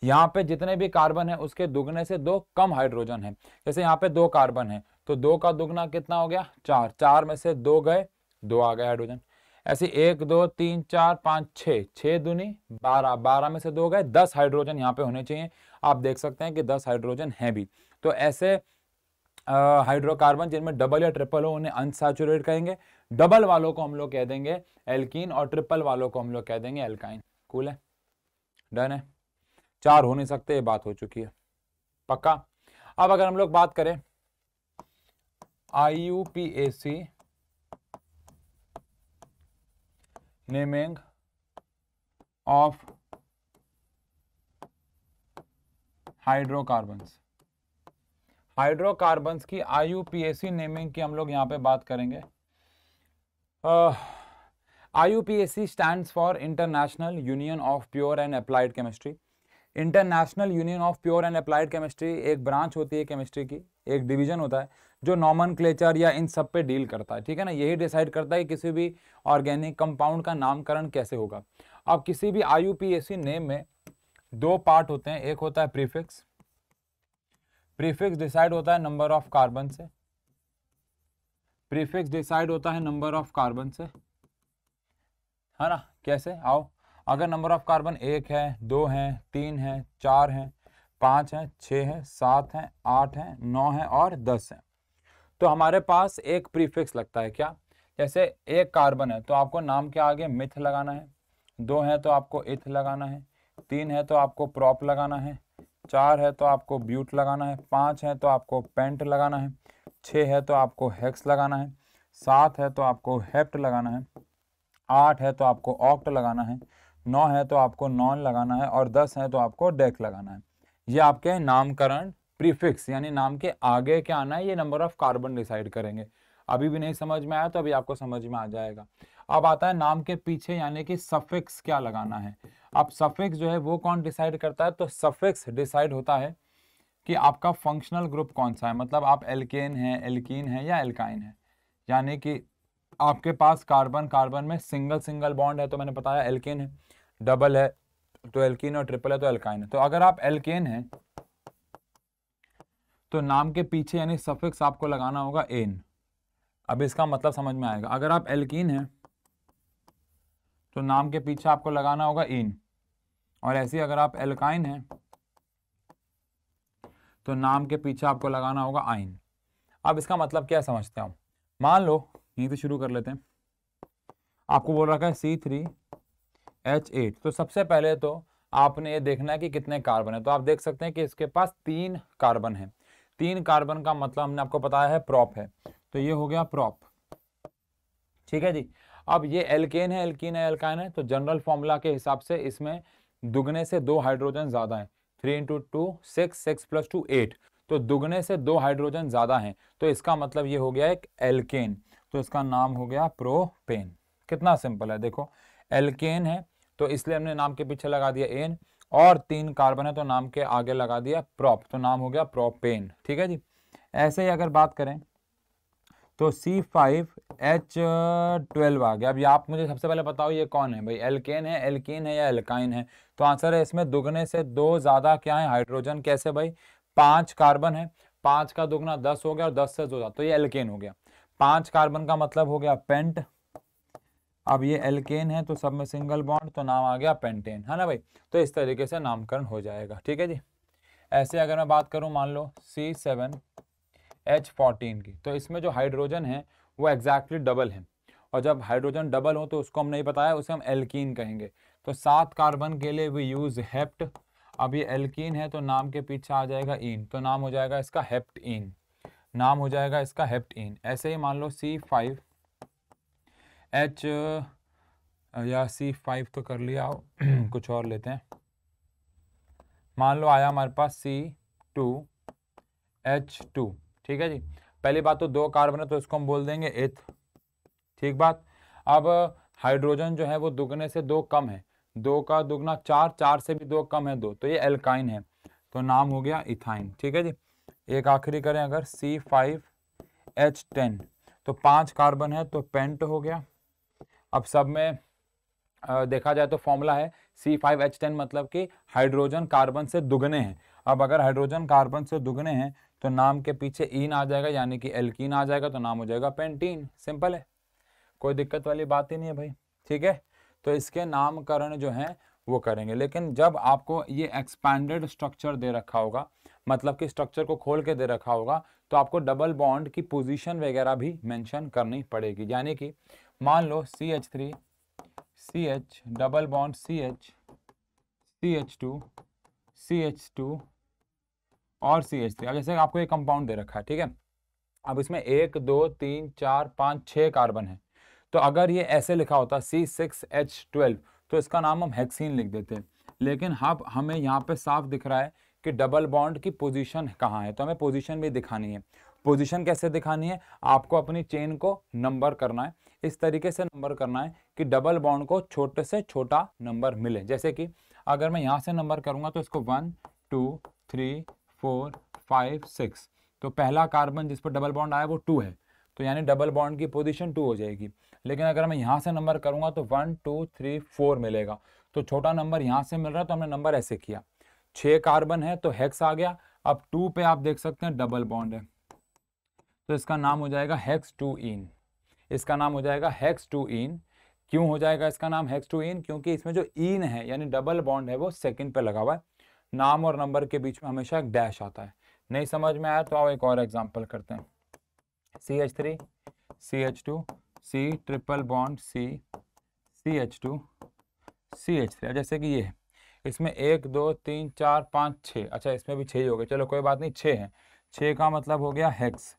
यहाँ पे जितने भी कार्बन है उसके दुगने से दो कम हाइड्रोजन है जैसे यहाँ पे दो कार्बन है तो दो का दुगना कितना हो गया चार चार में से दो गए दो आ गए हाइड्रोजन ऐसे एक दो तीन चार पाँच छः छः दुनी बारह बारह में से दो गए दस हाइड्रोजन यहाँ पे होने चाहिए आप देख सकते हैं कि दस हाइड्रोजन है भी तो ऐसे हाइड्रोकार्बन जिनमें डबल या ट्रिपल हो उन्हें अनसेचुरेट कहेंगे डबल वालों को हम लोग कह देंगे एल्कीन और ट्रिपल वालों को हम लोग कह देंगे एल्काइन कूल है डन है चार हो नहीं सकते ये बात हो चुकी है पक्का अब अगर हम लोग बात करें I U P A C naming of hydrocarbons hydrocarbons की I U P A C naming की हम लोग यहाँ पे बात करेंगे I U P A C stand for International Union of Pure and Applied Chemistry International Union of Pure and Applied Chemistry एक branch होती है केमिस्ट्री की एक डिवीजन होता है जो नॉमन क्लेचर या इन सब पे डील करता है ठीक है ना यही डिसाइड करता है कि किसी भी ऑर्गेनिक कंपाउंड का नामकरण कैसे होगा अब किसी भी आई नेम में दो पार्ट होते हैं एक होता है प्रीफिक्स प्रीफिक्स डिसाइड होता है नंबर ऑफ कार्बन से प्रीफिक्स डिसाइड होता है नंबर ऑफ कार्बन से है ना कैसे आओ अगर नंबर ऑफ कार्बन एक है दो हैं तीन हैं चार हैं पाँच हैं छः हैं सात हैं आठ हैं नौ हैं और दस हैं तो हमारे पास एक प्रीफिक्स लगता है क्या जैसे एक कार्बन है तो आपको नाम के आगे मिथ लगाना है दो है तो आपको इथ लगाना है तीन है तो आपको प्रॉप लगाना है चार है तो आपको ब्यूट लगाना है पाँच है तो आपको पेंट लगाना है छः है तो आपको हेक्स लगाना है सात है तो आपको हेप्ट लगाना है आठ है तो आपको ऑक्ट लगाना है नौ है तो आपको नॉन लगाना है और दस है तो आपको डेक लगाना है ये आपके नामकरण प्रीफिक्स यानी नाम के आगे क्या आना है ये नंबर ऑफ कार्बन डिसाइड करेंगे अभी भी नहीं समझ में आया तो अभी आपको समझ में आ जाएगा अब आता है नाम के पीछे यानी कि सफिक्स क्या लगाना है अब सफिक्स जो है वो कौन डिसाइड करता है तो सफिक्स डिसाइड होता है कि आपका फंक्शनल ग्रुप कौन सा है मतलब आप एल्केन है एल्कीन है या एल्काइन है यानी कि आपके पास कार्बन कार्बन में सिंगल सिंगल बॉन्ड है तो मैंने बताया एल्केन है डबल है तो एल्किन और ट्रिपल है तो एल्काइन है तो अगर आप एल्केन हैं तो नाम के पीछे यानी सफिक्स आपको लगाना होगा एन अब इसका मतलब समझ में आएगा अगर आप एल्किन हैं तो नाम के पीछे आपको लगाना होगा इन और ऐसे अगर आप एल्काइन हैं तो नाम के पीछे आपको लगाना होगा आइन अब इसका मतलब क्या समझते हैं मान लो यहीं से शुरू कर लेते हैं आपको बोल रखा है सी थ्री एच एट तो सबसे पहले तो आपने ये देखना है कि कितने कार्बन है तो आप देख सकते हैं कि इसके पास तीन कार्बन है तीन कार्बन का मतलब हमने आपको बताया है प्रॉप है तो ये हो गया प्रॉप ठीक है जी अब ये एल्केन है एल्किन है एल्काइन है तो जनरल फॉर्मूला के हिसाब से इसमें दुगने से दो हाइड्रोजन ज़्यादा है three into two six six plus two eight तो दुगने से दो हाइड्रोजन ज़्यादा हैं तो इसका मतलब ये हो गया एक एल्केन तो इसका नाम हो गया प्रोपेन कितना सिंपल है देखो एल्केन है तो इसलिए हमने नाम के पीछे लगा दिया एन और तीन कार्बन है तो नाम के आगे लगा दिया प्रॉप तो नाम हो गया प्रोपेन ठीक है जी ऐसे ही अगर बात करें तो सी फाइव एच ट्वेल्व आ गया अब आप मुझे सबसे पहले बताओ ये कौन है भाई एल्केन है एल्कीन है या एल्काइन है तो आंसर है इसमें दुगने से दो ज़्यादा क्या है हाइड्रोजन कैसे भाई पांच कार्बन है पांच का दुगना दस हो गया और दस से दो तो ये एल्केन हो गया पांच कार्बन का मतलब हो गया पेंट अब ये एल्केन है तो सब में सिंगल बॉन्ड तो नाम आ गया पेंटेन है ना भाई तो इस तरीके से नामकरण हो जाएगा ठीक है जी ऐसे अगर मैं बात करूँ मान लो सी सेवन एच फोर्टीन की तो इसमें जो हाइड्रोजन है वो एग्जैक्टली डबल है और जब हाइड्रोजन डबल हो तो उसको हम नहीं बताया उसे हम एल्कीन कहेंगे तो सात कार्बन के लिए वी यूज़ हेप्ट अब ये एल्कीन है तो नाम के पीछे आ जाएगा इन तो नाम हो जाएगा इसका हेप्ट इन नाम हो जाएगा इसका हेप्ट इन ऐसे ही मान लो सी फाइव एच या सी फाइव तो कर लिया हो [clears throat] कुछ और लेते हैं मान लो आया हमारे पास सी टू एच टू ठीक है जी पहली बात तो दो कार्बन है तो इसको हम बोल देंगे एथ ठीक बात अब हाइड्रोजन जो है वो दुगने से दो कम है दो का दुगना चार चार से भी दो कम है दो तो ये एल्काइन है तो नाम हो गया इथाइन ठीक है जी एक आखिरी करें अगर सी फाइव एच टेन तो पांच कार्बन है तो पेंट हो गया अब सब में देखा जाए तो फॉर्मूला है सी फाइव एच टेन मतलब कि हाइड्रोजन कार्बन से दुगने हैं अब अगर हाइड्रोजन कार्बन से दुगने हैं तो नाम के पीछे ईन आ जाएगा यानी कि एल्किन आ जाएगा तो नाम हो जाएगा पेंटीन सिंपल है कोई दिक्कत वाली बात ही नहीं है भाई ठीक है तो इसके नामकरण जो है वो करेंगे लेकिन जब आपको ये एक्सपैंडेड स्ट्रक्चर दे रखा होगा मतलब कि स्ट्रक्चर को खोल के दे रखा होगा तो आपको डबल बॉन्ड की पोजीशन वगैरह भी मेंशन करनी पड़ेगी यानी कि मान लो C H three C H double bond C H C H two C H two और सी एच थ्री अब जैसे आपको एक कंपाउंड दे रखा है ठीक है अब इसमें एक दो तीन चार पाँच छः कार्बन है तो अगर ये ऐसे लिखा होता सी सिक्स एच ट्वेल्व तो इसका नाम हम हेक्सीन लिख देते लेकिन हम हाँ, हमें यहाँ पे साफ दिख रहा है कि डबल बॉन्ड की पोजीशन कहाँ है तो हमें पोजीशन भी दिखानी है पोजीशन कैसे दिखानी है आपको अपनी चेन को नंबर करना है इस तरीके से नंबर करना है कि डबल बाउंड को छोटे से छोटा नंबर मिले जैसे कि अगर मैं यहाँ से नंबर करूँगा तो इसको one two three four five six तो पहला कार्बन जिस पर डबल बॉन्ड आया वो टू है तो यानी डबल बॉन्ड की पोजीशन टू हो जाएगी लेकिन अगर मैं यहाँ से नंबर करूँगा तो वन टू थ्री फोर मिलेगा तो छोटा नंबर यहाँ से मिल रहा है तो हमने नंबर ऐसे किया छः कार्बन है तो हेक्स आ गया अब टू पे आप देख सकते हैं डबल बॉन्ड है तो इसका नाम हो जाएगा हेक्स टू इन इसका नाम हो जाएगा हैक्स टू इन क्यों हो जाएगा इसका नाम हैक्स टू इन क्योंकि इसमें जो इन है यानी डबल बॉन्ड है वो सेकंड पे लगा हुआ है नाम और नंबर के बीच में हमेशा एक डैश आता है नहीं समझ में आया तो आओ एक और एग्जाम्पल करते हैं C H three C H two C triple bond C C H two C H three जैसे कि ये है इसमें एक दो तीन चार पाँच छः अच्छा इसमें भी छः ही हो गए चलो कोई बात नहीं छः है छः का मतलब हो गया हैक्स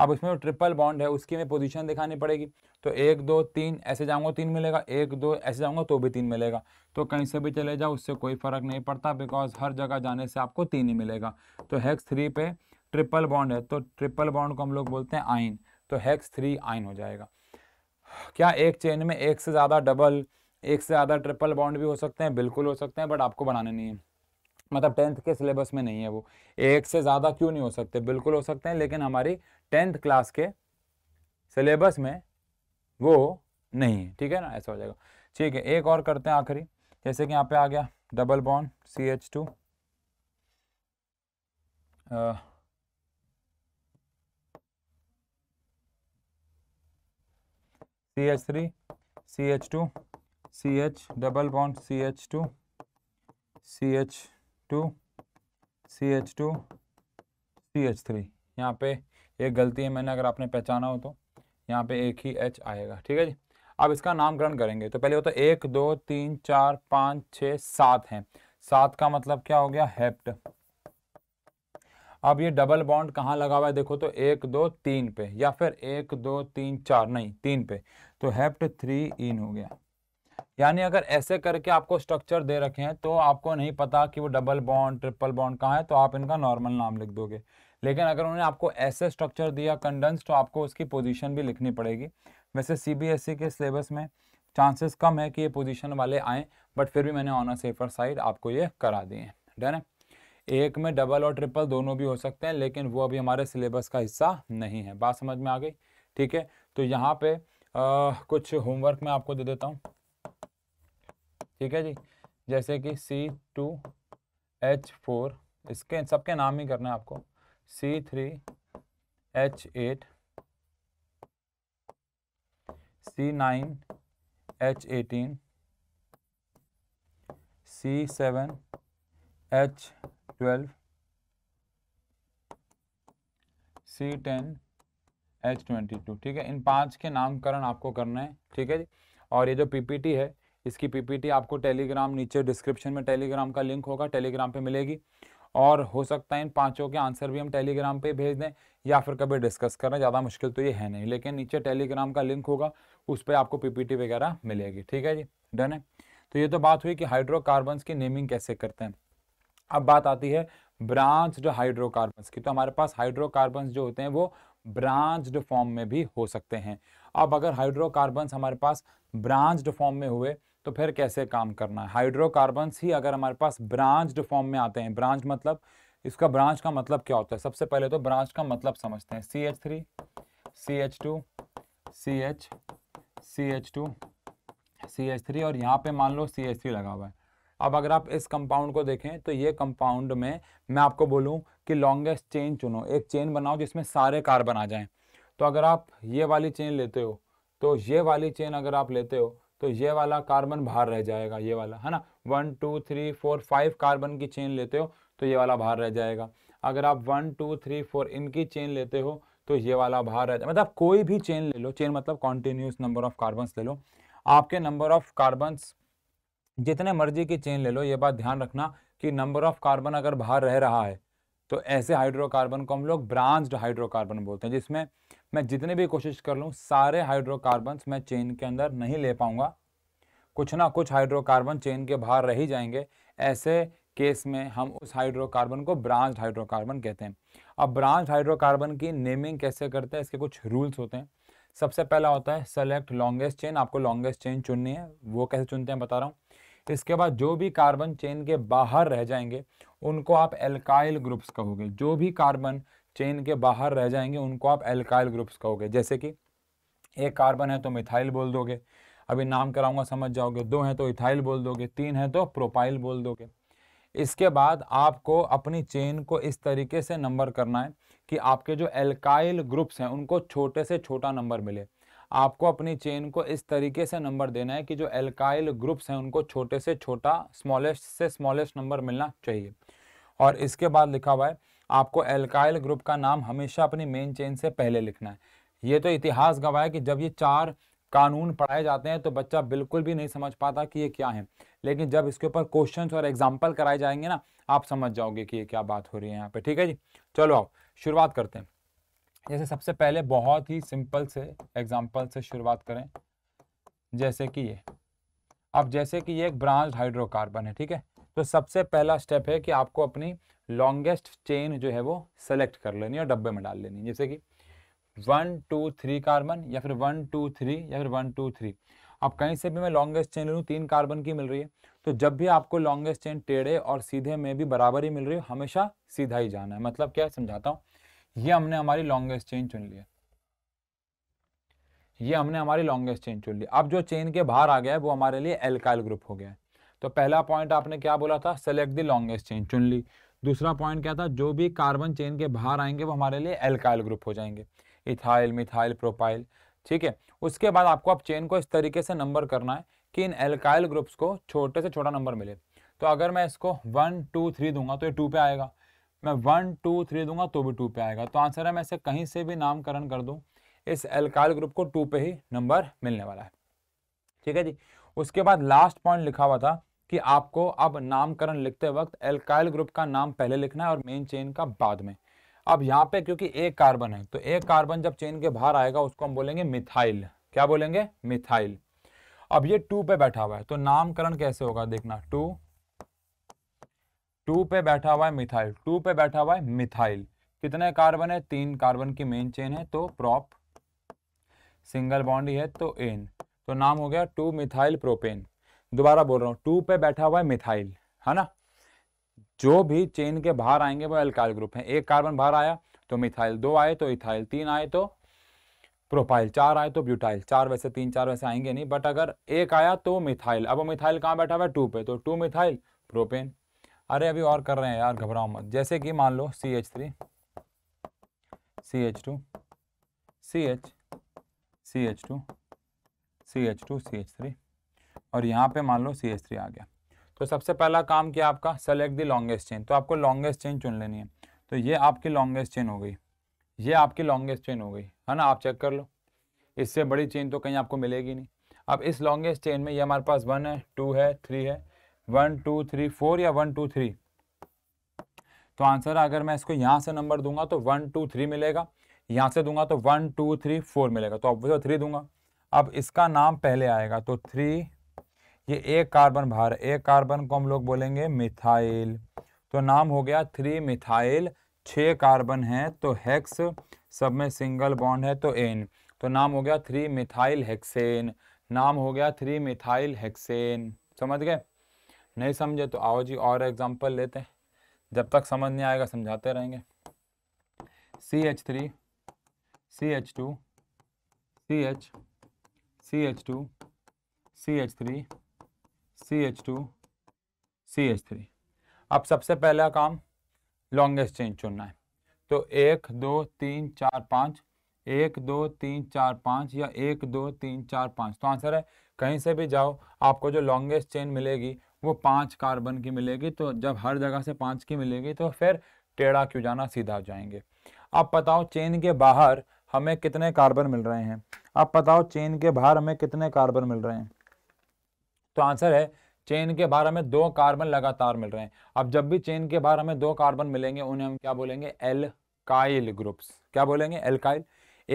अब इसमें ट्रिपल बॉन्ड है उसकी हमें पोजीशन दिखानी पड़ेगी तो एक दो तीन ऐसे जाऊंगा तीन मिलेगा एक दो ऐसे जाऊंगा तो भी तीन मिलेगा तो कहीं से भी चले जाओ उससे कोई फ़र्क नहीं पड़ता बिकॉज हर जगह जाने से आपको तीन ही मिलेगा तो हैक्स थ्री पे ट्रिपल बॉन्ड है तो ट्रिपल बॉन्ड को हम लोग बोलते हैं आइन तो हैक्स थ्री आइन हो जाएगा क्या एक चेन में एक से ज़्यादा डबल एक से ज़्यादा ट्रिपल बॉन्ड भी हो सकते हैं बिल्कुल हो सकते हैं बट आपको बनाने नहीं है मतलब टेंथ के सिलेबस में नहीं है वो एक से ज़्यादा क्यों नहीं हो सकते बिल्कुल हो सकते हैं लेकिन हमारी टेंथ क्लास के सिलेबस में वो नहीं है ठीक है ना ऐसा हो जाएगा ठीक है एक और करते हैं आखिरी जैसे कि यहाँ पे आ गया double bond C H two C H three C H two C H double bond C H two C H two C H two C H three यहाँ पे ये गलती है मैंने अगर आपने पहचाना हो तो यहाँ पे एक ही एच आएगा ठीक है जी अब इसका नामकरण करेंगे तो पहले होता है एक दो तीन चार पाँच छ सात हैं सात का मतलब क्या हो गया हेप्ट अब ये डबल बॉन्ड कहाँ लगा हुआ है देखो तो एक दो तीन पे या फिर एक दो तीन चार नहीं तीन पे तो हेप्ट थ्री इन हो गया यानी अगर ऐसे करके आपको स्ट्रक्चर दे रखे हैं तो आपको नहीं पता कि वो डबल बॉन्ड ट्रिपल बॉन्ड कहाँ है तो आप इनका नॉर्मल नाम लिख दोगे लेकिन अगर उन्होंने आपको ऐसे स्ट्रक्चर दिया कंडेंस तो आपको उसकी पोजीशन भी लिखनी पड़ेगी वैसे सीबीएसई e के सिलेबस में चांसेस कम है कि ये पोजीशन वाले आएँ बट फिर भी मैंने ऑन अ सेफर साइड आपको ये करा दिए हैं डन है एक में डबल और ट्रिपल दोनों भी हो सकते हैं लेकिन वो अभी हमारे सिलेबस का हिस्सा नहीं है बात समझ में आ गई ठीक है तो यहाँ पे आ, कुछ होमवर्क मैं आपको दे देता हूँ ठीक है जी जैसे कि सी टू एच फोर इसके सबके नाम ही करना है आपको C three H eight C nine H eighteen C seven H twelve C ten H twenty two ठीक है इन पांच के नामकरण आपको करना है ठीक है जी और ये जो पीपीटी है इसकी पीपीटी आपको टेलीग्राम नीचे डिस्क्रिप्शन में टेलीग्राम का लिंक होगा टेलीग्राम पे मिलेगी और हो सकता है इन पांचों के आंसर भी हम टेलीग्राम पे भेज दें या फिर कभी डिस्कस करें ज़्यादा मुश्किल तो ये है नहीं लेकिन नीचे टेलीग्राम का लिंक होगा उस पर आपको पीपीटी वगैरह मिलेगी ठीक है जी डन है तो ये तो बात हुई कि हाइड्रोकार्बन की नेमिंग कैसे करते हैं अब बात आती है ब्रांच्ड हाइड्रोकार्बन की तो हमारे पास हाइड्रोकार्बन जो होते हैं वो ब्रांच्ड फॉर्म में भी हो सकते हैं अब अगर हाइड्रोकार्बन्स हमारे पास ब्रांच्ड फॉर्म में हुए तो फिर कैसे काम करना है हाइड्रोकार्बन्स ही अगर हमारे पास ब्रांच्ड फॉर्म में आते हैं ब्रांच मतलब इसका ब्रांच का मतलब क्या होता है सबसे पहले तो ब्रांच का मतलब समझते हैं C H three C H two C H C H two C H three और यहाँ पे मान लो सी एच थ्री लगा हुआ है अब अगर आप इस कंपाउंड को देखें तो ये कंपाउंड में मैं आपको बोलूँ कि लॉन्गेस्ट चेन चुनो एक चेन बनाओ जिसमें सारे कार्बन आ जाएं तो अगर आप ये वाली चेन लेते हो तो ये वाली चेन अगर आप लेते हो तो ये वाला कार्बन बाहर रह जाएगा ये वाला है ना one two three four five carbon की चेन लेते हो तो ये वाला बाहर रह जाएगा अगर आप वन टू थ्री फोर इनकी चेन लेते हो तो ये वाला बाहर रह जाए मतलब कोई भी चेन ले लो चेन मतलब कॉन्टिन्यूस नंबर ऑफ कार्बन ले लो आपके नंबर ऑफ कार्बन जितने मर्जी की चेन ले लो ये बात ध्यान रखना कि नंबर ऑफ कार्बन अगर बाहर रह रहा है तो ऐसे हाइड्रोकार्बन को हम लोग ब्रांच्ड हाइड्रोकार्बन बोलते हैं जिसमें मैं जितने भी कोशिश कर लूँ सारे हाइड्रोकार्बन मैं चेन के अंदर नहीं ले पाऊँगा कुछ ना कुछ हाइड्रोकार्बन चेन के बाहर रह ही जाएंगे ऐसे केस में हम उस हाइड्रोकार्बन को ब्रांच हाइड्रोकार्बन कहते हैं अब ब्रांच हाइड्रोकार्बन की नेमिंग कैसे करते हैं इसके कुछ रूल्स होते हैं सबसे पहला होता है सेलेक्ट लॉन्गेस्ट चेन आपको लॉन्गेस्ट चेन चुननी है वो कैसे चुनते हैं बता रहा हूँ इसके बाद जो भी कार्बन चेन के बाहर रह जाएंगे उनको आप एल्काइल ग्रुप्स कहोगे जो भी कार्बन चेन के बाहर रह जाएंगे उनको आप एल्काइल ग्रुप्स कहोगे जैसे कि एक कार्बन है तो मिथाइल बोल दोगे अभी नाम कराऊंगा समझ जाओगे दो हैं तो इथाइल बोल दोगे तीन हैं तो प्रोपाइल बोल दोगे इसके बाद आपको अपनी चेन को इस तरीके से नंबर करना है कि आपके जो एल्काइल ग्रुप्स हैं उनको छोटे से छोटा नंबर मिले आपको अपनी चेन को इस तरीके से नंबर देना है कि जो एल्काइल ग्रुप्स हैं उनको छोटे से छोटा स्मॉलेस्ट से स्मॉलेस्ट नंबर मिलना चाहिए और इसके बाद लिखा हुआ है आपको एल्काइल ग्रुप का नाम हमेशा अपनी मेन चेन से पहले लिखना है ये तो इतिहास गवाह है कि जब ये चार कानून पढ़ाए जाते हैं तो बच्चा बिल्कुल भी नहीं समझ पाता कि ये क्या है लेकिन जब इसके ऊपर क्वेश्चन और एग्जाम्पल कराए जाएंगे ना आप समझ जाओगे कि ये क्या बात हो रही है यहाँ पे ठीक है जी चलो आओ शुरुआत करते हैं जैसे सबसे पहले बहुत ही सिंपल से एग्जाम्पल से शुरुआत करें जैसे कि ये अब जैसे कि ये एक ब्रांच हाइड्रोकार्बन है ठीक है तो सबसे पहला स्टेप है कि आपको अपनी लॉन्गेस्ट चेन जो है वो सेलेक्ट कर लेनी है और डब्बे में डाल लेनी है जैसे कि वन टू थ्री कार्बन या फिर वन टू थ्री या फिर वन टू थ्री अब कहीं से भी मैं लॉन्गेस्ट चेन लूँ तीन कार्बन की मिल रही है तो जब भी आपको लॉन्गेस्ट चेन टेढ़े और सीधे में भी बराबर ही मिल रही हो हमेशा सीधा ही जाना है मतलब क्या समझाता हूँ ये हमने हमारी लॉन्गेस्ट चेन चुन ली है ये हमने हमारी लॉन्गेस्ट चेन चुन ली अब जो चेन के बाहर आ गया है वो हमारे लिए एल्काइल ग्रुप हो गया है तो पहला पॉइंट आपने क्या बोला था सेलेक्ट द लॉन्गेस्ट चेन चुन ली दूसरा पॉइंट क्या था जो भी कार्बन चेन के बाहर आएंगे वो हमारे लिए एल्काइल ग्रुप हो जाएंगे इथाइल मिथाइल प्रोपाइल ठीक है उसके बाद आपको आप चेन को इस तरीके से नंबर करना है कि इन एल्काइल ग्रुप्स को छोटे से छोटा नंबर मिले तो अगर मैं इसको वन टू थ्री दूंगा तो ये टू पे आएगा मैं वन टू थ्री दूंगा तो भी टू पे आएगा तो आंसर है मैं इसे कहीं से भी नामकरण कर दूँ इस एल्काइल ग्रुप को टू पे ही नंबर मिलने वाला है ठीक है जी उसके बाद लास्ट पॉइंट लिखा हुआ था कि आपको अब नामकरण लिखते वक्त एल्काइल ग्रुप का नाम पहले लिखना है और मेन चेन का बाद में अब यहाँ पे क्योंकि एक कार्बन है तो एक कार्बन जब चेन के बाहर आएगा उसको हम बोलेंगे मिथाइल क्या बोलेंगे मिथाइल अब ये टू पे बैठा हुआ है तो नामकरण कैसे होगा देखना टू टू पे बैठा हुआ है मिथाइल टू पे बैठा हुआ है मिथाइल कितने कार्बन है तीन कार्बन की मेन चेन है तो प्रॉप सिंगल बॉन्ड ही है तो एन तो नाम हो गया टू मिथाइल प्रोपेन दोबारा बोल रहा हूँ टू पे बैठा हुआ है मिथाइल है ना जो भी चेन के बाहर आएंगे वो एल्काइल ग्रुप है एक कार्बन बाहर आया तो मिथाइल दो आए तो इथाइल तीन आए तो प्रोफाइल चार आए तो ब्यूटाइल चार वैसे तीन चार वैसे आएंगे नहीं बट अगर एक आया तो मिथाइल अब वो मिथाइल कहाँ बैठा हुआ है टू पे तो टू मिथाइल प्रोपेन अरे अभी और कर रहे हैं यार घबराओ मत जैसे कि मान लो C H three C H two C H C H two C H two C H three और यहाँ पे मान लो सी आ गया तो सबसे पहला काम किया आपका सेलेक्ट दी लॉन्गेस्ट चेन तो आपको लॉन्गेस्ट चेन चुन लेनी है तो ये आपकी लॉन्गेस्ट चेन हो गई ये आपकी लॉन्गेस्ट चेन हो गई है ना आप चेक कर लो इससे बड़ी चेन तो कहीं आपको मिलेगी नहीं अब इस लॉन्गेस्ट चेन में ये हमारे पास वन है टू है थ्री है वन टू थ्री फोर या वन टू थ्री तो आंसर अगर मैं इसको यहाँ से नंबर दूंगा तो वन टू थ्री मिलेगा यहाँ से दूंगा तो वन टू थ्री फोर मिलेगा तो ऑब्वियस थ्री दूंगा अब इसका नाम पहले आएगा तो थ्री ये एक कार्बन बाहर एक कार्बन को हम लोग बोलेंगे मिथाइल तो नाम हो गया थ्री मिथाइल छः कार्बन है तो हेक्स सब में सिंगल बॉन्ड है तो एन तो नाम हो गया थ्री मिथाइल हेक्सेन नाम हो गया थ्री मिथाइल हेक्सेन समझ गए नहीं समझे तो आओ जी और एग्जाम्पल लेते हैं जब तक समझ नहीं आएगा समझाते रहेंगे C H three C H two C H C H two C H three C H two C H three अब सबसे पहला काम लॉन्गेस्ट चेन चुनना है तो एक दो तीन चार पाँच एक दो तीन चार पाँच या एक दो तीन चार पाँच तो आंसर है कहीं से भी जाओ आपको जो लॉन्गेस्ट चेन मिलेगी वो पाँच कार्बन की मिलेगी तो जब हर जगह से पाँच की मिलेगी तो फिर टेढ़ा क्यों जाना सीधा हो जाएंगे अब बताओ चेन के बाहर हमें कितने कार्बन मिल रहे हैं अब बताओ चेन के बाहर हमें कितने कार्बन मिल रहे हैं तो आंसर है चेन के बाहर हमें दो कार्बन लगातार मिल रहे हैं अब जब भी चेन के बाहर हमें दो कार्बन मिलेंगे उन्हें हम क्या बोलेंगे एलकाइल ग्रुप्स क्या बोलेंगे एलकाइल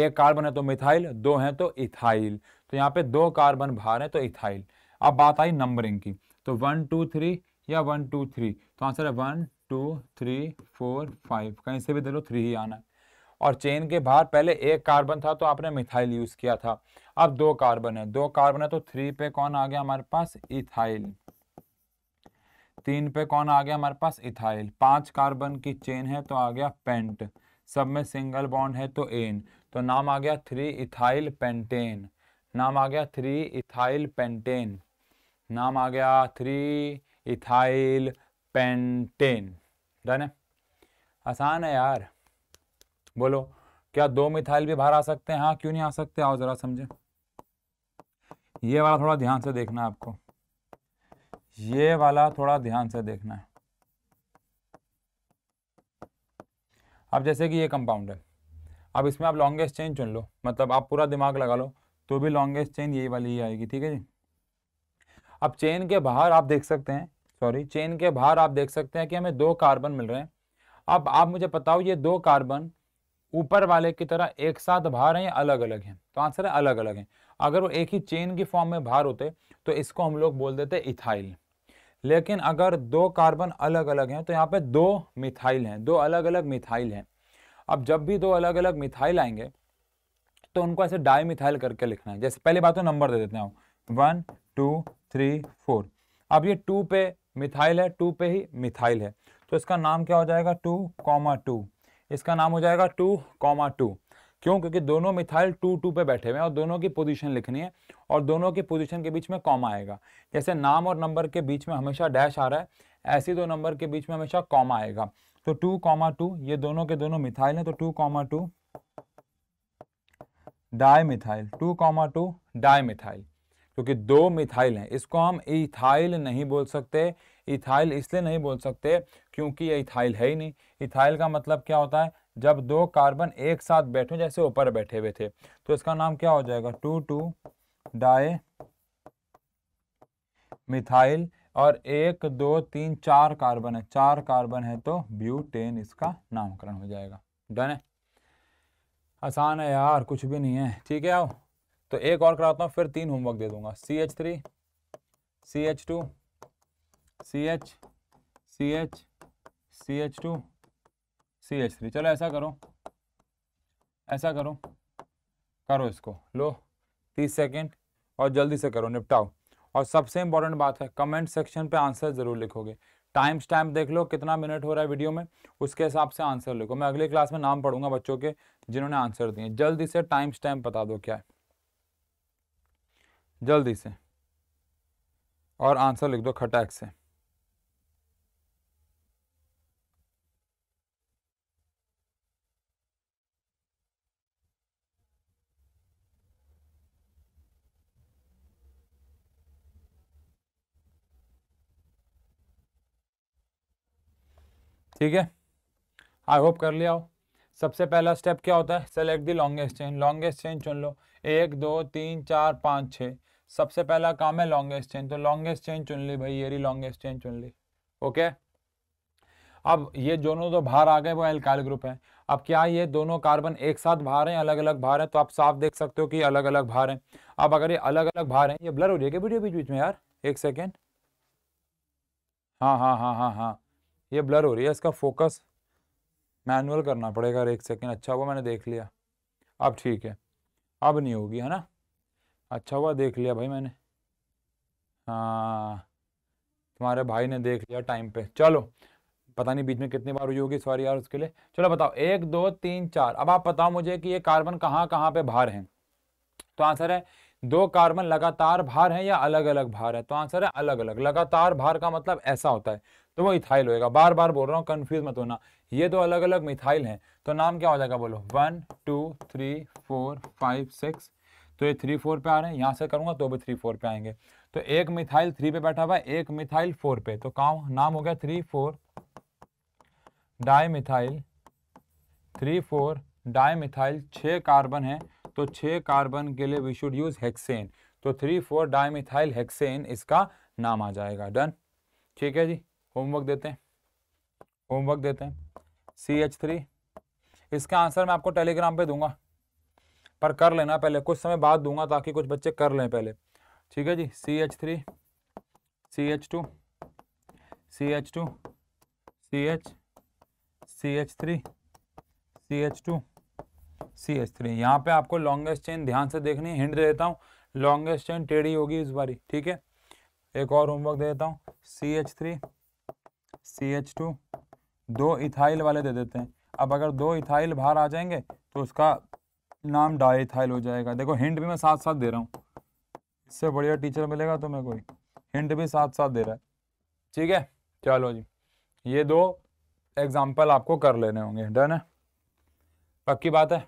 एक कार्बन है तो मिथाइल दो है तो इथाइल तो यहाँ पे दो कार्बन बाहर है तो इथाइल अब बात आई नंबरिंग की तो वन टू थ्री या वन टू थ्री तो आंसर है one two three four five कहीं से भी दे लो थ्री ही आना है और चेन के बाहर पहले एक कार्बन था तो आपने मिथाइल यूज़ किया था अब दो कार्बन है दो कार्बन है तो थ्री पे कौन आ गया हमारे पास इथाइल तीन पे कौन आ गया हमारे पास इथाइल पांच कार्बन की चेन है तो आ गया पेंट सब में सिंगल बॉन्ड है तो एन तो नाम आ गया थ्री इथाइल पेंटेन नाम आ गया थ्री इथाइल पेंटेन नाम आ गया थ्री इथाइल पेंटेन डन है आसान है यार बोलो क्या दो मिथाइल भी बाहर आ सकते हैं हाँ क्यों नहीं आ सकते आओ जरा समझे ये वाला थोड़ा ध्यान से देखना है आपको ये वाला थोड़ा ध्यान से देखना है अब जैसे कि ये कंपाउंड है अब इसमें आप लॉन्गेस्ट चेन चुन लो मतलब आप पूरा दिमाग लगा लो तो भी लॉन्गेस्ट चेन यही वाली ही आएगी ठीक है जी अब चेन के बाहर आप देख सकते हैं सॉरी चेन के बाहर आप देख सकते हैं कि हमें दो कार्बन मिल रहे हैं अब आप मुझे बताओ ये दो कार्बन ऊपर वाले की तरह एक साथ भार हैं या अलग अलग हैं तो आंसर है अलग अलग हैं अगर वो एक ही चेन की फॉर्म में भार होते तो इसको हम लोग बोल देते इथाइल लेकिन अगर दो कार्बन अलग अलग हैं तो यहाँ पे दो मिथाइल हैं दो अलग अलग मिथाइल हैं अब जब भी दो अलग अलग मिथाइल आएंगे तो उनको ऐसे डाई मिथाइल करके लिखना है जैसे पहले बात तो नंबर दे देते हैं वन टू थ्री फोर अब ये टू पे मिथाइल है टू पे ही मिथाइल है तो इसका नाम क्या हो जाएगा टू कॉमा टू इसका नाम हो जाएगा टू कॉमा टू क्यों क्योंकि दोनों मिथाइल टू टू पे बैठे हुए हैं और दोनों की पोजीशन लिखनी है और दोनों की पोजीशन के बीच में कॉमा आएगा जैसे नाम और नंबर के बीच में हमेशा डैश आ रहा है ऐसे दो नंबर के बीच में हमेशा कॉमा आएगा तो टू कॉमा टू ये दोनों के दोनों मिथाइल हैं तो two comma two di methyl two comma two di methyl क्योंकि दो मिथाइल हैं इसको हम इथाइल नहीं बोल सकते इथाइल इसलिए नहीं बोल सकते क्योंकि ये इथाइल है ही नहीं इथाइल का मतलब क्या होता है जब दो कार्बन एक साथ बैठे जैसे ऊपर बैठे हुए थे तो इसका नाम क्या हो जाएगा टू टू डाए मिथाइल और एक दो तीन चार कार्बन है चार कार्बन है तो ब्यूटेन इसका नामकरण हो जाएगा डन है आसान है यार कुछ भी नहीं है ठीक है आओ तो एक और कराता हूँ फिर तीन होमवर्क दे दूंगा C H three C H two C H C H C H two C H three चलो ऐसा करो ऐसा करो करो इसको लो तीस सेकेंड और जल्दी से करो निपटाओ और सबसे इम्पॉर्टेंट बात है कमेंट सेक्शन पे आंसर ज़रूर लिखोगे टाइम स्टैम्प देख लो कितना मिनट हो रहा है वीडियो में उसके हिसाब से आंसर लिखो मैं अगले क्लास में नाम पढ़ूंगा बच्चों के जिन्होंने आंसर दिए जल्दी से टाइम स्टैम्प बता दो क्या है जल्दी से और आंसर लिख दो खटैक से ठीक है आई होप कर लिया हो सबसे पहला स्टेप क्या होता है select the longest chain longest chain चुन लो एक दो तीन चार पाँच छः सबसे पहला काम है लॉन्गेस्ट चेन तो लॉन्गेस्ट चेन चुन ली भाई ये रही लॉन्गेस्ट चेन चुन ली ओके अब ये दोनों तो बाहर आ गए वो एल्काइल ग्रुप है अब क्या ये दोनों कार्बन एक साथ भार हैं अलग अलग भार हैं तो आप साफ देख सकते हो कि अलग अलग भार हैं अब अगर ये अलग अलग भार हैं ये ब्लर हो जाएगा वीडियो बीच बीच में यार एक सेकेंड हाँ हाँ हाँ हाँ हाँ ये ब्लर हो रही है इसका फोकस मैनुअल करना पड़ेगा एक सेकेंड अच्छा हुआ मैंने देख लिया अब ठीक है अब नहीं होगी है ना अच्छा हुआ देख लिया भाई मैंने हाँ तुम्हारे भाई ने देख लिया टाइम पे चलो पता नहीं बीच में कितनी बार हुई होगी सॉरी यार उसके लिए चलो बताओ एक दो तीन चार अब आप बताओ मुझे कि ये कार्बन कहाँ कहाँ पे भार हैं तो आंसर है दो कार्बन लगातार भार हैं या अलग अलग भार तो है तो आंसर है अलग अलग लगातार भार का मतलब ऐसा होता है तो वो इथाइल होएगा बार बार बोल रहा हूँ कन्फ्यूज मत होना ये दो अलग अलग मिथाइल हैं तो नाम क्या हो जाएगा बोलो one two three four five six तो ये थ्री फोर पे आ रहे हैं यहाँ से करूँगा तो भी थ्री फोर पे आएंगे तो एक मिथाइल थ्री पे बैठा हुआ है एक मिथाइल फोर पे तो काम नाम हो गया three four di methyl three four di methyl छः कार्बन है तो छः कार्बन के लिए वी शुड यूज़ हेक्सेन तो three four di methyl hexane इसका नाम आ जाएगा डन ठीक है जी होमवर्क देते हैं होमवर्क देते हैं सी एच थ्री इसका आंसर मैं आपको टेलीग्राम पे दूंगा पर कर लेना पहले कुछ समय बाद दूंगा ताकि कुछ बच्चे कर लें पहले ठीक है जी C H three C H two C H two C H C H three C H two C H three यहाँ पे आपको लॉन्गेस्ट चेन ध्यान से देखनी है हिंड देता हूँ लॉन्गेस्ट चेन टेढ़ी होगी इस बारी ठीक है एक और होमवर्क दे देता हूँ C H three C H two दो इथाइल वाले दे देते हैं अब अगर दो इथाइल बाहर आ जाएंगे तो उसका नाम डाई इथाइल हो जाएगा देखो हिंट भी मैं साथ साथ दे रहा हूँ इससे बढ़िया टीचर मिलेगा तुम्हें तो कोई हिंट भी साथ साथ दे रहा है ठीक है चलो जी ये दो एग्जाम्पल आपको कर लेने होंगे डन है पक्की बात है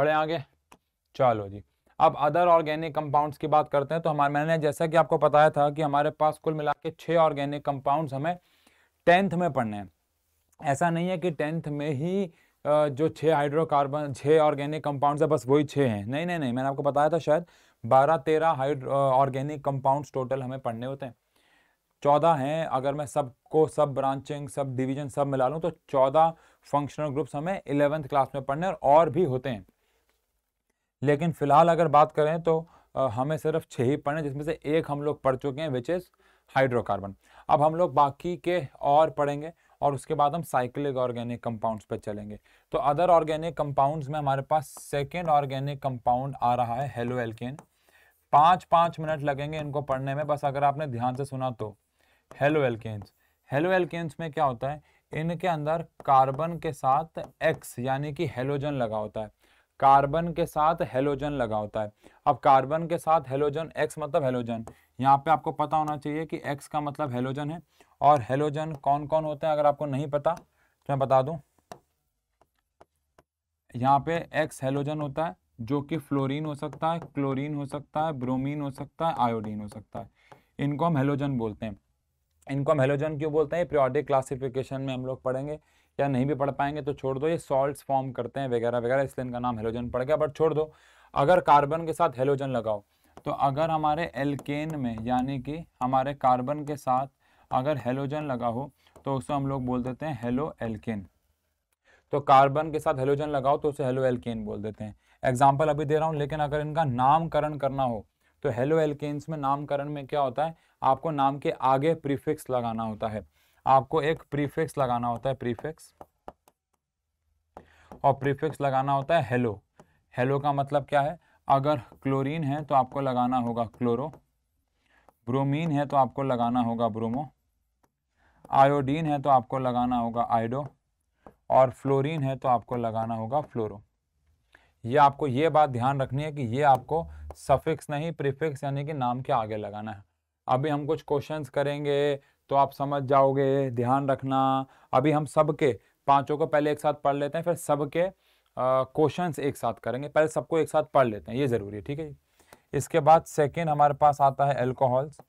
बड़े आगे चलो जी अब अदर ऑर्गेनिक कंपाउंड्स की बात करते हैं तो हमारे मैंने जैसा कि आपको बताया था कि हमारे पास कुल मिला के छः ऑर्गेनिक कंपाउंड्स हमें टेंथ में पढ़ने हैं ऐसा नहीं है कि टेंथ में ही जो छः हाइड्रोकार्बन छः ऑर्गेनिक कंपाउंड्स है बस वही छः हैं नहीं नहीं नहीं मैंने आपको बताया था शायद बारह तेरह हाइड्रो ऑर्गेनिक कंपाउंड्स टोटल हमें पढ़ने होते हैं चौदह हैं अगर मैं सबको सब ब्रांचिंग सब डिवीजन सब मिला लूँ तो चौदह फंक्शनल ग्रुप्स हमें इलेवेंथ क्लास में पढ़ने और, और भी होते हैं लेकिन फ़िलहाल अगर बात करें तो हमें सिर्फ छह ही पढ़े जिसमें से एक हम लोग पढ़ चुके हैं विच इज़ हाइड्रोकार्बन अब हम लोग बाकी के और पढ़ेंगे और उसके बाद हम साइक्लिक ऑर्गेनिक कंपाउंड्स पर चलेंगे तो अदर ऑर्गेनिक कंपाउंड्स में हमारे पास सेकेंड ऑर्गेनिक कंपाउंड आ रहा है हेलो एल्केन पाँच पाँच मिनट लगेंगे इनको पढ़ने में बस अगर आपने ध्यान से सुना तो हेलो एल्केन्स हेलो एल्केन्स में क्या होता है इनके अंदर कार्बन के साथ एक्स यानी कि हेलोजन लगा होता है कार्बन के साथ हेलोजन लगा होता है अब कार्बन के साथ हेलोजन एक्स मतलब हेलोजन यहाँ पे आपको पता होना चाहिए कि एक्स का मतलब हेलोजन है और हेलोजन कौन कौन होते हैं अगर आपको नहीं पता तो मैं बता दूं यहाँ पे एक्स हेलोजन होता है जो कि फ्लोरीन हो सकता है क्लोरीन हो सकता है ब्रोमीन हो सकता है आयोडीन हो सकता है इनको हम हेलोजन बोलते हैं इनको हम हेलोजन क्यों बोलते हैं प्रियोडिक क्लासिफिकेशन में हम लोग पढ़ेंगे या नहीं भी पढ़ पाएंगे तो छोड़ दो ये सॉल्ट फॉर्म करते हैं वगैरह वगैरह इसलिए इनका नाम हेलोजन पड़ गया बट छोड़ दो अगर कार्बन के साथ हेलोजन लगाओ तो अगर हमारे एल्केन में यानी कि हमारे कार्बन के साथ अगर हेलोजन लगा हो तो उसे हम लोग बोल देते हैं हेलो एल्केन तो कार्बन के साथ हेलोजन लगाओ तो उसे हेलो एल्केन बोल देते हैं एग्जाम्पल अभी दे रहा हूँ लेकिन अगर इनका नामकरण करना हो तो हेलो एल्केन्स में नामकरण में क्या होता है आपको नाम के आगे प्रीफिक्स लगाना होता है आपको एक प्रीफिक्स लगाना होता है प्रीफिक्स और प्रीफिक्स लगाना होता है हेलो हेलो का मतलब क्या है अगर क्लोरीन है तो आपको लगाना होगा क्लोरो ब्रोमीन है तो आपको लगाना होगा ब्रोमो आयोडीन है तो आपको लगाना होगा आयोडो और फ्लोरीन है तो आपको लगाना होगा फ्लोरो ये आपको ये बात ध्यान रखनी है कि ये आपको सफिक्स नहीं प्रीफिक्स यानी कि नाम के आगे लगाना है अभी हम कुछ क्वेश्चंस करेंगे तो आप समझ जाओगे ध्यान रखना अभी हम सबके पांचों को पहले एक साथ पढ़ लेते हैं फिर सबके क्वेश्चन एक साथ करेंगे पहले सबको एक साथ पढ़ लेते हैं ये ज़रूरी है ठीक है इसके बाद सेकेंड हमारे पास आता है एल्कोहल्स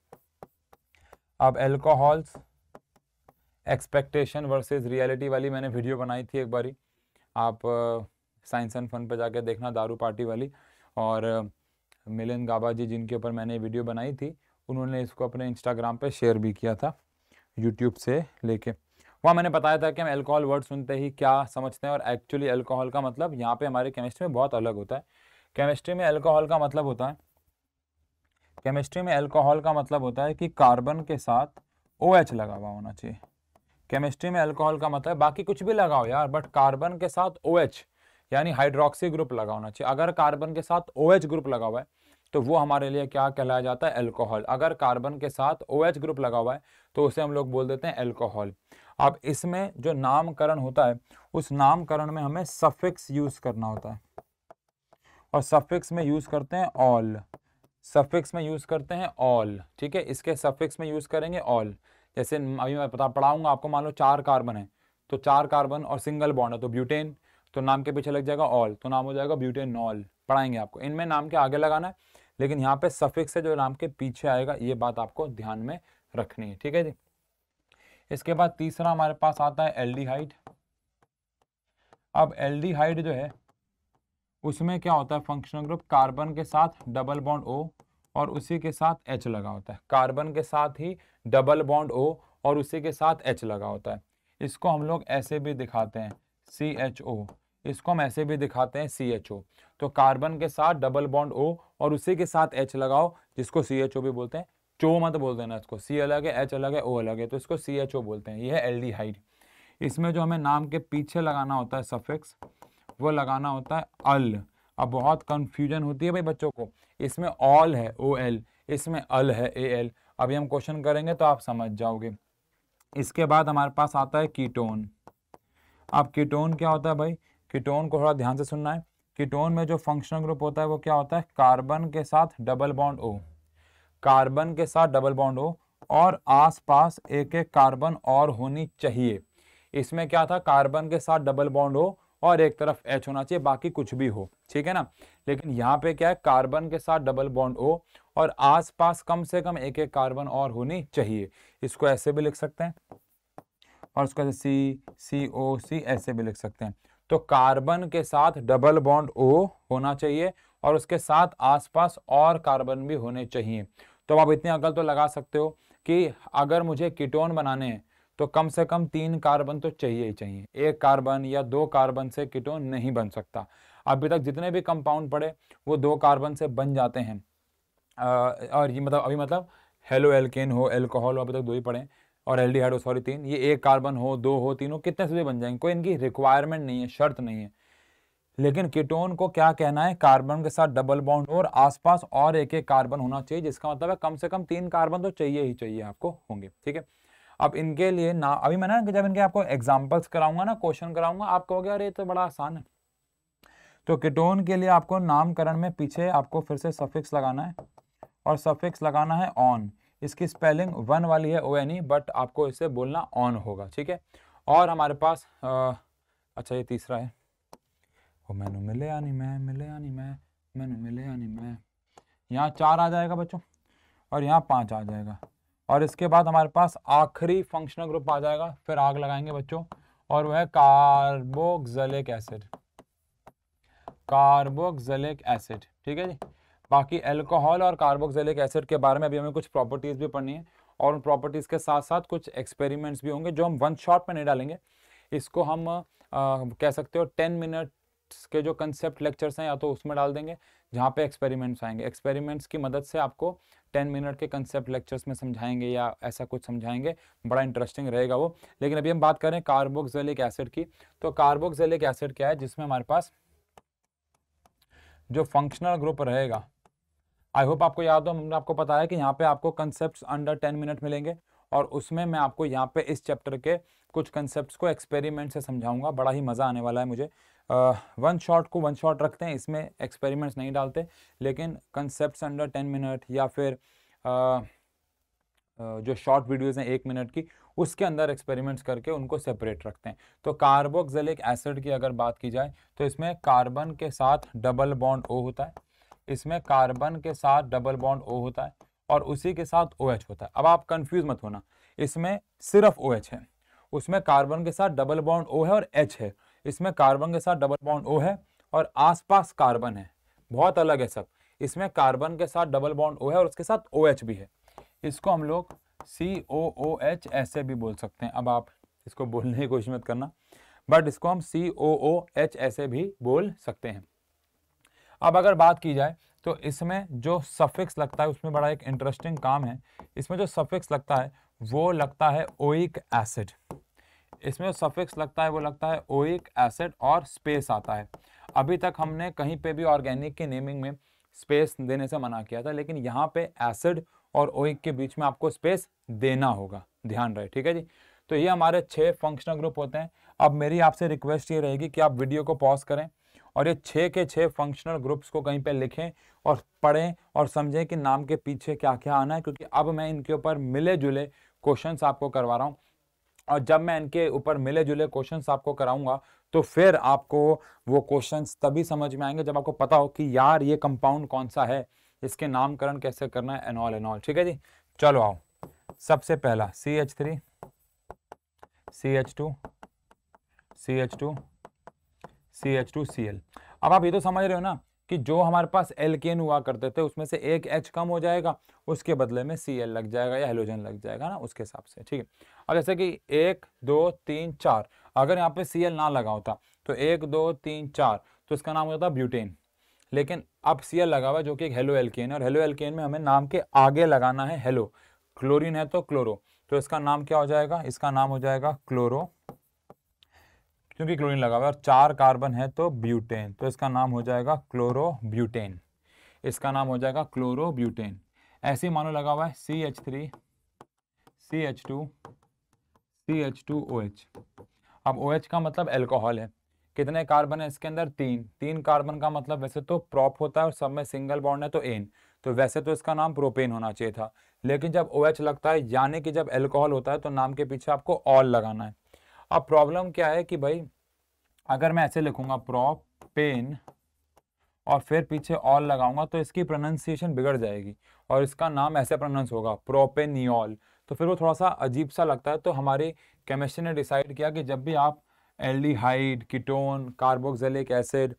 अब एल्कोहल्स एक्सपेक्टेशन वर्सेस रियलिटी वाली मैंने वीडियो बनाई थी एक बारी आप साइंस एंड फन पर जाके देखना दारू पार्टी वाली और मिलिंद गाबा जी जिनके ऊपर मैंने वीडियो बनाई थी उन्होंने इसको अपने इंस्टाग्राम पे शेयर भी किया था यूट्यूब से लेके वहाँ मैंने बताया था कि हम एल्कोहल वर्ड सुनते ही क्या समझते हैं और एक्चुअली एल्कोहल का मतलब यहाँ पे हमारे केमिस्ट्री में बहुत अलग होता है केमिस्ट्री में एल्कोहल का मतलब होता है केमिस्ट्री में एल्कोहल का मतलब होता है कि कार्बन के साथ ओ OH लगा हुआ होना चाहिए केमिस्ट्री में अल्कोहल का मतलब बाकी कुछ भी लगाओ यार बट कार्बन के साथ ओ OH, यानी हाइड्रोक्सी ग्रुप लगा होना चाहिए अगर कार्बन के साथ ओ OH ग्रुप लगा हुआ है तो वो हमारे लिए क्या कहलाया जाता है एल्कोहल अगर कार्बन के साथ ओ OH ग्रुप लगा हुआ है तो उसे हम लोग बोल देते हैं एल्कोहल अब इसमें जो नामकरण होता है उस नामकरण में हमें सफिक्स यूज करना होता है और सफिक्स में यूज करते हैं ऑल सफिक्स में यूज करते हैं ऑल ठीक है इसके सफिक्स में यूज करेंगे ऑल जैसे अभी मैं पता पढ़ाऊंगा आपको मान लो चार कार्बन तो है तो चार कार्बन और सिंगल बॉन्ड है तो ब्यूटेन तो नाम के पीछे लग जाएगा ऑल तो नाम हो जाएगा ब्यूटेन ऑल पढ़ाएंगे आपको इनमें नाम के आगे लगाना है लेकिन यहाँ पे सफिक्स है जो नाम के पीछे आएगा ये बात आपको ध्यान में रखनी है ठीक है जी इसके बाद तीसरा हमारे पास आता है एल्डिहाइड अब एल्डिहाइड जो है उसमें क्या होता है फंक्शनल ग्रुप कार्बन के साथ डबल बॉन्ड ओ और उसी के साथ एच लगा होता है कार्बन के साथ ही डबल बॉन्ड ओ और उसी के साथ एच लगा होता है इसको हम लोग ऐसे भी दिखाते हैं सी एच ओ इसको हम ऐसे भी दिखाते हैं सी एच ओ तो कार्बन के साथ डबल बॉन्ड ओ और उसी के साथ एच लगाओ जिसको सी एच ओ भी बोलते हैं चो मत बोल देना इसको सी अलग है एच अलग है ओ अलग है तो इसको सी एच ओ बोलते हैं यह है एल डी हाइड इसमें जो हमें नाम के पीछे लगाना होता है सफिक्स वो लगाना होता है अल अब बहुत कन्फ्यूजन होती है भाई बच्चों को इसमें ऑल है ओ एल इसमें अल है ए एल अभी हम क्वेश्चन करेंगे तो आप समझ जाओगे इसके बाद हमारे पास आता है कीटोन अब कीटोन क्या होता है भाई कीटोन को थोड़ा ध्यान से सुनना है कीटोन में जो फंक्शनल ग्रुप होता है वो क्या होता है कार्बन के साथ डबल बॉन्ड ओ कार्बन के साथ डबल बॉन्ड ओ और आसपास एक एक कार्बन और होनी चाहिए इसमें क्या था कार्बन के साथ डबल बॉन्ड हो और एक तरफ एच होना चाहिए बाकी कुछ भी हो ठीक है ना लेकिन यहाँ पे क्या है कार्बन के साथ डबल बॉन्ड हो और आसपास कम से कम एक एक कार्बन और होनी चाहिए इसको ऐसे भी लिख सकते हैं और उसका ऐसे सी सी ओ सी ऐसे भी लिख सकते हैं तो कार्बन के साथ डबल बॉन्ड ओ होना चाहिए और उसके साथ आसपास और कार्बन भी होने चाहिए तो आप इतनी अकल तो लगा सकते हो कि अगर मुझे कीटोन बनाने हैं तो कम से कम तीन कार्बन तो चाहिए ही चाहिए एक कार्बन या दो कार्बन से कीटोन नहीं बन सकता अभी तक जितने भी कंपाउंड पड़े वो दो कार्बन से बन जाते हैं और ये मतलब अभी मतलब हेलो एल्केन हो एल्कोहल हो अभी तक दो ही पड़े और एल सॉरी तीन ये एक कार्बन हो दो हो तीन हो कितने से बन जाएंगे कोई इनकी रिक्वायरमेंट नहीं है शर्त नहीं है लेकिन कीटोन को क्या कहना है कार्बन के साथ डबल बॉन्ड और आसपास और एक एक कार्बन होना चाहिए जिसका मतलब है कम से कम तीन कार्बन तो चाहिए ही चाहिए आपको होंगे ठीक है अब इनके लिए ना अभी मैं ना जब इनके आपको एग्जांपल्स कराऊंगा ना क्वेश्चन कराऊंगा आप कहोगे अरे ये तो बड़ा आसान है तो कीटोन के लिए आपको नामकरण में पीछे आपको फिर से सफिक्स लगाना है और सफिक्स लगाना है ऑन इसकी स्पेलिंग वन वाली है ओ एन ई बट आपको इसे बोलना ऑन होगा ठीक है और हमारे पास आ, अच्छा ये तीसरा है ओ मैनू मिले या नहीं मैं मिले या नहीं मैं मैनू मिले या नहीं मैं यहाँ चार आ जाएगा बच्चों और यहाँ पाँच आ जाएगा और इसके बाद हमारे पास आखिरी फंक्शनल ग्रुप आ जाएगा फिर आग लगाएंगे बच्चों और वह है कार्बोक्सलिक एसिड कार्बोक्सलिक एसिड ठीक है जी बाकी एल्कोहल और कार्बोक्सिलिक एसिड के बारे में अभी हमें कुछ प्रॉपर्टीज़ भी पढ़नी है और उन प्रॉपर्टीज़ के साथ साथ कुछ एक्सपेरिमेंट्स भी होंगे जो हम वन शॉट में नहीं डालेंगे इसको हम आ, कह सकते हो टेन मिनट्स के जो कंसेप्ट लेक्चर्स हैं या तो उसमें डाल देंगे जहाँ पे एक्सपेरिमेंट्स आएंगे एक्सपेरिमेंट्स की मदद से आपको टेन मिनट के कंसेप्ट लेक्चर्स में समझाएंगे या ऐसा कुछ समझाएंगे बड़ा इंटरेस्टिंग रहेगा वो लेकिन अभी हम बात करें कार्बोक्सिलिक एसिड की तो कार्बोक्सिलिक एसिड क्या है जिसमें हमारे पास जो फंक्शनल ग्रुप रहेगा आई होप आपको याद हो हमने आपको बताया कि यहाँ पे आपको कंसेप्ट अंडर टेन मिनट मिलेंगे और उसमें मैं आपको यहाँ पे इस चैप्टर के कुछ कंसेप्ट को एक्सपेरिमेंट से समझाऊंगा बड़ा ही मज़ा आने वाला है मुझे वन uh, शॉट को वन शॉट रखते हैं इसमें एक्सपेरिमेंट्स नहीं डालते लेकिन कंसेप्ट अंडर टेन मिनट या फिर uh, जो शॉर्ट वीडियोज़ हैं एक मिनट की उसके अंदर एक्सपेरिमेंट्स करके उनको सेपरेट रखते हैं तो कार्बोक्सिलिक एसिड की अगर बात की जाए तो इसमें कार्बन के साथ डबल बॉन्ड ओ होता है इसमें कार्बन के साथ डबल बॉन्ड ओ होता है और उसी के साथ ओ OH होता है अब आप कंफ्यूज मत होना इसमें सिर्फ ओ OH है उसमें कार्बन के साथ डबल बॉन्ड ओ है और एच है इसमें कार्बन के साथ डबल बॉन्ड ओ है और आसपास कार्बन है बहुत अलग है सब इसमें कार्बन के साथ डबल बॉन्ड ओ है और उसके साथ ओ OH भी है इसको हम लोग सी ओ ओ एच ऐसे भी बोल सकते हैं अब आप इसको बोलने की कोशिश मत करना बट इसको हम सी ओ ओ एच ऐसे भी बोल सकते हैं अब अगर बात की जाए तो इसमें जो सफिक्स लगता है उसमें बड़ा एक इंटरेस्टिंग काम है इसमें जो सफिक्स लगता है वो लगता है ओइक एसिड इसमें जो सफिक्स लगता है वो लगता है ओइक एसिड और स्पेस आता है अभी तक हमने कहीं पे भी ऑर्गेनिक के नेमिंग में स्पेस देने से मना किया था लेकिन यहाँ पे एसिड और ओइक के बीच में आपको स्पेस देना होगा ध्यान रहे ठीक है जी तो ये हमारे छः फंक्शनल ग्रुप होते हैं अब मेरी आपसे रिक्वेस्ट ये रहेगी कि आप वीडियो को पॉज करें और ये छः के छः फंक्शनल ग्रुप्स को कहीं पे लिखें और पढ़ें और समझें कि नाम के पीछे क्या क्या आना है क्योंकि अब मैं इनके ऊपर मिले जुले क्वेश्चन आपको करवा रहा हूँ और जब मैं इनके ऊपर मिले जुले क्वेश्चन आपको कराऊंगा तो फिर आपको वो क्वेश्चन तभी समझ में आएंगे जब आपको पता हो कि यार ये कंपाउंड कौन सा है इसके नामकरण कैसे करना है एनॉल एनॉल ठीक है जी चलो आओ सबसे पहला C H three C H two C H two C H two C L अब आप ये तो समझ रहे हो ना कि जो हमारे पास एलकेन हुआ करते थे उसमें से एक एच कम हो जाएगा उसके बदले में सी एल लग जाएगा या हेलोजन लग जाएगा ना उसके हिसाब से ठीक है अब जैसे कि एक दो तीन चार अगर यहाँ पे सी एल ना लगा होता तो एक दो तीन चार तो इसका नाम हो जाता ब्यूटेन लेकिन अब सी एल लगा हुआ जो कि एक हेलो एल्केन है और हेलो एल्केन में हमें नाम के आगे लगाना है हेलो क्लोरिन है तो क्लोरो तो इसका नाम क्या हो जाएगा इसका नाम हो जाएगा क्लोरो क्योंकि क्लोरीन लगा हुआ है और चार कार्बन है तो ब्यूटेन तो इसका नाम हो जाएगा क्लोरोब्यूटेन इसका नाम हो जाएगा क्लोरोब्यूटेन ऐसे मानो लगा हुआ है C H three C H two C H two O H अब ओ एच का मतलब एल्कोहल है कितने कार्बन है इसके अंदर तीन तीन कार्बन का मतलब वैसे तो प्रॉप होता है और सब में सिंगल बॉन्ड है तो एन तो वैसे तो इसका नाम प्रोपेन होना चाहिए था लेकिन जब ओ OH लगता है यानी कि जब एल्कोहल होता है तो नाम के पीछे आपको ऑल लगाना है अब प्रॉब्लम क्या है कि भाई अगर मैं ऐसे लिखूंगा प्रोपेन और फिर पीछे ऑल लगाऊंगा तो इसकी प्रोनाउंसिएशन बिगड़ जाएगी और इसका नाम ऐसे प्रोनाउंस होगा प्रोपेनियॉल तो फिर वो थोड़ा सा अजीब सा लगता है तो हमारे केमिस्ट्री ने डिसाइड किया कि जब भी आप एल्डिहाइड कीटोन कार्बोक्सिलिक एसिड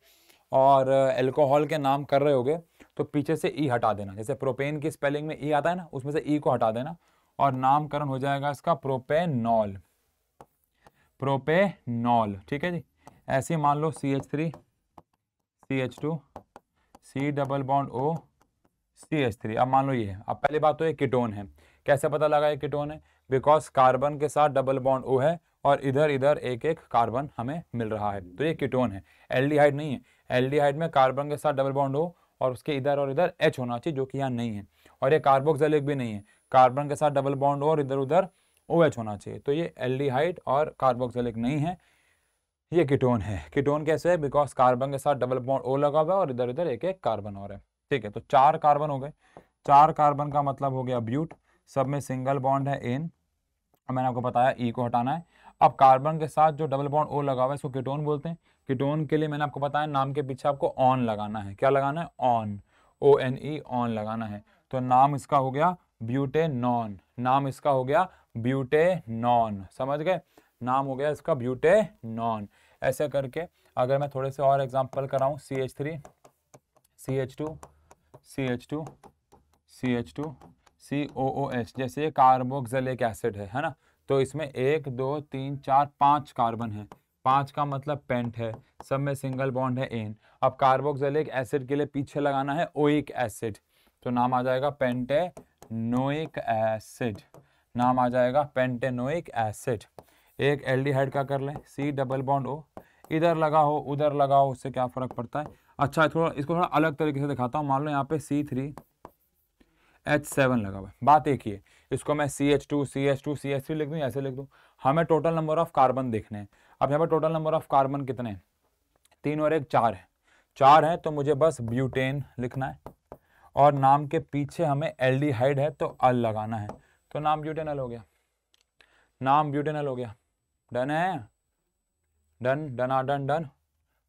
और एल्कोहल uh, के नाम कर रहे होगे तो पीछे से ई e हटा देना जैसे प्रोपेन की स्पेलिंग में ई e आता है ना उसमें से ई e को हटा देना और नामकरण हो जाएगा इसका प्रोपेनॉल प्रोपेनॉल ठीक है जी ऐसे मान लो C H three C H two C double bond O C H three अब मान लो ये अब पहली बात तो ये कीटोन है कैसे पता लगा ये कीटोन है बिकॉज कार्बन के साथ डबल बॉन्ड ओ है और इधर इधर एक एक कार्बन हमें मिल रहा है तो ये कीटोन है एल्डिहाइड नहीं है एल्डिहाइड में कार्बन के साथ डबल बॉन्ड ओ और उसके इधर और इधर एच होना चाहिए जो कि यहाँ नहीं है और ये कार्बोक्सिलिक भी नहीं है कार्बन के साथ डबल बॉन्ड हो और इधर उधर ओ OH होना चाहिए तो ये एल्डिहाइड और कार्बोक्सिलिक नहीं है ये कीटोन है कीटोन कैसे है बिकॉज कार्बन के साथ डबल बॉन्ड ओ लगा हुआ है और इधर इधर एक एक कार्बन और है ठीक है तो चार कार्बन हो गए चार कार्बन का मतलब हो गया ब्यूट सब में सिंगल बॉन्ड है एन और मैंने आपको बताया ई e को हटाना है अब कार्बन के साथ जो डबल बॉन्ड ओ लगा हुआ है इसको कीटोन बोलते हैं कीटोन के लिए मैंने आपको बताया नाम के पीछे आपको ऑन लगाना है क्या लगाना है one O N E one लगाना है तो नाम इसका हो गया ब्यूटेनॉन नाम इसका हो गया ब्यूटे नॉन समझ गए नाम हो गया इसका ब्यूटे नॉन ऐसे करके अगर मैं थोड़े से और एग्जांपल कराऊं C H three C H two C H two C H two C O O H जैसे ये कार्बोक्सिलिक एसिड है है ना तो इसमें एक दो तीन चार पाँच कार्बन है पाँच का मतलब पेंट है सब में सिंगल बॉन्ड है एन अब कार्बोक्सिलिक एसिड के लिए पीछे लगाना है ओइक एसिड तो नाम आ जाएगा पेंटेनोइक एसिड नाम आ जाएगा पेंटेनोइक एसिड एक एल्डिहाइड का कर लें सी डबल बॉन्ड ओ इधर लगा हो उधर लगा हो उससे क्या फ़र्क पड़ता है अच्छा थोड़ा इसको थोड़ा अलग तरीके से दिखाता हूँ मान लो यहाँ पे सी थ्री एच सेवन लगा हुआ है बात एक ही है इसको मैं C H two C H two C H three लिख दूँ ऐसे लिख दूँ हमें टोटल नंबर ऑफ कार्बन देखने हैं अब यहाँ पर टोटल नंबर ऑफ कार्बन कितने हैं तीन और एक चार है चार हैं तो मुझे बस ब्यूटेन लिखना है और नाम के पीछे हमें एल्डिहाइड है तो अल लगाना है तो नाम ब्यूटेनल हो गया नाम ब्यूटेनल हो गया डन है डन डन आ डन डन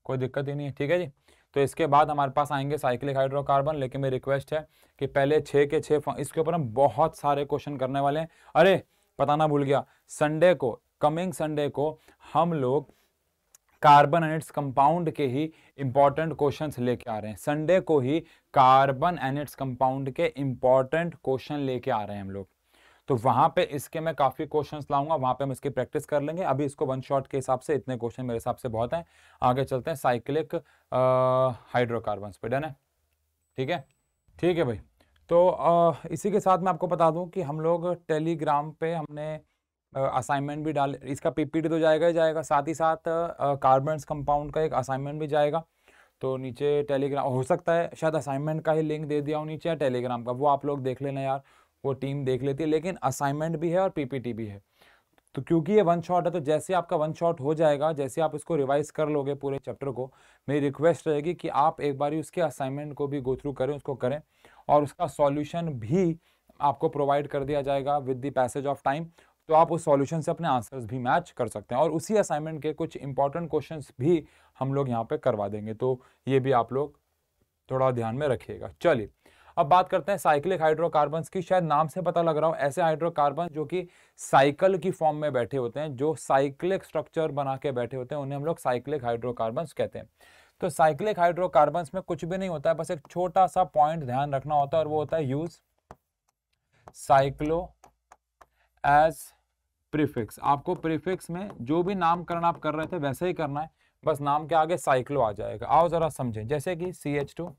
कोई दिक्कत ही नहीं है ठीक है जी तो इसके बाद हमारे पास आएंगे साइक्लिक हाइड्रोकार्बन लेकिन मेरी रिक्वेस्ट है कि पहले छः के छः इसके ऊपर हम बहुत सारे क्वेश्चन करने वाले हैं अरे पता ना भूल गया संडे को कमिंग संडे को हम लोग कार्बन एंड इट्स कंपाउंड के ही इंपॉर्टेंट क्वेश्चंस लेके आ रहे हैं संडे को ही कार्बन एंड इट्स कंपाउंड के इंपॉर्टेंट क्वेश्चन लेके आ रहे हैं हम लोग तो वहां पे इसके मैं काफी क्वेश्चंस लाऊंगा वहां पे हम इसकी प्रैक्टिस कर लेंगे अभी इसको वन शॉट के हिसाब से इतने क्वेश्चन मेरे हिसाब से बहुत हैं आगे चलते हैं साइक्लिक हाइड्रोकार्बन पे डन है ठीक है ठीक है भाई तो आ, इसी के साथ मैं आपको बता दूं कि हम लोग टेलीग्राम पे हमने असाइनमेंट भी डाल इसका पीपीटी तो जाएगा ही जाएगा साथ ही साथ कार्बन कंपाउंड का एक असाइनमेंट भी जाएगा तो नीचे टेलीग्राम हो सकता है शायद असाइनमेंट का ही लिंक दे दिया हूँ नीचे टेलीग्राम का वो आप लोग देख लेना यार वो टीम देख लेती है लेकिन असाइनमेंट भी है और पीपीटी भी है तो क्योंकि ये वन शॉट है तो जैसे आपका वन शॉट हो जाएगा जैसे आप इसको रिवाइज कर लोगे पूरे चैप्टर को मेरी रिक्वेस्ट रहेगी कि आप एक बार उसके असाइनमेंट को भी गो थ्रू करें उसको करें और उसका सॉल्यूशन भी आपको प्रोवाइड कर दिया जाएगा with the passage of time तो आप उस सॉल्यूशन से अपने आंसर्स भी मैच कर सकते हैं और उसी असाइनमेंट के कुछ इंपॉर्टेंट क्वेश्चन भी हम लोग यहाँ पे करवा देंगे तो ये भी आप लोग थोड़ा ध्यान में रखिएगा चलिए अब बात करते हैं साइक्लिक हाइड्रोकार्बन की शायद नाम से पता लग रहा हो ऐसे हाइड्रोकार्बन जो कि साइकिल की फॉर्म में बैठे होते हैं जो साइक्लिक स्ट्रक्चर बना के बैठे होते हैं उन्हें हम लोग साइक्लिक हाइड्रोकार्बन कहते हैं तो साइक्लिक हाइड्रोकार्बन में कुछ भी नहीं होता है बस एक छोटा सा पॉइंट ध्यान रखना होता है और वो होता है यूज साइक्लो एज प्रीफिक्स आपको प्रीफिक्स में जो भी नामकरण आप कर रहे थे वैसे ही करना है बस नाम के आगे साइक्लो आ जाएगा आओ जरा समझें जैसे कि C H to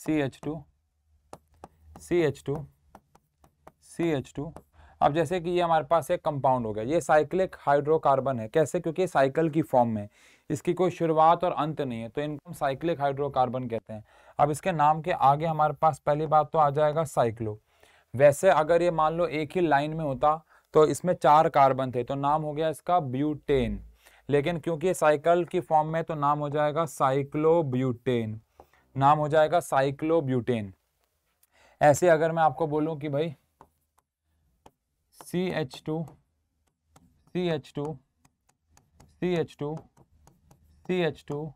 CH2 CH2 CH2 अब जैसे कि ये हमारे पास एक कंपाउंड हो गया ये साइक्लिक हाइड्रोकार्बन है कैसे क्योंकि साइकिल की फॉर्म में इसकी कोई शुरुआत और अंत नहीं है तो इनको हम साइक्लिक हाइड्रोकार्बन कहते हैं अब इसके नाम के आगे हमारे पास पहली बात तो आ जाएगा साइक्लो वैसे अगर ये मान लो एक ही लाइन में होता तो इसमें चार कार्बन थे तो नाम हो गया इसका ब्यूटेन लेकिन क्योंकि साइकिल की फॉर्म में तो नाम हो जाएगा साइक्लोब्यूटेन नाम हो जाएगा साइक्लोब्यूटेन ऐसे अगर मैं आपको बोलूं कि भाई C H two C H two C H two C H two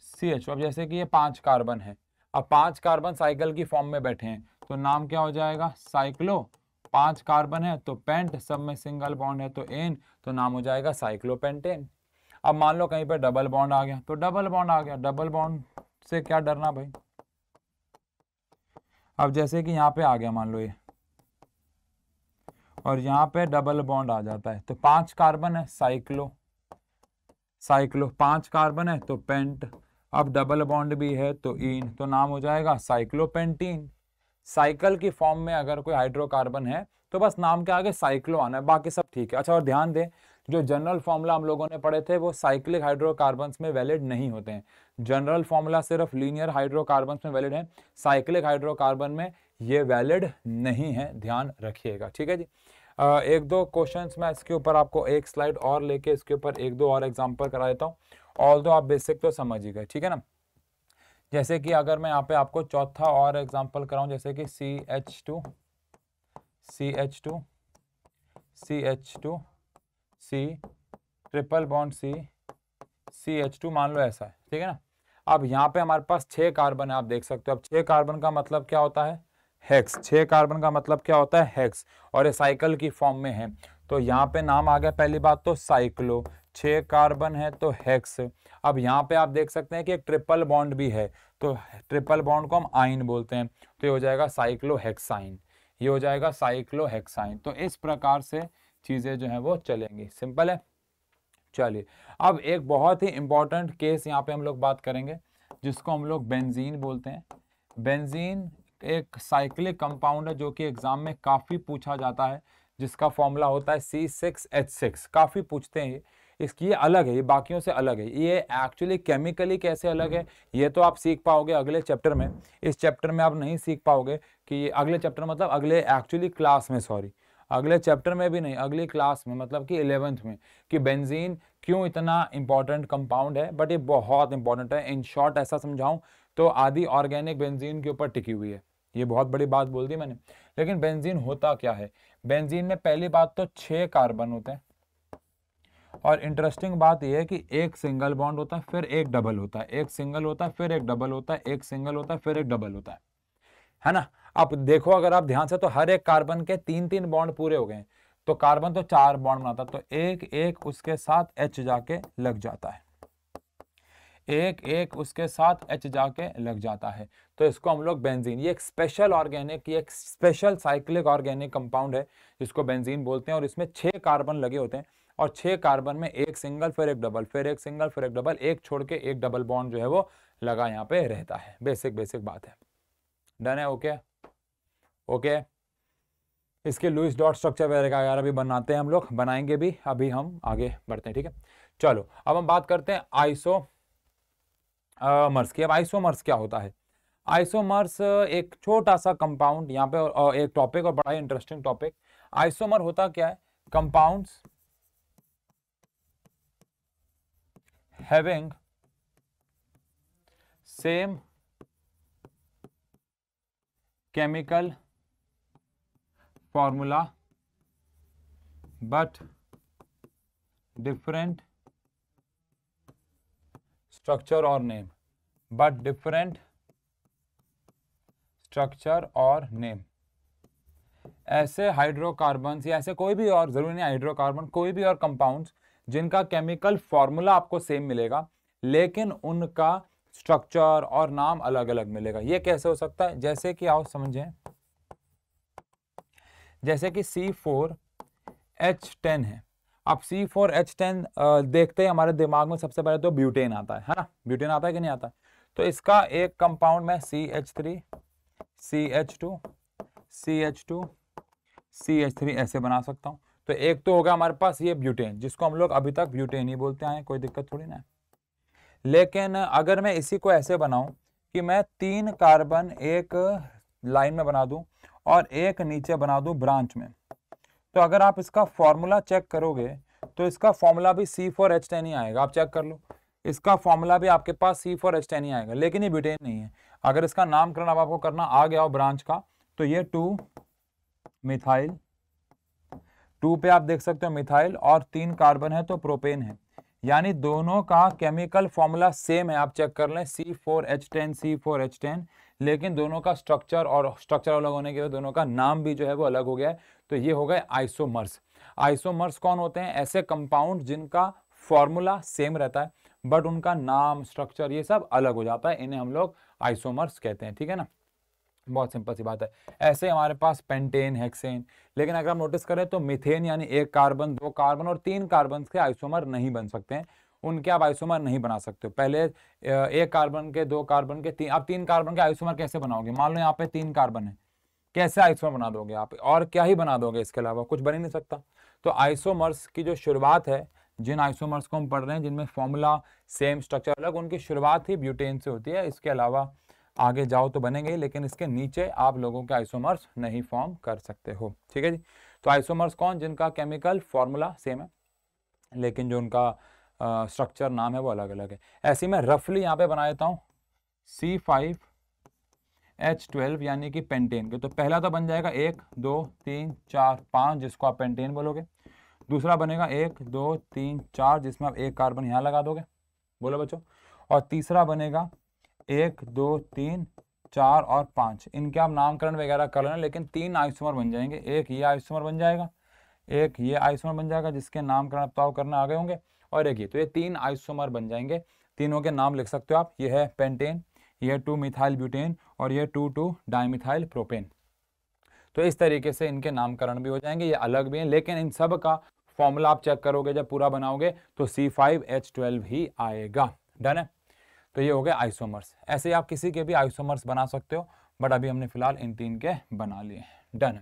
C H two अब जैसे कि ये पांच कार्बन है अब पांच कार्बन साइकिल की फॉर्म में बैठे हैं तो नाम क्या हो जाएगा साइक्लो पांच कार्बन तो है तो पेंट सब में सिंगल बॉन्ड है तो एन तो नाम हो जाएगा साइक्लोपेंटेन अब मान लो कहीं पर डबल बॉन्ड आ गया तो डबल बॉन्ड आ गया डबल बॉन्ड से क्या डरना भाई अब जैसे कि यहाँ पे आ गया मान लो ये और यहाँ पे डबल बॉन्ड आ जाता है तो पांच कार्बन है साइक्लो साइक्लो पांच कार्बन है तो पेंट अब डबल बॉन्ड भी है तो इन तो नाम हो जाएगा साइक्लोपेंटीन साइकिल की फॉर्म में अगर कोई हाइड्रोकार्बन है तो बस नाम के आगे साइक्लो आना है बाकी सब ठीक है अच्छा और ध्यान दें जो जनरल फॉर्मूला हम लोगों ने पढ़े थे वो साइक्लिक हाइड्रोकार्बन में वैलिड नहीं होते हैं जनरल फॉर्मूला सिर्फ लीनियर हाइड्रोकार्बन में वैलिड है साइक्लिक हाइड्रोकार्बन में ये वैलिड नहीं है ध्यान रखिएगा ठीक है जी एक दो क्वेश्चंस मैं इसके ऊपर आपको एक स्लाइड और लेके इसके ऊपर एक दो और एग्जाम्पल करा देता हूँ ऑल दो आप बेसिक तो समझ ही गए ठीक है ना जैसे कि अगर मैं यहाँ पे आपको चौथा और एग्जाम्पल कराऊँ जैसे कि C H two C H two C H two C triple bond C C H two मान लो ऐसा है ठीक है ना अब यहाँ पे हमारे पास छः कार्बन है आप देख सकते हो अब छः कार्बन का मतलब क्या होता है हेक्स छः कार्बन का मतलब क्या होता है हेक्स और ये साइकिल की फॉर्म में है तो यहाँ पे नाम आ गया पहली बात तो साइक्लो छः कार्बन है तो हेक्स अब यहाँ पे आप देख सकते हैं कि एक ट्रिपल बॉन्ड भी है तो ट्रिपल बॉन्ड को हम आइन बोलते हैं तो ये हो जाएगा साइक्लो हेक्साइन ये हो जाएगा साइक्लो हेक्साइन तो इस प्रकार से चीज़ें जो हैं वो चलेंगी सिंपल है चलिए अब एक बहुत ही इंपॉर्टेंट केस यहाँ पे हम लोग बात करेंगे जिसको हम लोग बेंजीन बोलते हैं बेंजीन एक साइक्लिक कंपाउंड है जो कि एग्ज़ाम में काफ़ी पूछा जाता है जिसका फॉर्मूला होता है सी सिक्स एच सिक्स काफ़ी पूछते हैं इसकी ये अलग है ये बाकियों से अलग है ये एक्चुअली केमिकली कैसे अलग है ये तो आप सीख पाओगे अगले चैप्टर में इस चैप्टर में आप नहीं सीख पाओगे कि ये अगले चैप्टर मतलब अगले एक्चुअली क्लास में सॉरी अगले चैप्टर में भी नहीं अगली क्लास में मतलब कि इलेवेंथ में कि बेंजीन क्यों इतना इंपॉर्टेंट कंपाउंड है बट ये बहुत इंपॉर्टेंट है इन शॉर्ट ऐसा समझाऊं तो आधी ऑर्गेनिक बेंजीन के ऊपर टिकी हुई है ये बहुत बड़ी बात बोल दी मैंने लेकिन बेंजीन होता क्या है बेंजीन में पहली बात तो छः कार्बन होते हैं और इंटरेस्टिंग बात यह है कि एक सिंगल बॉन्ड होता है फिर एक डबल होता है एक सिंगल होता है फिर एक डबल होता है एक सिंगल होता है फिर एक डबल होता है है ना आप देखो अगर आप ध्यान से तो हर एक कार्बन के तीन तीन बॉन्ड पूरे हो गए तो कार्बन तो चार बॉन्ड बनाता तो एक एक उसके साथ एच जाके लग जाता है एक एक उसके साथ एच जाके लग जाता है तो इसको हम लोग बेंजीन ये एक स्पेशल ऑर्गेनिक ये एक स्पेशल साइक्लिक ऑर्गेनिक कंपाउंड है जिसको बेंजीन बोलते हैं और इसमें छह कार्बन लगे होते हैं और छह कार्बन में एक सिंगल फिर एक डबल फिर एक सिंगल फिर एक डबल एक छोड़ के एक डबल बॉन्ड जो है वो लगा यहाँ पे रहता है बेसिक बेसिक बात है डन है ओके okay? ओके इसके लुइस डॉट स्ट्रक्चर वगैरह यार अभी बनाते हैं हम लोग बनाएंगे भी अभी हम आगे बढ़ते हैं ठीक है चलो अब हम बात करते हैं आइसो मर्स की अब आइसोमर्स क्या होता है आइसोमर्स एक छोटा सा कंपाउंड यहाँ पे एक टॉपिक और बड़ा ही इंटरेस्टिंग टॉपिक आइसोमर होता क्या है compounds having same chemical formula but different structure or name but different structure और नेम ऐसे हाइड्रोकार्बन या ऐसे कोई भी और जरूरी नहीं हाइड्रोकार्बन कोई भी और कंपाउंड्स जिनका केमिकल फॉर्मूला आपको सेम मिलेगा लेकिन उनका स्ट्रक्चर और नाम अलग अलग मिलेगा ये कैसे हो सकता है जैसे कि आप समझें जैसे कि सी फोर एच टेन है अब सी फोर एच टेन देखते ही हमारे दिमाग में सबसे पहले तो ब्यूटेन आता है है ना ब्यूटेन आता है कि नहीं आता है? तो इसका एक कंपाउंड में C H three C H two C H two C H three ऐसे बना सकता हूँ तो एक तो होगा हमारे पास ये ब्यूटेन जिसको हम लोग अभी तक ब्यूटेन ही बोलते आए कोई दिक्कत थोड़ी ना लेकिन अगर मैं इसी को ऐसे बनाऊं कि मैं तीन कार्बन एक लाइन में बना दूं और एक नीचे बना दूं ब्रांच में तो अगर आप इसका फॉर्मूला चेक करोगे तो इसका फॉर्मूला भी सी फोर एच टेन ही आएगा आप चेक कर लो इसका फॉर्मूला भी आपके पास सी फोर एच टेन ही आएगा लेकिन ये ब्यूटेन नहीं है अगर इसका नामकरण आपको करना आ गया हो ब्रांच का तो ये टू मिथाइल टू पे आप देख सकते हो मिथाइल और तीन कार्बन है तो प्रोपेन है यानी दोनों का केमिकल फॉर्मूला सेम है आप चेक कर लें C four H ten C four H ten लेकिन दोनों का स्ट्रक्चर और स्ट्रक्चर अलग होने के बाद दोनों का नाम भी जो है वो अलग हो गया है तो ये हो गए आइसोमर्स आइसोमर्स कौन होते हैं ऐसे कंपाउंड जिनका फॉर्मूला सेम रहता है बट उनका नाम स्ट्रक्चर ये सब अलग हो जाता है इन्हें हम लोग आइसोमर्स कहते हैं ठीक है ना बहुत सिंपल सी बात है ऐसे हमारे पास पेंटेन हेक्सेन लेकिन अगर हम नोटिस करें तो मिथेन यानी एक कार्बन दो कार्बन और तीन कार्बन के आइसोमर नहीं बन सकते हैं उनके आप आइसोमर नहीं बना सकते हो पहले एक कार्बन के दो कार्बन के तीन आप तीन कार्बन के आइसोमर कैसे बनाओगे मान लो यहाँ पे तीन कार्बन है कैसे आइसोमर बना दोगे आप और क्या ही बना दोगे इसके अलावा कुछ बन ही नहीं सकता तो आइसोमर्स की जो शुरुआत है जिन आइसोमर्स को हम पढ़ रहे हैं जिनमें फॉर्मूला सेम स्ट्रक्चर अलग उनकी शुरुआत ही ब्यूटेन से होती है इसके अलावा आगे जाओ तो बनेंगे लेकिन इसके नीचे आप लोगों के आइसोमर्स नहीं फॉर्म कर सकते हो ठीक है जी तो आइसोमर्स कौन जिनका केमिकल फॉर्मूला सेम है लेकिन जो उनका स्ट्रक्चर नाम है वो अलग अलग है ऐसे मैं रफली यहाँ पे बना देता हूँ सी फाइव एच ट्वेल्व यानी कि पेंटेन के तो पहला तो बन जाएगा एक दो तीन चार पाँच जिसको आप पेंटेन बोलोगे दूसरा बनेगा एक दो तीन चार जिसमें आप एक कार्बन यहाँ लगा दोगे बोलो बच्चों और तीसरा बनेगा एक दो तीन चार और पाँच इनके आप नामकरण वगैरह कर लेना लेकिन तीन आयुष्मर बन जाएंगे एक ये आयुष्मर बन जाएगा एक ये आयुष्मर बन जाएगा जिसके नामकरण आप तो करना आ गए होंगे और एक ही तो ये तीन आइसोमर बन जाएंगे तीनों के नाम लिख सकते हो आप ये है पेंटेन ये टू मिथाइल ब्यूटेन और ये टू टू डाइमिथाइल प्रोपेन तो इस तरीके से इनके नामकरण भी हो जाएंगे ये अलग भी हैं लेकिन इन सब का फॉर्मूला आप चेक करोगे जब पूरा बनाओगे तो C5H12 ही आएगा डन है तो ये हो गए आइसोमर्स ऐसे आप किसी के भी आइसोमर्स बना सकते हो बट अभी हमने फिलहाल इन तीन के बना लिए हैं डन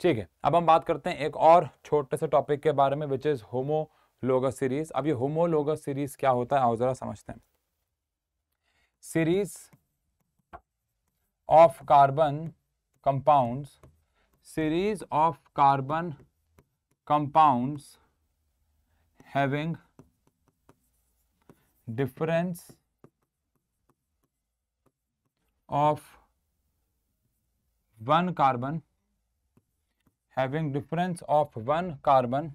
ठीक है अब हम बात करते हैं एक और छोटे से टॉपिक के बारे में विच इज़ होमो लोगस सीरीज अब ये होमोलोगस सीरीज क्या होता है आओ जरा समझते हैं series of carbon compounds series of carbon compounds having difference of one carbon having difference of one carbon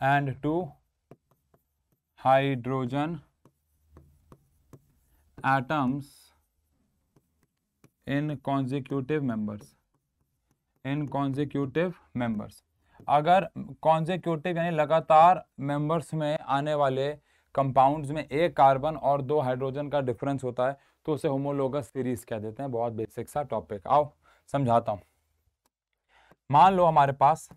and two hydrogen atoms in consecutive members in consecutive members अगर कॉन्जिक्यूटिव यानी लगातार मेंबर्स में आने वाले कंपाउंड्स में एक carbon और दो हाइड्रोजन का डिफरेंस होता है तो उसे होमोलोगस सीरीज कह देते हैं बहुत बेसिक सा टॉपिक आओ समझाता हूँ मान लो हमारे पास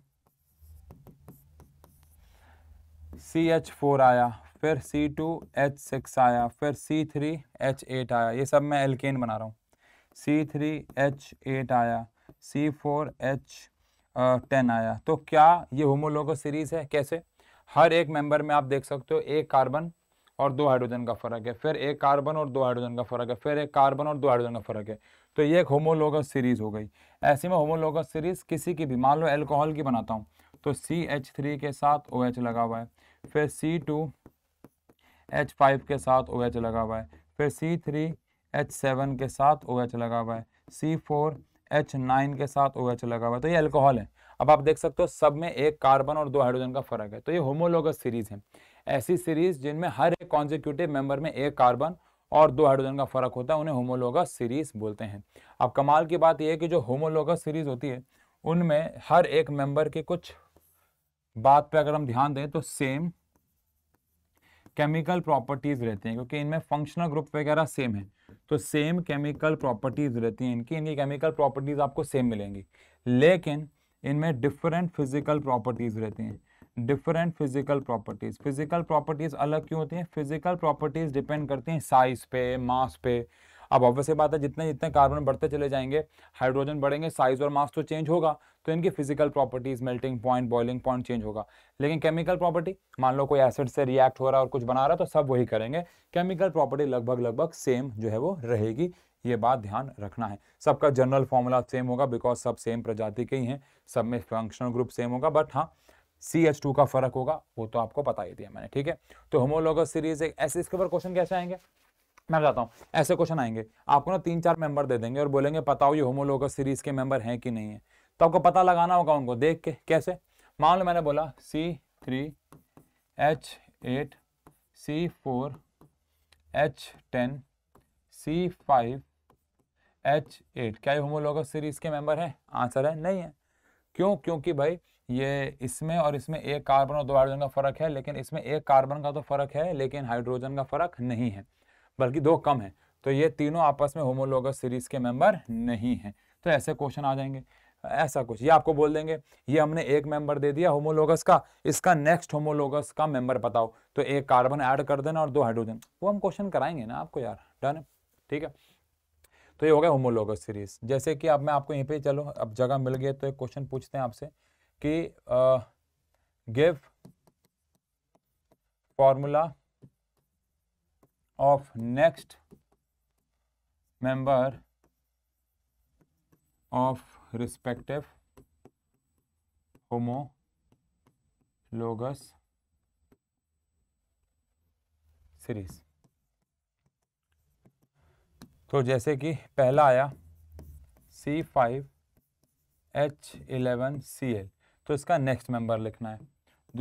सी एच फोर आया फिर सी टू एच सिक्स आया फिर सी थ्री एच एट आया ये सब मैं एल्केन बना रहा हूँ सी थ्री एच एट आया सी फोर एच टेन आया तो क्या ये होमोलोगो सीरीज़ है कैसे हर एक मेंबर में आप देख सकते हो एक कार्बन और दो हाइड्रोजन का फर्क है फिर एक कार्बन और दो हाइड्रोजन का फर्क है फिर एक कार्बन और दो हाइड्रोजन का फर्क है तो ये एक होमोलोगस सीरीज़ हो गई ऐसे में होमोलोगस सीरीज़ किसी की भी मान लो एल्कोहल की बनाता हूँ तो सी एच थ्री के साथ ओ OH एच लगा हुआ है फिर सी टू एच फाइव के साथ ओ OH एच लगा हुआ है फिर सी थ्री एच सेवन के साथ ओ OH लगा हुआ है सी फोर एच नाइन के साथ ओ OH लगा हुआ है तो ये अल्कोहल है अब आप देख सकते हो सब में एक कार्बन और दो हाइड्रोजन का फर्क है तो ये होमोलोगस सीरीज है ऐसी सीरीज जिनमें हर एक कॉन्जिक्यूटिव मेंबर में एक कार्बन और दो हाइड्रोजन का फर्क होता है उन्हें होमोलोगस सीरीज बोलते हैं अब कमाल की बात यह है कि जो होमोलोगस सीरीज होती है उनमें हर एक मेंबर के कुछ बात पे अगर हम ध्यान दें तो सेम केमिकल प्रॉपर्टीज रहती हैं क्योंकि इनमें फंक्शनल ग्रुप वगैरह सेम है तो सेम केमिकल प्रॉपर्टीज रहती हैं इनकी इनकी केमिकल प्रॉपर्टीज आपको सेम मिलेंगी लेकिन इनमें डिफरेंट फिजिकल प्रॉपर्टीज रहती हैं different physical properties physical properties अलग क्यों होती हैं फिजिकल प्रॉपर्टीज डिपेंड करती हैं साइज पे मास पे अब ऑब्वियस बात है जितने जितने कार्बन बढ़ते चले जाएंगे हाइड्रोजन बढ़ेंगे साइज और मास तो चेंज होगा तो इनकी physical properties melting point boiling point change होगा लेकिन केमिकल प्रॉपर्टी मान लो कोई एसिड से रिएक्ट हो रहा है और कुछ बना रहा है तो सब वही करेंगे केमिकल प्रॉपर्टी लगभग लगभग सेम जो है वो रहेगी ये बात ध्यान रखना है सबका जनरल फॉर्मूला सेम होगा बिकॉज सब सेम प्रजाति के ही हैं सब में फंक्शनल ग्रुप सेम होगा बट हाँ सी एच टू का फर्क होगा वो तो आपको बता ही दिया मैंने ठीक है तो होमोलोगस सीरीज एक ऐसे इसके ऊपर क्वेश्चन कैसे आएंगे मैं बताता हूँ ऐसे क्वेश्चन आएंगे आपको ना तीन चार मेंबर दे देंगे और बोलेंगे बताओ ये होमोलोग सीरीज के मेंबर हैं कि नहीं है तो आपको पता लगाना होगा उनको देख के कैसे मान लो मैंने बोला C three H eight C four H ten C five H eight क्या ये होमोलोग सीरीज के मेंबर हैं आंसर है नहीं है क्यों क्योंकि भाई ये इसमें और इसमें एक कार्बन और दो हाइड्रोजन का फर्क है लेकिन इसमें एक कार्बन का तो फर्क है लेकिन हाइड्रोजन का फर्क नहीं है बल्कि दो कम है तो ये तीनों आपस में होमोलोगस सीरीज के मेंबर नहीं है तो ऐसे क्वेश्चन आ जाएंगे ऐसा कुछ ये आपको बोल देंगे ये हमने एक मेंबर दे दिया होमोलोगस का इसका नेक्स्ट होमोलोगस का मेंबर बताओ तो एक कार्बन ऐड कर देना और दो हाइड्रोजन वो हम क्वेश्चन कराएंगे ना आपको यार डन ठीक है तो ये हो गया होमोलोगस सीरीज जैसे कि अब मैं आपको यहीं पे चलो अब जगह मिल गई तो एक क्वेश्चन पूछते हैं आपसे कि give formula of next member of respective homologous series तो जैसे कि पहला आया C five H eleven C L तो इसका नेक्स्ट मेंबर लिखना है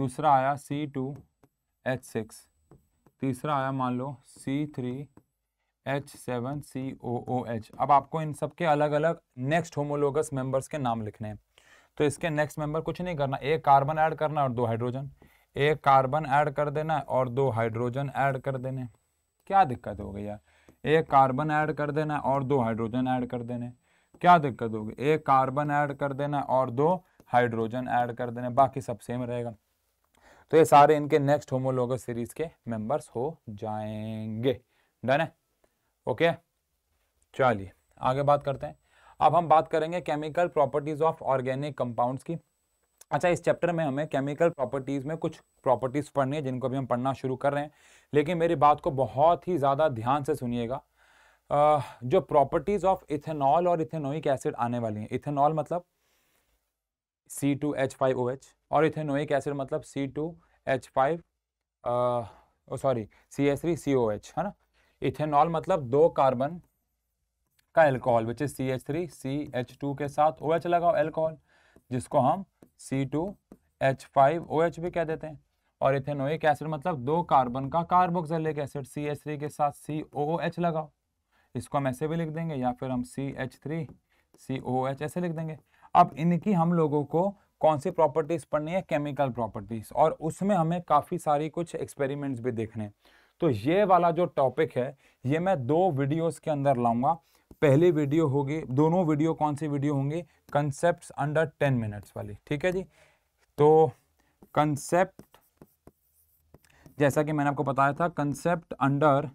दूसरा आया सी टू एच सिक्स तीसरा आया मान लो C three H seven C O O H अब आपको इन सबके अलग अलग नेक्स्ट होमोलोगस मेंबर्स के नाम लिखने हैं तो इसके नेक्स्ट मेंबर कुछ नहीं करना एक कार्बन ऐड करना और दो हाइड्रोजन एक कार्बन ऐड कर देना और दो हाइड्रोजन ऐड कर देने क्या दिक्कत हो गई यार एक कार्बन ऐड कर देना और दो हाइड्रोजन ऐड कर देने क्या दिक्कत होगी एक कार्बन ऐड कर देना और दो हाइड्रोजन ऐड कर देना बाकी सब सेम रहेगा तो ये सारे इनके नेक्स्ट होमोलोग सीरीज के मेंबर्स हो जाएंगे डन है ओके चलिए आगे बात करते हैं अब हम बात करेंगे chemical properties of organic compounds की अच्छा इस चैप्टर में हमें केमिकल प्रॉपर्टीज़ में कुछ प्रॉपर्टीज़ पढ़नी है जिनको भी हम पढ़ना शुरू कर रहे हैं लेकिन मेरी बात को बहुत ही ज़्यादा ध्यान से सुनिएगा जो प्रॉपर्टीज़ ऑफ इथेनॉल और इथेनोइक एसिड आने वाली हैं इथेनॉल मतलब C two H five O H और इथेनोइक एसिड मतलब C two H five sorry C S three C O H है ना इथेनॉल मतलब दो कार्बन का alcohol which is C H three C H two के साथ ओ एच लगाओ एल्कोहल जिसको हम C two H five O H भी कह देते हैं और इथेनोइक एसिड मतलब दो कार्बन का carboxylic acid C H three के साथ सी ओ एच लगाओ इसको हम ऐसे भी लिख देंगे या फिर हम C H three C O H ऐसे लिख देंगे अब इनकी हम लोगों को कौन सी प्रॉपर्टीज़ पढ़नी है केमिकल प्रॉपर्टीज़ और उसमें हमें काफ़ी सारी कुछ एक्सपेरिमेंट्स भी देखने तो ये वाला जो टॉपिक है ये मैं दो वीडियोस के अंदर लाऊंगा पहली वीडियो होगी दोनों वीडियो कौन सी वीडियो होंगी कंसेप्ट अंडर टेन मिनट्स वाली ठीक है जी तो कंसेप्ट जैसा कि मैंने आपको बताया था कंसेप्ट अंडर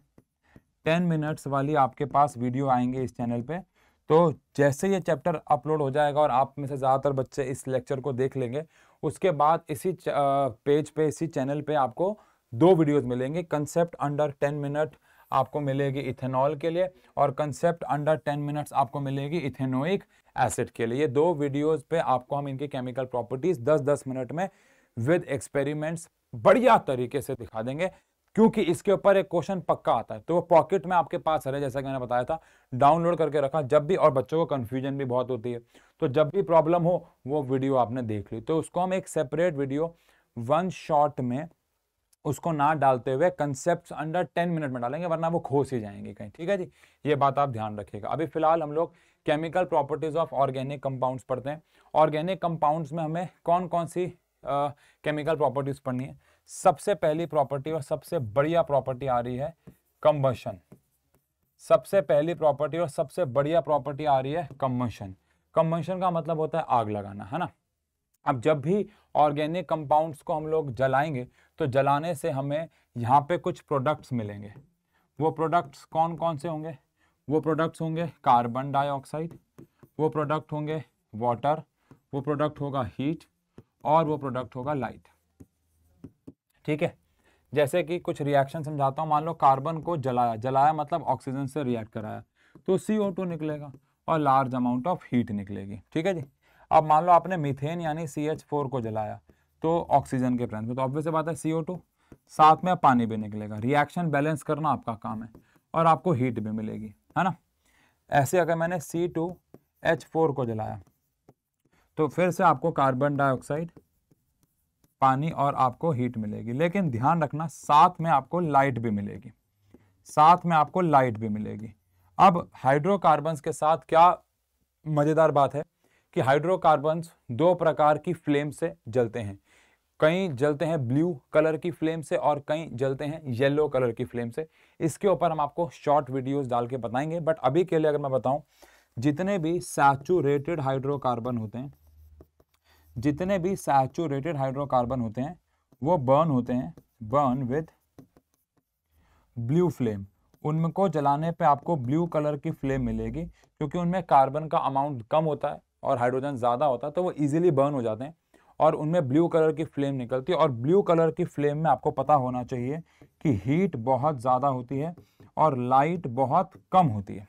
टेन मिनट्स वाली आपके पास वीडियो आएंगे इस चैनल पर तो जैसे ये चैप्टर अपलोड हो जाएगा और आप में से ज़्यादातर बच्चे इस लेक्चर को देख लेंगे उसके बाद इसी पेज पे इसी चैनल पे आपको दो वीडियोस मिलेंगे कंसेप्ट अंडर टेन मिनट आपको मिलेगी इथेनॉल के लिए और कंसेप्ट अंडर टेन मिनट्स आपको मिलेगी इथेनोइक एसिड के लिए ये दो वीडियोस पे आपको हम इनकी केमिकल प्रॉपर्टीज 10-10 मिनट में विद एक्सपेरिमेंट्स बढ़िया तरीके से दिखा देंगे क्योंकि इसके ऊपर एक क्वेश्चन पक्का आता है तो वो पॉकेट में आपके पास रहे जैसा कि मैंने बताया था डाउनलोड करके रखा जब भी और बच्चों को कन्फ्यूजन भी बहुत होती है तो जब भी प्रॉब्लम हो वो वीडियो आपने देख ली तो उसको हम एक सेपरेट वीडियो वन शॉट में उसको ना डालते हुए कंसेप्ट अंडर टेन मिनट में डालेंगे वरना वो खोस ही जाएंगे कहीं ठीक है जी ये बात आप ध्यान रखिएगा अभी फिलहाल हम लोग chemical properties of organic compounds पढ़ते हैं ऑर्गेनिक कंपाउंड्स में हमें कौन कौन सी केमिकल प्रॉपर्टीज़ पढ़नी है सबसे पहली प्रॉपर्टी और सबसे बढ़िया प्रॉपर्टी आ रही है कम्बशन सबसे पहली प्रॉपर्टी और सबसे बढ़िया प्रॉपर्टी आ रही है कम्बशन कम्बशन का मतलब होता है आग लगाना है ना अब जब भी ऑर्गेनिक कंपाउंड्स को हम लोग जलाएंगे तो जलाने से हमें यहाँ पे कुछ प्रोडक्ट्स मिलेंगे वो प्रोडक्ट्स कौन कौन से होंगे वो प्रोडक्ट्स होंगे कार्बन डाइऑक्साइड वो प्रोडक्ट होंगे वाटर वो प्रोडक्ट होगा हीट और वो प्रोडक्ट होगा लाइट ठीक है जैसे कि कुछ रिएक्शन समझाता हूँ मान लो कार्बन को जलाया जलाया मतलब ऑक्सीजन से रिएक्ट कराया तो सी निकलेगा और लार्ज अमाउंट ऑफ हीट निकलेगी ठीक है जी अब मान लो आपने मिथेन यानी सी को जलाया तो ऑक्सीजन के प्रेजेंस में तो ऑब्वियस बात है सी साथ में पानी भी निकलेगा रिएक्शन बैलेंस करना आपका काम है और आपको हीट भी मिलेगी है ना ऐसे अगर मैंने सी टू एच फोर को जलाया तो फिर से आपको कार्बन डाइऑक्साइड पानी और आपको हीट मिलेगी लेकिन ध्यान रखना साथ में आपको लाइट भी मिलेगी साथ में आपको लाइट भी मिलेगी अब हाइड्रोकार्बन्स के साथ क्या मज़ेदार बात है कि हाइड्रोकार्बन्स दो प्रकार की फ्लेम से जलते हैं कई जलते हैं ब्लू कलर की फ्लेम से और कई जलते हैं येलो कलर की फ्लेम से इसके ऊपर हम आपको शॉर्ट वीडियोस डाल के बताएंगे बट अभी के लिए अगर मैं बताऊं जितने भी सैचुरेटेड हाइड्रोकार्बन होते हैं जितने भी सैचुरेटेड हाइड्रोकार्बन होते हैं वो बर्न होते हैं बर्न विद ब्लू फ्लेम उनको जलाने पे आपको ब्लू कलर की फ्लेम मिलेगी क्योंकि उनमें कार्बन का अमाउंट कम होता है और हाइड्रोजन ज़्यादा होता है तो वो इजीली बर्न हो जाते हैं और उनमें ब्लू कलर की फ्लेम निकलती है और ब्लू कलर की फ्लेम में आपको पता होना चाहिए कि हीट बहुत ज़्यादा होती है और लाइट बहुत कम होती है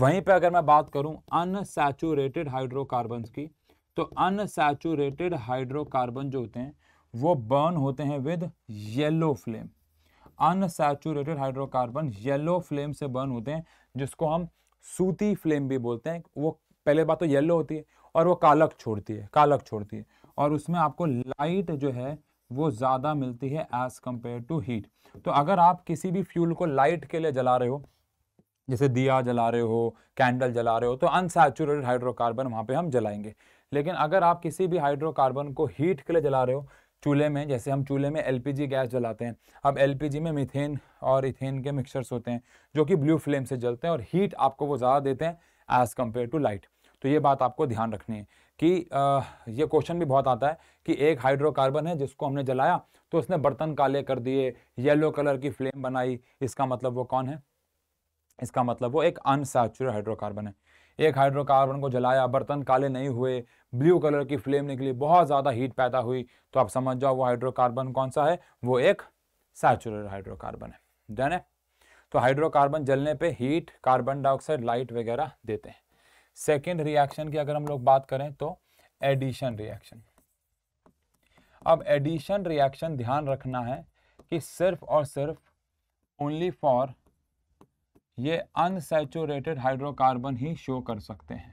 वहीं पर अगर मैं बात करूँ अनसैचुरेटेड हाइड्रोकार्बन की तो अनसैचुरेटेड हाइड्रोकार्बन जो होते हैं वो बर्न होते हैं with yellow flame unsaturated hydrocarbon yellow flame से बर्न होते हैं जिसको हम सूती फ्लेम भी बोलते हैं वो पहले बात तो येलो होती है और वो कालक छोड़ती है कालक छोड़ती है और उसमें आपको लाइट जो है वो ज़्यादा मिलती है एज कम्पेयर टू हीट तो अगर आप किसी भी फ्यूल को लाइट के लिए जला रहे हो जैसे दिया जला रहे हो कैंडल जला रहे हो तो अनसैचुरेटेड हाइड्रोकार्बन वहाँ पे हम जलाएंगे लेकिन अगर आप किसी भी हाइड्रोकार्बन को हीट के लिए जला रहे हो चूल्हे में जैसे हम चूल्हे में एलपीजी गैस जलाते हैं अब एलपीजी में मीथेन और इथेन के मिक्सर्स होते हैं जो कि ब्लू फ्लेम से जलते हैं और हीट आपको वो ज़्यादा देते हैं एज़ कम्पेयर टू लाइट तो ये बात आपको ध्यान रखनी है कि आ, ये क्वेश्चन भी बहुत आता है कि एक हाइड्रोकार्बन है जिसको हमने जलाया तो उसने बर्तन काले कर दिए येलो कलर की फ्लेम बनाई इसका मतलब वो कौन है इसका मतलब वो एक अनसैचुर हाइड्रोकार्बन है एक हाइड्रोकार्बन को जलाया बर्तन काले नहीं हुए ब्लू कलर की फ्लेम निकली बहुत ज़्यादा हीट पैदा हुई तो आप समझ जाओ वो हाइड्रोकार्बन कौन सा है वो एक सैचुरेट हाइड्रोकार्बन है जाने तो हाइड्रोकार्बन जलने पे हीट कार्बन डाइऑक्साइड लाइट वगैरह देते हैं सेकेंड रिएक्शन की अगर हम लोग बात करें तो एडिशन रिएक्शन अब एडिशन रिएक्शन ध्यान रखना है कि सिर्फ और सिर्फ ओनली फॉर ये अनसेचुरेटेड हाइड्रोकार्बन ही शो कर सकते हैं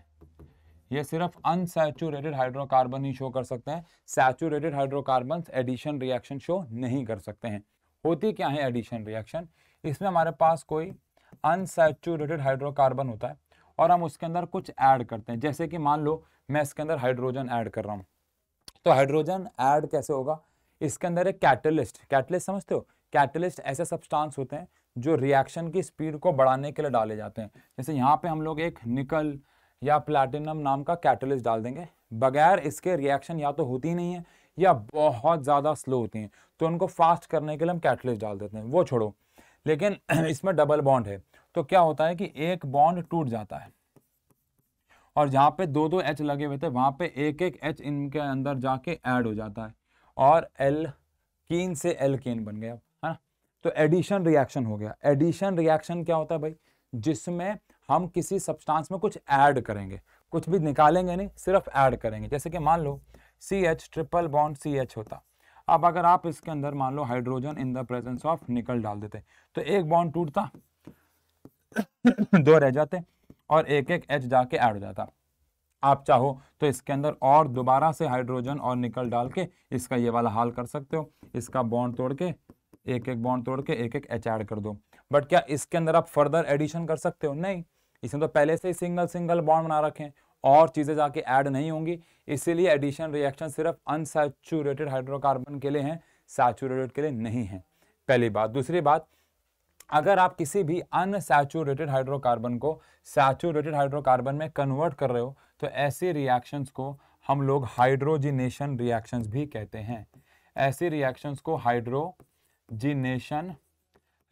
ये सिर्फ अनसेचुरेटेड हाइड्रोकार्बन ही शो कर सकते हैं saturated hydrocarbon addition reaction show नहीं कर सकते हैं होती क्या है एडिशन रिएक्शन इसमें हमारे पास कोई अनसेचुरेटेड हाइड्रोकार्बन होता है और हम उसके अंदर कुछ ऐड करते हैं जैसे कि मान लो मैं इसके अंदर हाइड्रोजन ऐड कर रहा हूँ तो हाइड्रोजन ऐड कैसे होगा इसके अंदर एक कैटलिस्ट कैटलिस्ट समझते हो कैटलिस्ट ऐसे सब्सटेंस होते हैं जो रिएक्शन की स्पीड को बढ़ाने के लिए डाले जाते हैं जैसे यहाँ पे हम लोग एक निकल या प्लैटिनम नाम का कैटलिस्ट डाल देंगे बगैर इसके रिएक्शन या तो होती नहीं है या बहुत ज़्यादा स्लो होती हैं तो उनको फास्ट करने के लिए हम कैटलिस्ट डाल देते हैं वो छोड़ो लेकिन [clears throat] इसमें डबल बॉन्ड है तो क्या होता है कि एक बॉन्ड टूट जाता है और जहाँ पे दो दो एच लगे हुए थे वहाँ पे एक एक एच इनके अंदर जाके ऐड हो जाता है और एल कीन से एल कीन बन गया है ना तो एडिशन रिएक्शन हो गया एडिशन रिएक्शन क्या होता है भाई जिसमें हम किसी सब्सटेंस में कुछ ऐड करेंगे कुछ भी निकालेंगे नहीं सिर्फ ऐड करेंगे जैसे कि मान लो C H triple bond C H होता अब अगर आप इसके अंदर मान लो hydrogen in the presence of nickel डाल देते तो एक बॉन्ड टूटता दो रह जाते और एक एक एच जाके ऐड हो जाता आप चाहो तो इसके अंदर और दोबारा से हाइड्रोजन और निकल डाल के इसका ये वाला हाल कर सकते हो इसका बॉन्ड तोड़ के एक एक बॉन्ड तोड़ के एक एक एच ऐड कर दो बट क्या इसके अंदर आप फर्दर एडिशन कर सकते हो नहीं इसमें तो पहले से ही सिंगल सिंगल बॉन्ड बना रखे हैं और चीज़ें जाके ऐड नहीं होंगी इसीलिए एडिशन रिएक्शन सिर्फ अनसेचूरेटेड हाइड्रोकार्बन के लिए हैं सैचुरेटेड के लिए नहीं है पहली बात दूसरी बात अगर आप किसी भी अनसैचुरेटेड हाइड्रोकार्बन को सैचुरेटेड हाइड्रोकार्बन में कन्वर्ट कर रहे हो तो ऐसे रिएक्शंस को हम लोग हाइड्रोजिनेशन रिएक्शंस भी कहते हैं ऐसे रिएक्शंस को हाइड्रोजिनेशन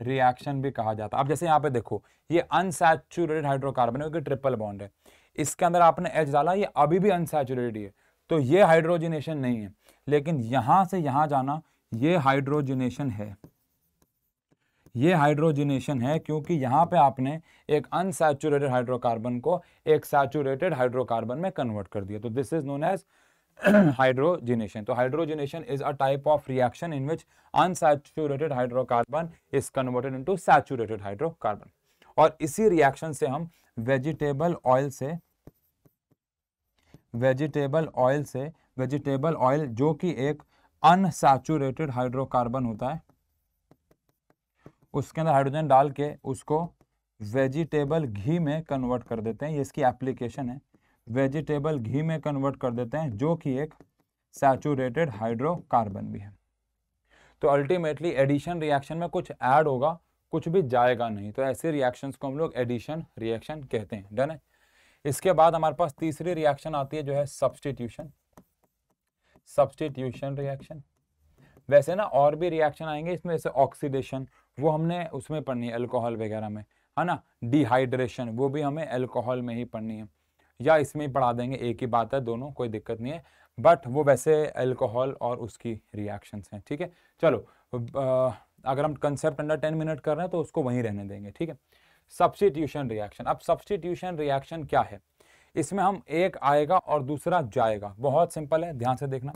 रिएक्शन भी कहा जाता है अब जैसे यहाँ पे देखो ये अनसेचुरेटेड हाइड्रोकार्बन है ट्रिपल बॉन्ड है इसके अंदर आपने एच डाला ये अभी भी अनसेचुरेटेड है तो ये हाइड्रोजिनेशन नहीं है लेकिन यहां से यहां जाना ये हाइड्रोजिनेशन है ये हाइड्रोजिनेशन है क्योंकि यहां पे आपने एक अनसेचुरेटेड हाइड्रोकार्बन को एक सैचुरेटेड हाइड्रोकार्बन में कन्वर्ट कर दिया तो this is known as hydrogenation. So hydrogenation is a type of reaction in which unsaturated hydrocarbon is converted into saturated hydrocarbon. और इसी रिएक्शन से हम वेजिटेबल ऑयल से वेजिटेबल ऑयल से वेजिटेबल ऑयल जो कि एक अनसैचुरेटेड हाइड्रोकार्बन होता है उसके अंदर हाइड्रोजन डाल के उसको वेजिटेबल घी में कन्वर्ट कर देते हैं ये इसकी एप्लीकेशन है वेजिटेबल घी में कन्वर्ट कर देते हैं जो कि एक सैचुरेटेड हाइड्रोकार्बन भी है तो अल्टीमेटली एडिशन रिएक्शन में कुछ ऐड होगा कुछ भी जाएगा नहीं तो ऐसे रिएक्शंस को हम लोग एडिशन रिएक्शन कहते हैं डन है इसके बाद हमारे पास तीसरी रिएक्शन आती है जो है सब्सटीट्यूशन सब्सटीट्यूशन रिएक्शन वैसे ना और भी रिएक्शन आएंगे इसमें जैसे ऑक्सीडेशन वो हमने उसमें पढ़नी है अल्कोहल वगैरह में है ना डिहाइड्रेशन वो भी हमें अल्कोहल में ही पढ़नी है या इसमें ही पढ़ा देंगे एक ही बात है दोनों कोई दिक्कत नहीं है बट वो वैसे अल्कोहल और उसकी रिएक्शंस हैं ठीक है चलो आ, अगर हम कंसेप्ट अंडर टेन मिनट कर रहे हैं तो उसको वहीं रहने देंगे ठीक है सब्सिट्यूशन रिएक्शन अब सब्सिट्यूशन रिएक्शन क्या है इसमें हम एक आएगा और दूसरा जाएगा बहुत सिंपल है ध्यान से देखना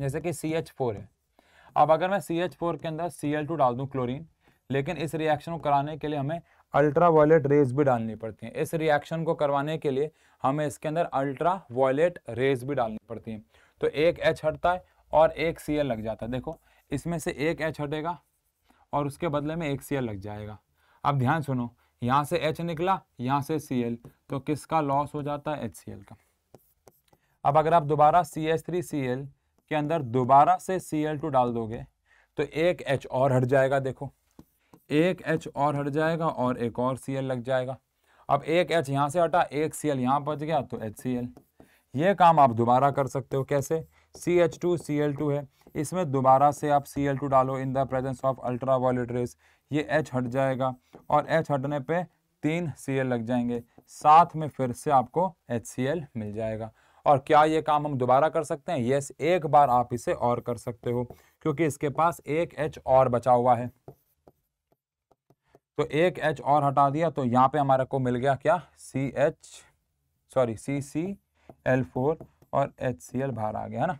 जैसे कि सी एच फोर है अब अगर मैं सी एच फोर के अंदर सी एल टू डाल दूँ क्लोरीन लेकिन इस रिएक्शन को कराने के लिए हमें अल्ट्रा वायलेट रेज भी डालनी पड़ती हैं इस रिएक्शन को करवाने के लिए हमें इसके अंदर अल्ट्रा वायलेट रेज भी डालनी पड़ती हैं तो एक एच हटता है और एक सी लग जाता है देखो इसमें से एक एच हटेगा और उसके बदले में एक सी लग जाएगा अब ध्यान सुनो यहाँ से एच निकला यहाँ से सी एल तो किसका लॉस हो जाता है एच सी एल का अब अगर आप दोबारा C H three C L के अंदर दोबारा से सी एल टू डाल दोगे तो एक एच और हट जाएगा देखो एक एच और हट जाएगा और एक और सी लग जाएगा अब एक एच यहाँ से हटा एक सी एल यहाँ बच गया तो एच सी एल ये काम आप दोबारा कर सकते हो कैसे C H two C L two है इसमें दोबारा से आप सी एल टू डालो in the presence of ultra violet rays ये एच हट जाएगा और एच हटने पे तीन सी एल लग जाएंगे साथ में फिर से आपको एच सी एल मिल जाएगा और क्या ये काम हम दोबारा कर सकते हैं यस एक बार आप इसे और कर सकते हो क्योंकि इसके पास एक एच और बचा हुआ है तो एक एच और हटा दिया तो यहाँ पे हमारे को मिल गया क्या C H sorry C C L four और एच सी एल बाहर आ गया है ना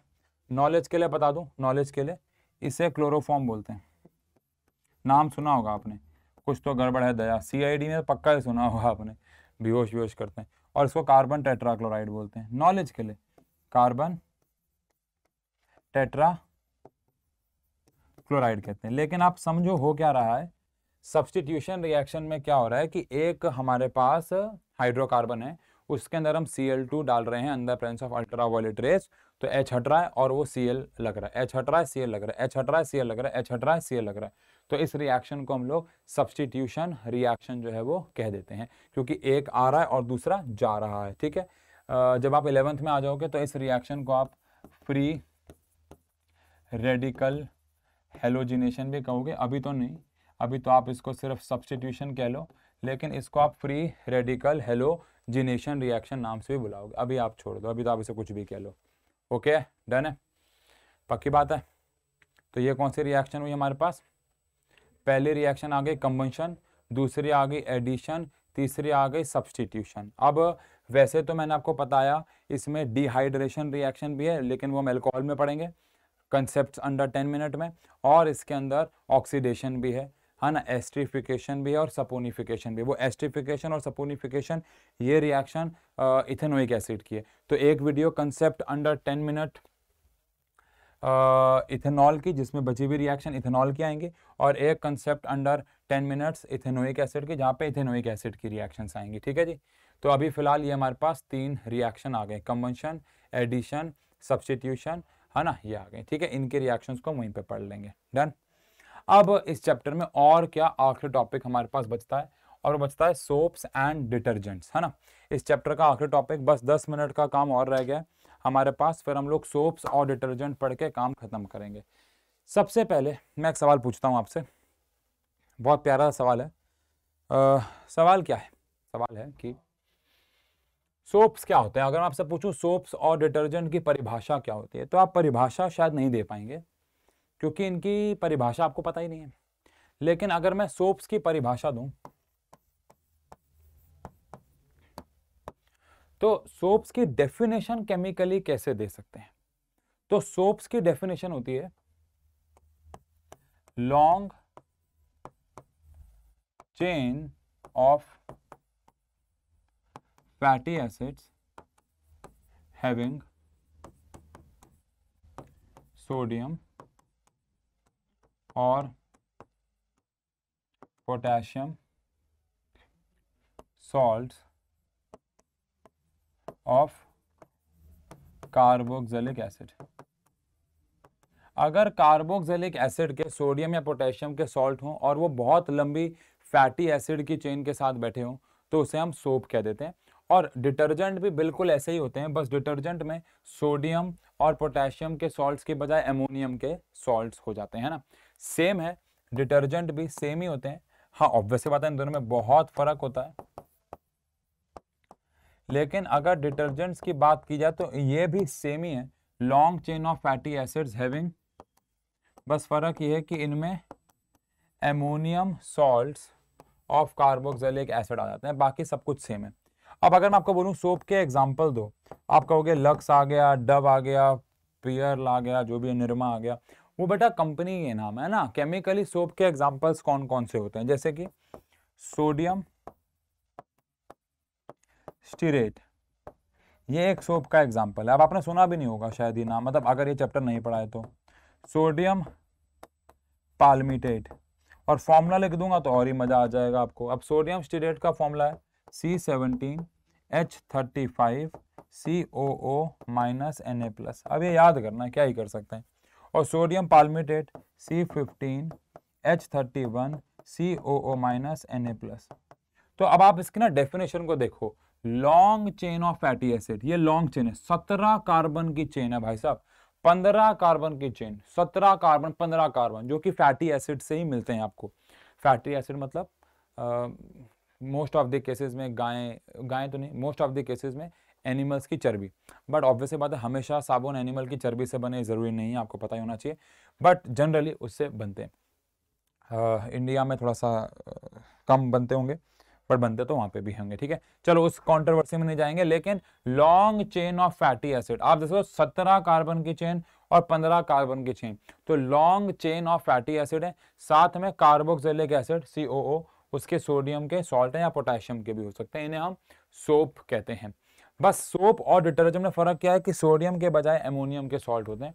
नॉलेज के लिए बता दूँ नॉलेज के लिए इसे क्लोरोफॉर्म बोलते हैं नाम सुना होगा आपने कुछ तो गड़बड़ है दया सी आई डी में तो पक्का ही सुना होगा आपने बेहोश बेहोश करते हैं और इसको कार्बन टेट्राक्लोराइड बोलते हैं नॉलेज के लिए कार्बन टेट्रा क्लोराइड कहते हैं लेकिन आप समझो हो क्या रहा है सब्सटीट्यूशन रिएक्शन में क्या हो रहा है कि एक हमारे पास हाइड्रोकार्बन है उसके अंदर हम सी एल टू डाल रहे हैं अंदर presence of ultra violet rays तो एच हट रहा है और वो सी एल लग रहा है एच हट रहा है सी एल लग रहा है एच हट रहा है सी लग रहा है एच हट रहा है सी लग रहा है तो इस रिएक्शन को हम लोग सब्सटीट्यूशन रिएक्शन जो है वो कह देते हैं क्योंकि एक आ रहा है और दूसरा जा रहा है ठीक है जब आप इलेवंथ में आ जाओगे तो इस रिएक्शन को आप फ्री रेडिकल हेलोजिनेशन भी कहोगे अभी तो नहीं अभी तो आप इसको सिर्फ सब्सटीट्यूशन कह लो लेकिन इसको आप फ्री रेडिकल हेलोजिनेशन रिएक्शन नाम से भी बुलाओगे अभी आप छोड़ दो अभी तो आप इसे कुछ भी कह लो ओके डन है पक्की बात है तो ये कौन सी रिएक्शन हुई हमारे पास पहली रिएक्शन आ गई कम्बंशन दूसरी आ गई एडिशन तीसरी आ गई सब्सटीट्यूशन अब वैसे तो मैंने आपको बताया इसमें डिहाइड्रेशन रिएक्शन भी है लेकिन वो हम एल्कोहल में पढ़ेंगे कंसेप्ट अंडर टेन मिनट में और इसके अंदर ऑक्सीडेशन भी है है हाँ ना एस्ट्रीफिकेशन भी है और सपोनिफिकेशन भी वो एस्ट्रीफिकेशन और सपोनिफिकेशन ये रिएक्शन इथेनोइक एसिड की है तो एक video concept under ten minute ethanol की जिसमें बची हुई रिएक्शन इथेनॉल की आएंगे और एक concept under ten minutes ethanoic acid की जहाँ पे इथेनोइक एसिड की रिएक्शन आएंगी ठीक है जी तो अभी फिलहाल ये हमारे पास तीन रिएक्शन आ गए कम्बनशन एडिशन सब्सटीट्यूशन है ना ये आ गए ठीक है इनके रिएक्शंस को वहीं पे पढ़ लेंगे डन अब इस चैप्टर में और क्या आखिरी टॉपिक हमारे पास बचता है और बचता है सोप्स एंड डिटर्जेंट्स है ना इस चैप्टर का आखिरी टॉपिक बस दस मिनट का काम और रह गया हमारे पास फिर हम लोग सोप्स और डिटर्जेंट पढ़ के काम खत्म करेंगे सबसे पहले मैं एक सवाल पूछता हूँ आपसे बहुत प्यारा सवाल है आ, सवाल क्या है सवाल है कि सोप्स क्या होते हैं अगर मैं आपसे पूछूं सोप्स और डिटर्जेंट की परिभाषा क्या होती है तो आप परिभाषा शायद नहीं दे पाएंगे क्योंकि इनकी परिभाषा आपको पता ही नहीं है लेकिन अगर मैं सोप्स की परिभाषा दूं तो सोप्स की डेफिनेशन केमिकली कैसे दे सकते हैं तो सोप्स की डेफिनेशन होती है long chain of fatty acids having sodium और potassium salt of carboxylic acid अगर कार्बोक्सिलिक एसिड के सोडियम या पोटेशियम के सॉल्ट हों और वो बहुत लंबी फैटी एसिड की चेन के साथ बैठे हों तो उसे हम सोप कह देते हैं और डिटर्जेंट भी बिल्कुल ऐसे ही होते हैं बस डिटर्जेंट में सोडियम और पोटेशियम के सॉल्ट्स के बजाय एमोनियम के सॉल्ट्स हो जाते हैं ना सेम है डिटर्जेंट भी सेम ही होते हैं हाँ ऑब्वियसली बात है इन दोनों में बहुत फर्क होता है लेकिन अगर डिटर्जेंट्स की बात की जाए तो ये भी सेम ही है long chain of fatty acids having बस फर्क ये है कि इनमें ammonium salts of carboxylic acid आ जाते हैं बाकी सब कुछ सेम है अब अगर मैं आपको बोलूँ सोप के एग्जाम्पल दो आप कहोगे लक्स आ गया डब आ गया पियर आ गया जो भी निर्मा आ गया वो बेटा कंपनी के नाम है ना केमिकली सोप के एग्जाम्पल्स कौन कौन से होते हैं जैसे कि सोडियम स्टीरेट ये एक सोप का एग्जाम्पल है अब आपने सुना भी नहीं होगा शायद ये नाम मतलब अगर ये चैप्टर नहीं पढ़ा है तो सोडियम पालमिटेट और फॉर्मूला लिख दूंगा तो और ही मज़ा आ जाएगा आपको अब सोडियम स्टीरेट का फॉर्मूला है C seventeen H thirty five C O O minus N A plus अब ये याद करना है क्या ही कर सकते हैं और sodium palmitate C fifteen H thirty one minus N A plus तो अब आप इसकी ना डेफिनेशन को देखो long chain of fatty acid ये लॉन्ग चेन है सत्रह कार्बन की चेन है भाई साहब पंद्रह कार्बन की चेन सत्रह कार्बन पंद्रह कार्बन जो कि फैटी एसिड से ही मिलते हैं आपको फैटी एसिड मतलब मोस्ट ऑफ द केसेस में गाय गाय तो नहीं मोस्ट ऑफ द केसेस में एनिमल्स की चर्बी बट ऑब्वियसली बात है हमेशा साबुन एनिमल की चर्बी से बने ज़रूरी नहीं है आपको पता ही होना चाहिए बट जनरली उससे बनते हैं आ, इंडिया में थोड़ा सा कम बनते होंगे पर बनते तो वहाँ पे भी होंगे ठीक है चलो उस कॉन्ट्रोवर्सी में नहीं जाएंगे लेकिन long chain of fatty acid आप देखो सत्रह कार्बन की चेन और पंद्रह कार्बन की चेन तो long chain of fatty acid है साथ में कार्बोक्सिलिक एसिड सी उसके सोडियम के सॉल्ट या पोटेशियम के भी हो सकते हैं इन्हें हम सोप कहते हैं बस सोप और डिटर्जेंट में फ़र्क क्या है कि सोडियम के बजाय एमोनियम के सॉल्ट होते हैं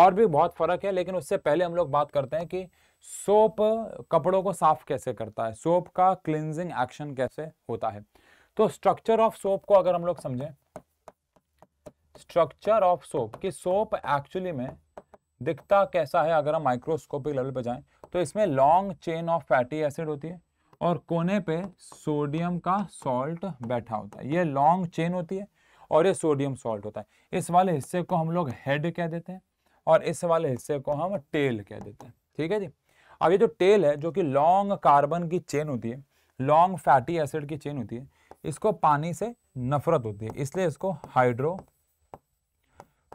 और भी बहुत फ़र्क है लेकिन उससे पहले हम लोग बात करते हैं कि सोप कपड़ों को साफ कैसे करता है सोप का क्लिनजिंग एक्शन कैसे होता है तो स्ट्रक्चर ऑफ सोप को अगर हम लोग समझें स्ट्रक्चर ऑफ सोप कि सोप एक्चुअली में दिखता कैसा है अगर हम माइक्रोस्कोपिक लेवल पर जाएं तो इसमें long chain of fatty acid होती है और कोने पे सोडियम का सॉल्ट बैठा होता है ये लॉन्ग चेन होती है और ये सोडियम सॉल्ट होता है इस वाले हिस्से को हम लोग हेड कह देते हैं और इस वाले हिस्से को हम टेल कह देते हैं ठीक है जी अब ये जो टेल है जो कि लॉन्ग कार्बन की चेन होती है लॉन्ग फैटी एसिड की चेन होती है इसको पानी से नफरत होती है इसलिए इसको हाइड्रो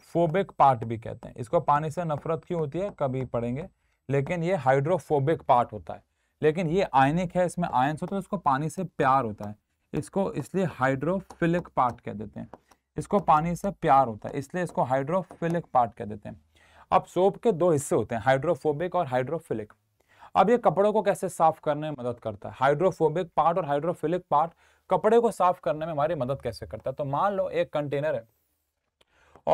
फोबिक पार्ट भी कहते हैं इसको पानी से नफरत क्यों होती है कभी पढ़ेंगे लेकिन ये हाइड्रोफोबिक पार्ट होता है लेकिन ये आयनिक है इसमें आयन होते हैं उसको पानी से प्यार होता है इसको इसलिए हाइड्रोफिलिक पार्ट कह देते हैं इसको पानी से प्यार होता है इसलिए इसको हाइड्रोफिलिक पार्ट कह देते हैं अब सोप के दो हिस्से होते हैं हाइड्रोफोबिक और हाइड्रोफिलिक अब ये कपड़ों को कैसे साफ करने में मदद करता है हाइड्रोफोबिक पार्ट और हाइड्रोफिलिक पार्ट कपड़े को साफ करने में हमारी मदद कैसे करता है तो मान लो एक कंटेनर है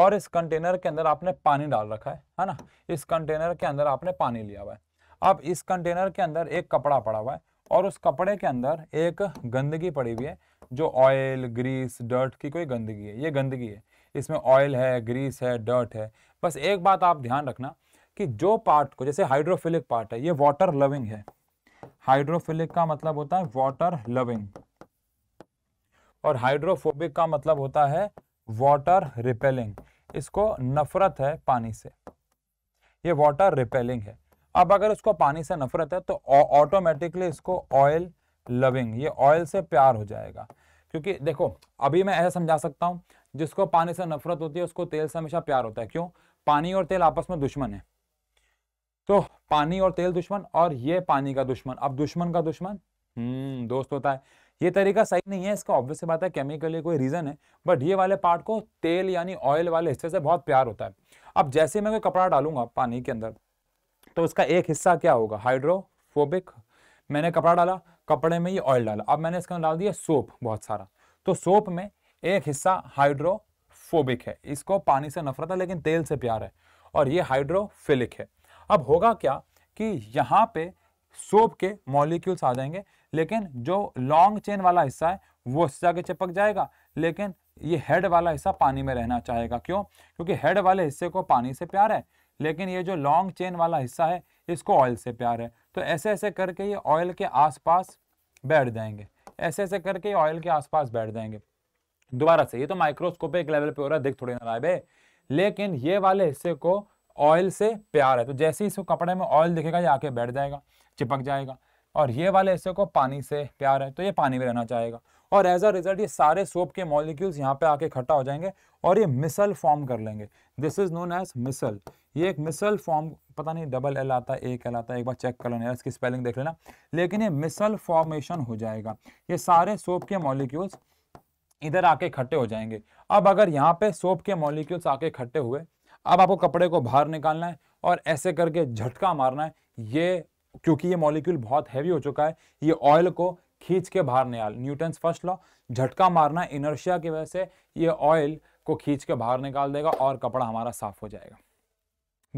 और इस कंटेनर के अंदर आपने पानी डाल रखा है है ना इस कंटेनर के अंदर आपने पानी लिया हुआ है अब इस कंटेनर के अंदर एक कपड़ा पड़ा हुआ है और उस कपड़े के अंदर एक गंदगी पड़ी हुई है जो ऑयल ग्रीस डर्ट की कोई गंदगी है ये गंदगी है इसमें ऑयल है ग्रीस है डर्ट है बस एक बात आप ध्यान रखना कि जो पार्ट को जैसे हाइड्रोफिलिक पार्ट है ये वाटर लविंग है हाइड्रोफिलिक का मतलब होता है वाटर लविंग और हाइड्रोफोबिक का मतलब होता है वाटर रिपेलिंग इसको नफरत है पानी से ये वाटर रिपेलिंग है अब अगर उसको पानी से नफरत है तो ऑटोमेटिकली इसको ऑयल लविंग ये ऑयल से प्यार हो जाएगा क्योंकि देखो अभी मैं ऐसा समझा सकता हूँ जिसको पानी से नफरत होती है उसको तेल से हमेशा प्यार होता है क्यों पानी और तेल आपस में दुश्मन है तो पानी और तेल दुश्मन और ये पानी का दुश्मन अब दुश्मन का दुश्मन हम्म दोस्त होता है ये तरीका सही नहीं है इसका ऑब्वियस बात है केमिकली कोई रीजन है बट ये वाले पार्ट को तेल यानी ऑयल वाले हिस्से से बहुत प्यार होता है अब जैसे मैं कोई कपड़ा डालूंगा पानी के अंदर तो इसका एक हिस्सा क्या होगा हाइड्रोफोबिक मैंने कपड़ा डाला कपड़े में ये ऑयल डाला अब मैंने इसका डाल दिया सोप बहुत सारा तो सोप में एक हिस्सा हाइड्रोफोबिक है इसको पानी से नफरत है लेकिन तेल से प्यार है और ये हाइड्रोफिलिक है अब होगा क्या कि यहाँ पे सोप के मॉलिक्यूल्स आ जाएंगे लेकिन जो लॉन्ग चेन वाला हिस्सा है वो इससे आगे चिपक जाएगा लेकिन ये हेड वाला हिस्सा पानी में रहना चाहेगा क्यों क्योंकि हेड वाले हिस्से को पानी से प्यार है लेकिन ये जो लॉन्ग चेन वाला हिस्सा है इसको ऑयल से प्यार है तो ऐसे ऐसे करके ये ऑयल के आसपास बैठ जाएंगे ऐसे ऐसे करके ये ऑयल के आसपास बैठ जाएंगे दोबारा से ये तो माइक्रोस्कोपिक लेवल पे हो रहा है देख थोड़ी ना लेकिन ये वाले हिस्से को ऑयल से प्यार है तो जैसे ही इसको कपड़े में ऑयल दिखेगा ये आके बैठ जाएगा चिपक जाएगा और ये वाले हिस्से को पानी से प्यार है तो ये पानी में रहना चाहेगा और एज अ रिजल्ट ये सारे सोप के मॉलिक्यूल्स यहाँ पे आके इकट्ठा हो जाएंगे और ये मिसल फॉर्म कर लेंगे this is known as micelle ये एक मिसल फॉर्म पता नहीं डबल एल आता है एक एल आता है एक बार चेक कर लेना इसकी स्पेलिंग देख लेना लेकिन ये मिसल फॉर्मेशन हो जाएगा ये सारे सोप के मॉलिक्यूल्स इधर आके इकट्ठे हो जाएंगे अब अगर यहाँ पे सोप के मॉलिक्यूल्स आके इकट्ठे हुए अब आपको कपड़े को बाहर निकालना है और ऐसे करके झटका मारना है ये क्योंकि ये मॉलिक्यूल बहुत हैवी हो चुका है ये ऑयल को खींच के बाहर निकाल न्यूटन फर्स्ट लॉ झटका मारना इनर्शिया की वजह से ये ऑयल को खींच के बाहर निकाल देगा और कपड़ा हमारा साफ हो जाएगा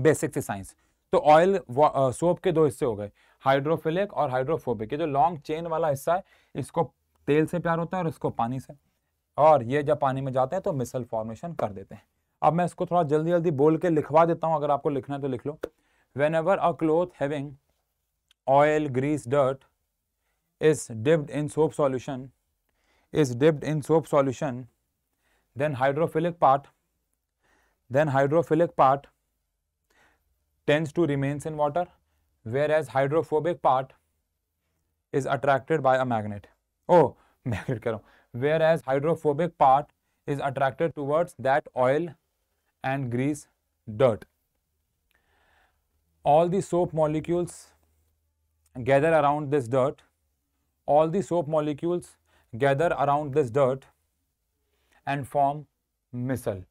बेसिक साइंस तो ऑयल सोप के दो हिस्से हो गए हाइड्रोफिलिक और हाइड्रोफोबिक ये जो लॉन्ग चेन वाला हिस्सा है इसको तेल से प्यार होता है और इसको पानी से और ये जब पानी में जाते हैं तो मिसल फॉर्मेशन कर देते हैं अब मैं इसको थोड़ा जल्दी जल्दी बोल के लिखवा देता हूँ अगर आपको लिखना है तो लिख लो whenever a cloth having oil grease dirt is dipped in soap solution is dipped in soap solution then hydrophilic part then hydrophilic part tends to remains in water whereas hydrophobic part is attracted by a magnet oh magnet kar whereas hydrophobic part is attracted towards that oil and grease dirt all the soap molecules gather around this dirt all the soap molecules gather around this dirt and form missile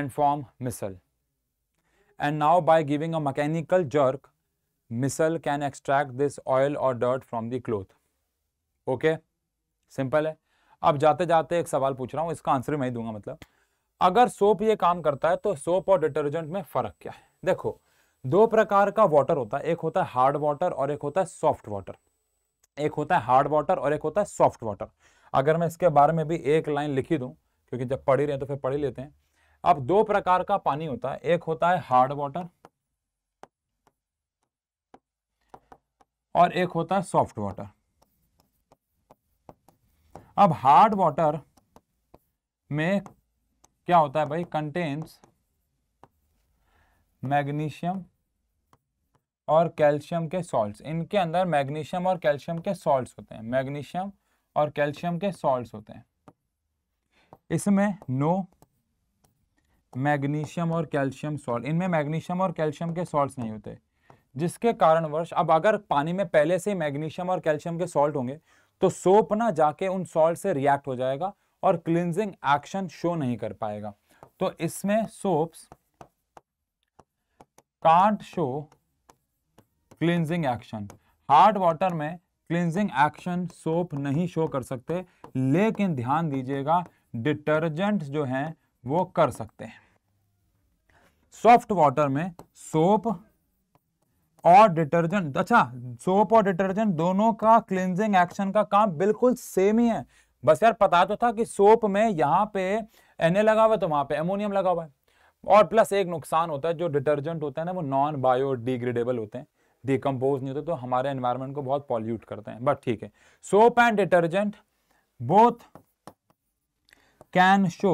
and form missile and now by giving a mechanical jerk, missile can extract this oil or dirt from the cloth. Okay okay? Simple है अब जाते जाते एक सवाल पूछ रहा हूँ इसका आंसर भी मैं ही दूंगा मतलब अगर सोप ये काम करता है तो सोप और डिटर्जेंट में फर्क क्या है देखो दो प्रकार का वाटर होता है एक होता है हार्ड वाटर और एक होता है सॉफ्ट वाटर एक होता है हार्ड वाटर और एक होता है सॉफ्ट वाटर अगर मैं इसके बारे में भी एक लाइन लिखी दूँ क्योंकि जब पढ़ ही रहे हैं तो फिर पढ़ ही लेते हैं अब दो प्रकार का पानी होता है एक होता है हार्ड वाटर और एक होता है सॉफ्ट वाटर अब हार्ड वाटर में क्या होता है भाई कंटेन्स मैग्नीशियम और कैल्शियम के सॉल्ट इनके अंदर मैग्नीशियम और कैल्शियम के सॉल्ट होते हैं मैग्नीशियम और कैल्शियम के सॉल्ट होते हैं इसमें नो no मैग्नीशियम और कैल्शियम सॉल्ट इनमें मैग्नीशियम और कैल्शियम के सॉल्ट नहीं होते जिसके वर्ष अब अगर पानी में पहले से मैग्नीशियम और कैल्शियम के सॉल्ट होंगे तो सोप ना जाके उन सॉल्ट से रिएक्ट हो जाएगा और क्लिनजिंग एक्शन शो नहीं कर पाएगा तो इसमें soaps can't show cleansing action hard water में क्लिनजिंग एक्शन सोप नहीं शो कर सकते लेकिन ध्यान दीजिएगा डिटर्जेंट जो हैं वो कर सकते हैं सॉफ्ट वाटर में सोप और डिटर्जेंट अच्छा सोप और डिटर्जेंट दोनों का क्लिनजिंग एक्शन का काम बिल्कुल सेम ही है बस यार पता तो था कि सोप में यहां पे एन लगा हुआ है तो वहां पे एमोनियम लगा हुआ है और प्लस एक नुकसान होता है जो डिटर्जेंट होता है ना वो नॉन बायोडिग्रेडेबल होते हैं डिकम्पोज नहीं होते तो हमारे एनवायरमेंट को बहुत पॉल्यूट करते हैं बट ठीक है soap and detergent both can show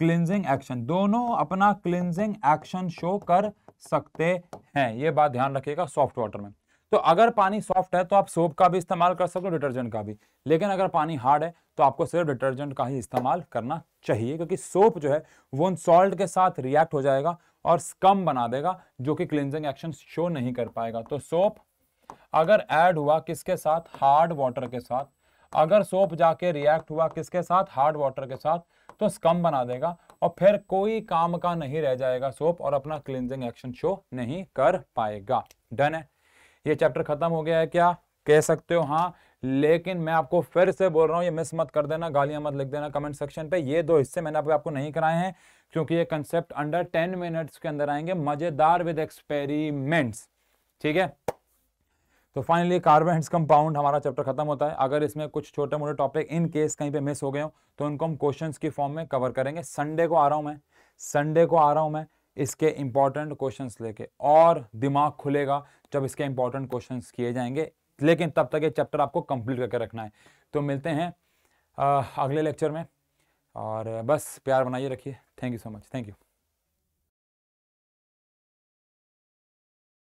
cleansing action दोनों अपना क्लिनजिंग एक्शन शो कर सकते हैं ये बात ध्यान रखिएगा सॉफ्ट वाटर में तो अगर पानी सॉफ्ट है तो आप सोप का भी इस्तेमाल कर सकते हो डिटर्जेंट का भी लेकिन अगर पानी हार्ड है तो आपको सिर्फ डिटर्जेंट का ही इस्तेमाल करना चाहिए क्योंकि सोप जो है वो उन सॉल्ट के साथ रिएक्ट हो जाएगा और स्कम बना देगा जो कि क्लिनजिंग एक्शन शो नहीं कर पाएगा तो सोप अगर ऐड हुआ किसके साथ हार्ड वाटर के साथ अगर सोप जाके रिएक्ट हुआ किसके साथ हार्ड वाटर के साथ तो स्कम बना देगा और फिर कोई काम का नहीं रह जाएगा सोप और अपना क्लिनजिंग एक्शन शो नहीं कर पाएगा डन है ये चैप्टर खत्म हो गया है क्या कह सकते हो हाँ लेकिन मैं आपको फिर से बोल रहा हूँ ये मिस मत कर देना गालियां मत लिख देना कमेंट सेक्शन पे ये दो हिस्से मैंने आपको नहीं कराए हैं क्योंकि ये कंसेप्ट अंडर टेन मिनट्स के अंदर आएंगे मजेदार विद एक्सपेरिमेंट्स ठीक है तो फाइनली कार्बन हिट्स कंपाउंड हमारा चैप्टर खत्म होता है अगर इसमें कुछ छोटे मोटे टॉपिक इन केस कहीं पे मिस हो गए हो तो उनको हम क्वेश्चंस की फॉर्म में कवर करेंगे संडे को आ रहा हूँ मैं संडे को आ रहा हूँ मैं इसके इंपॉर्टेंट क्वेश्चंस लेके और दिमाग खुलेगा जब इसके इंपॉर्टेंट क्वेश्चन किए जाएंगे लेकिन तब तक ये चैप्टर आपको कंप्लीट करके रखना है तो मिलते हैं अगले लेक्चर में और बस प्यार बनाइए रखिए thank you so much thank you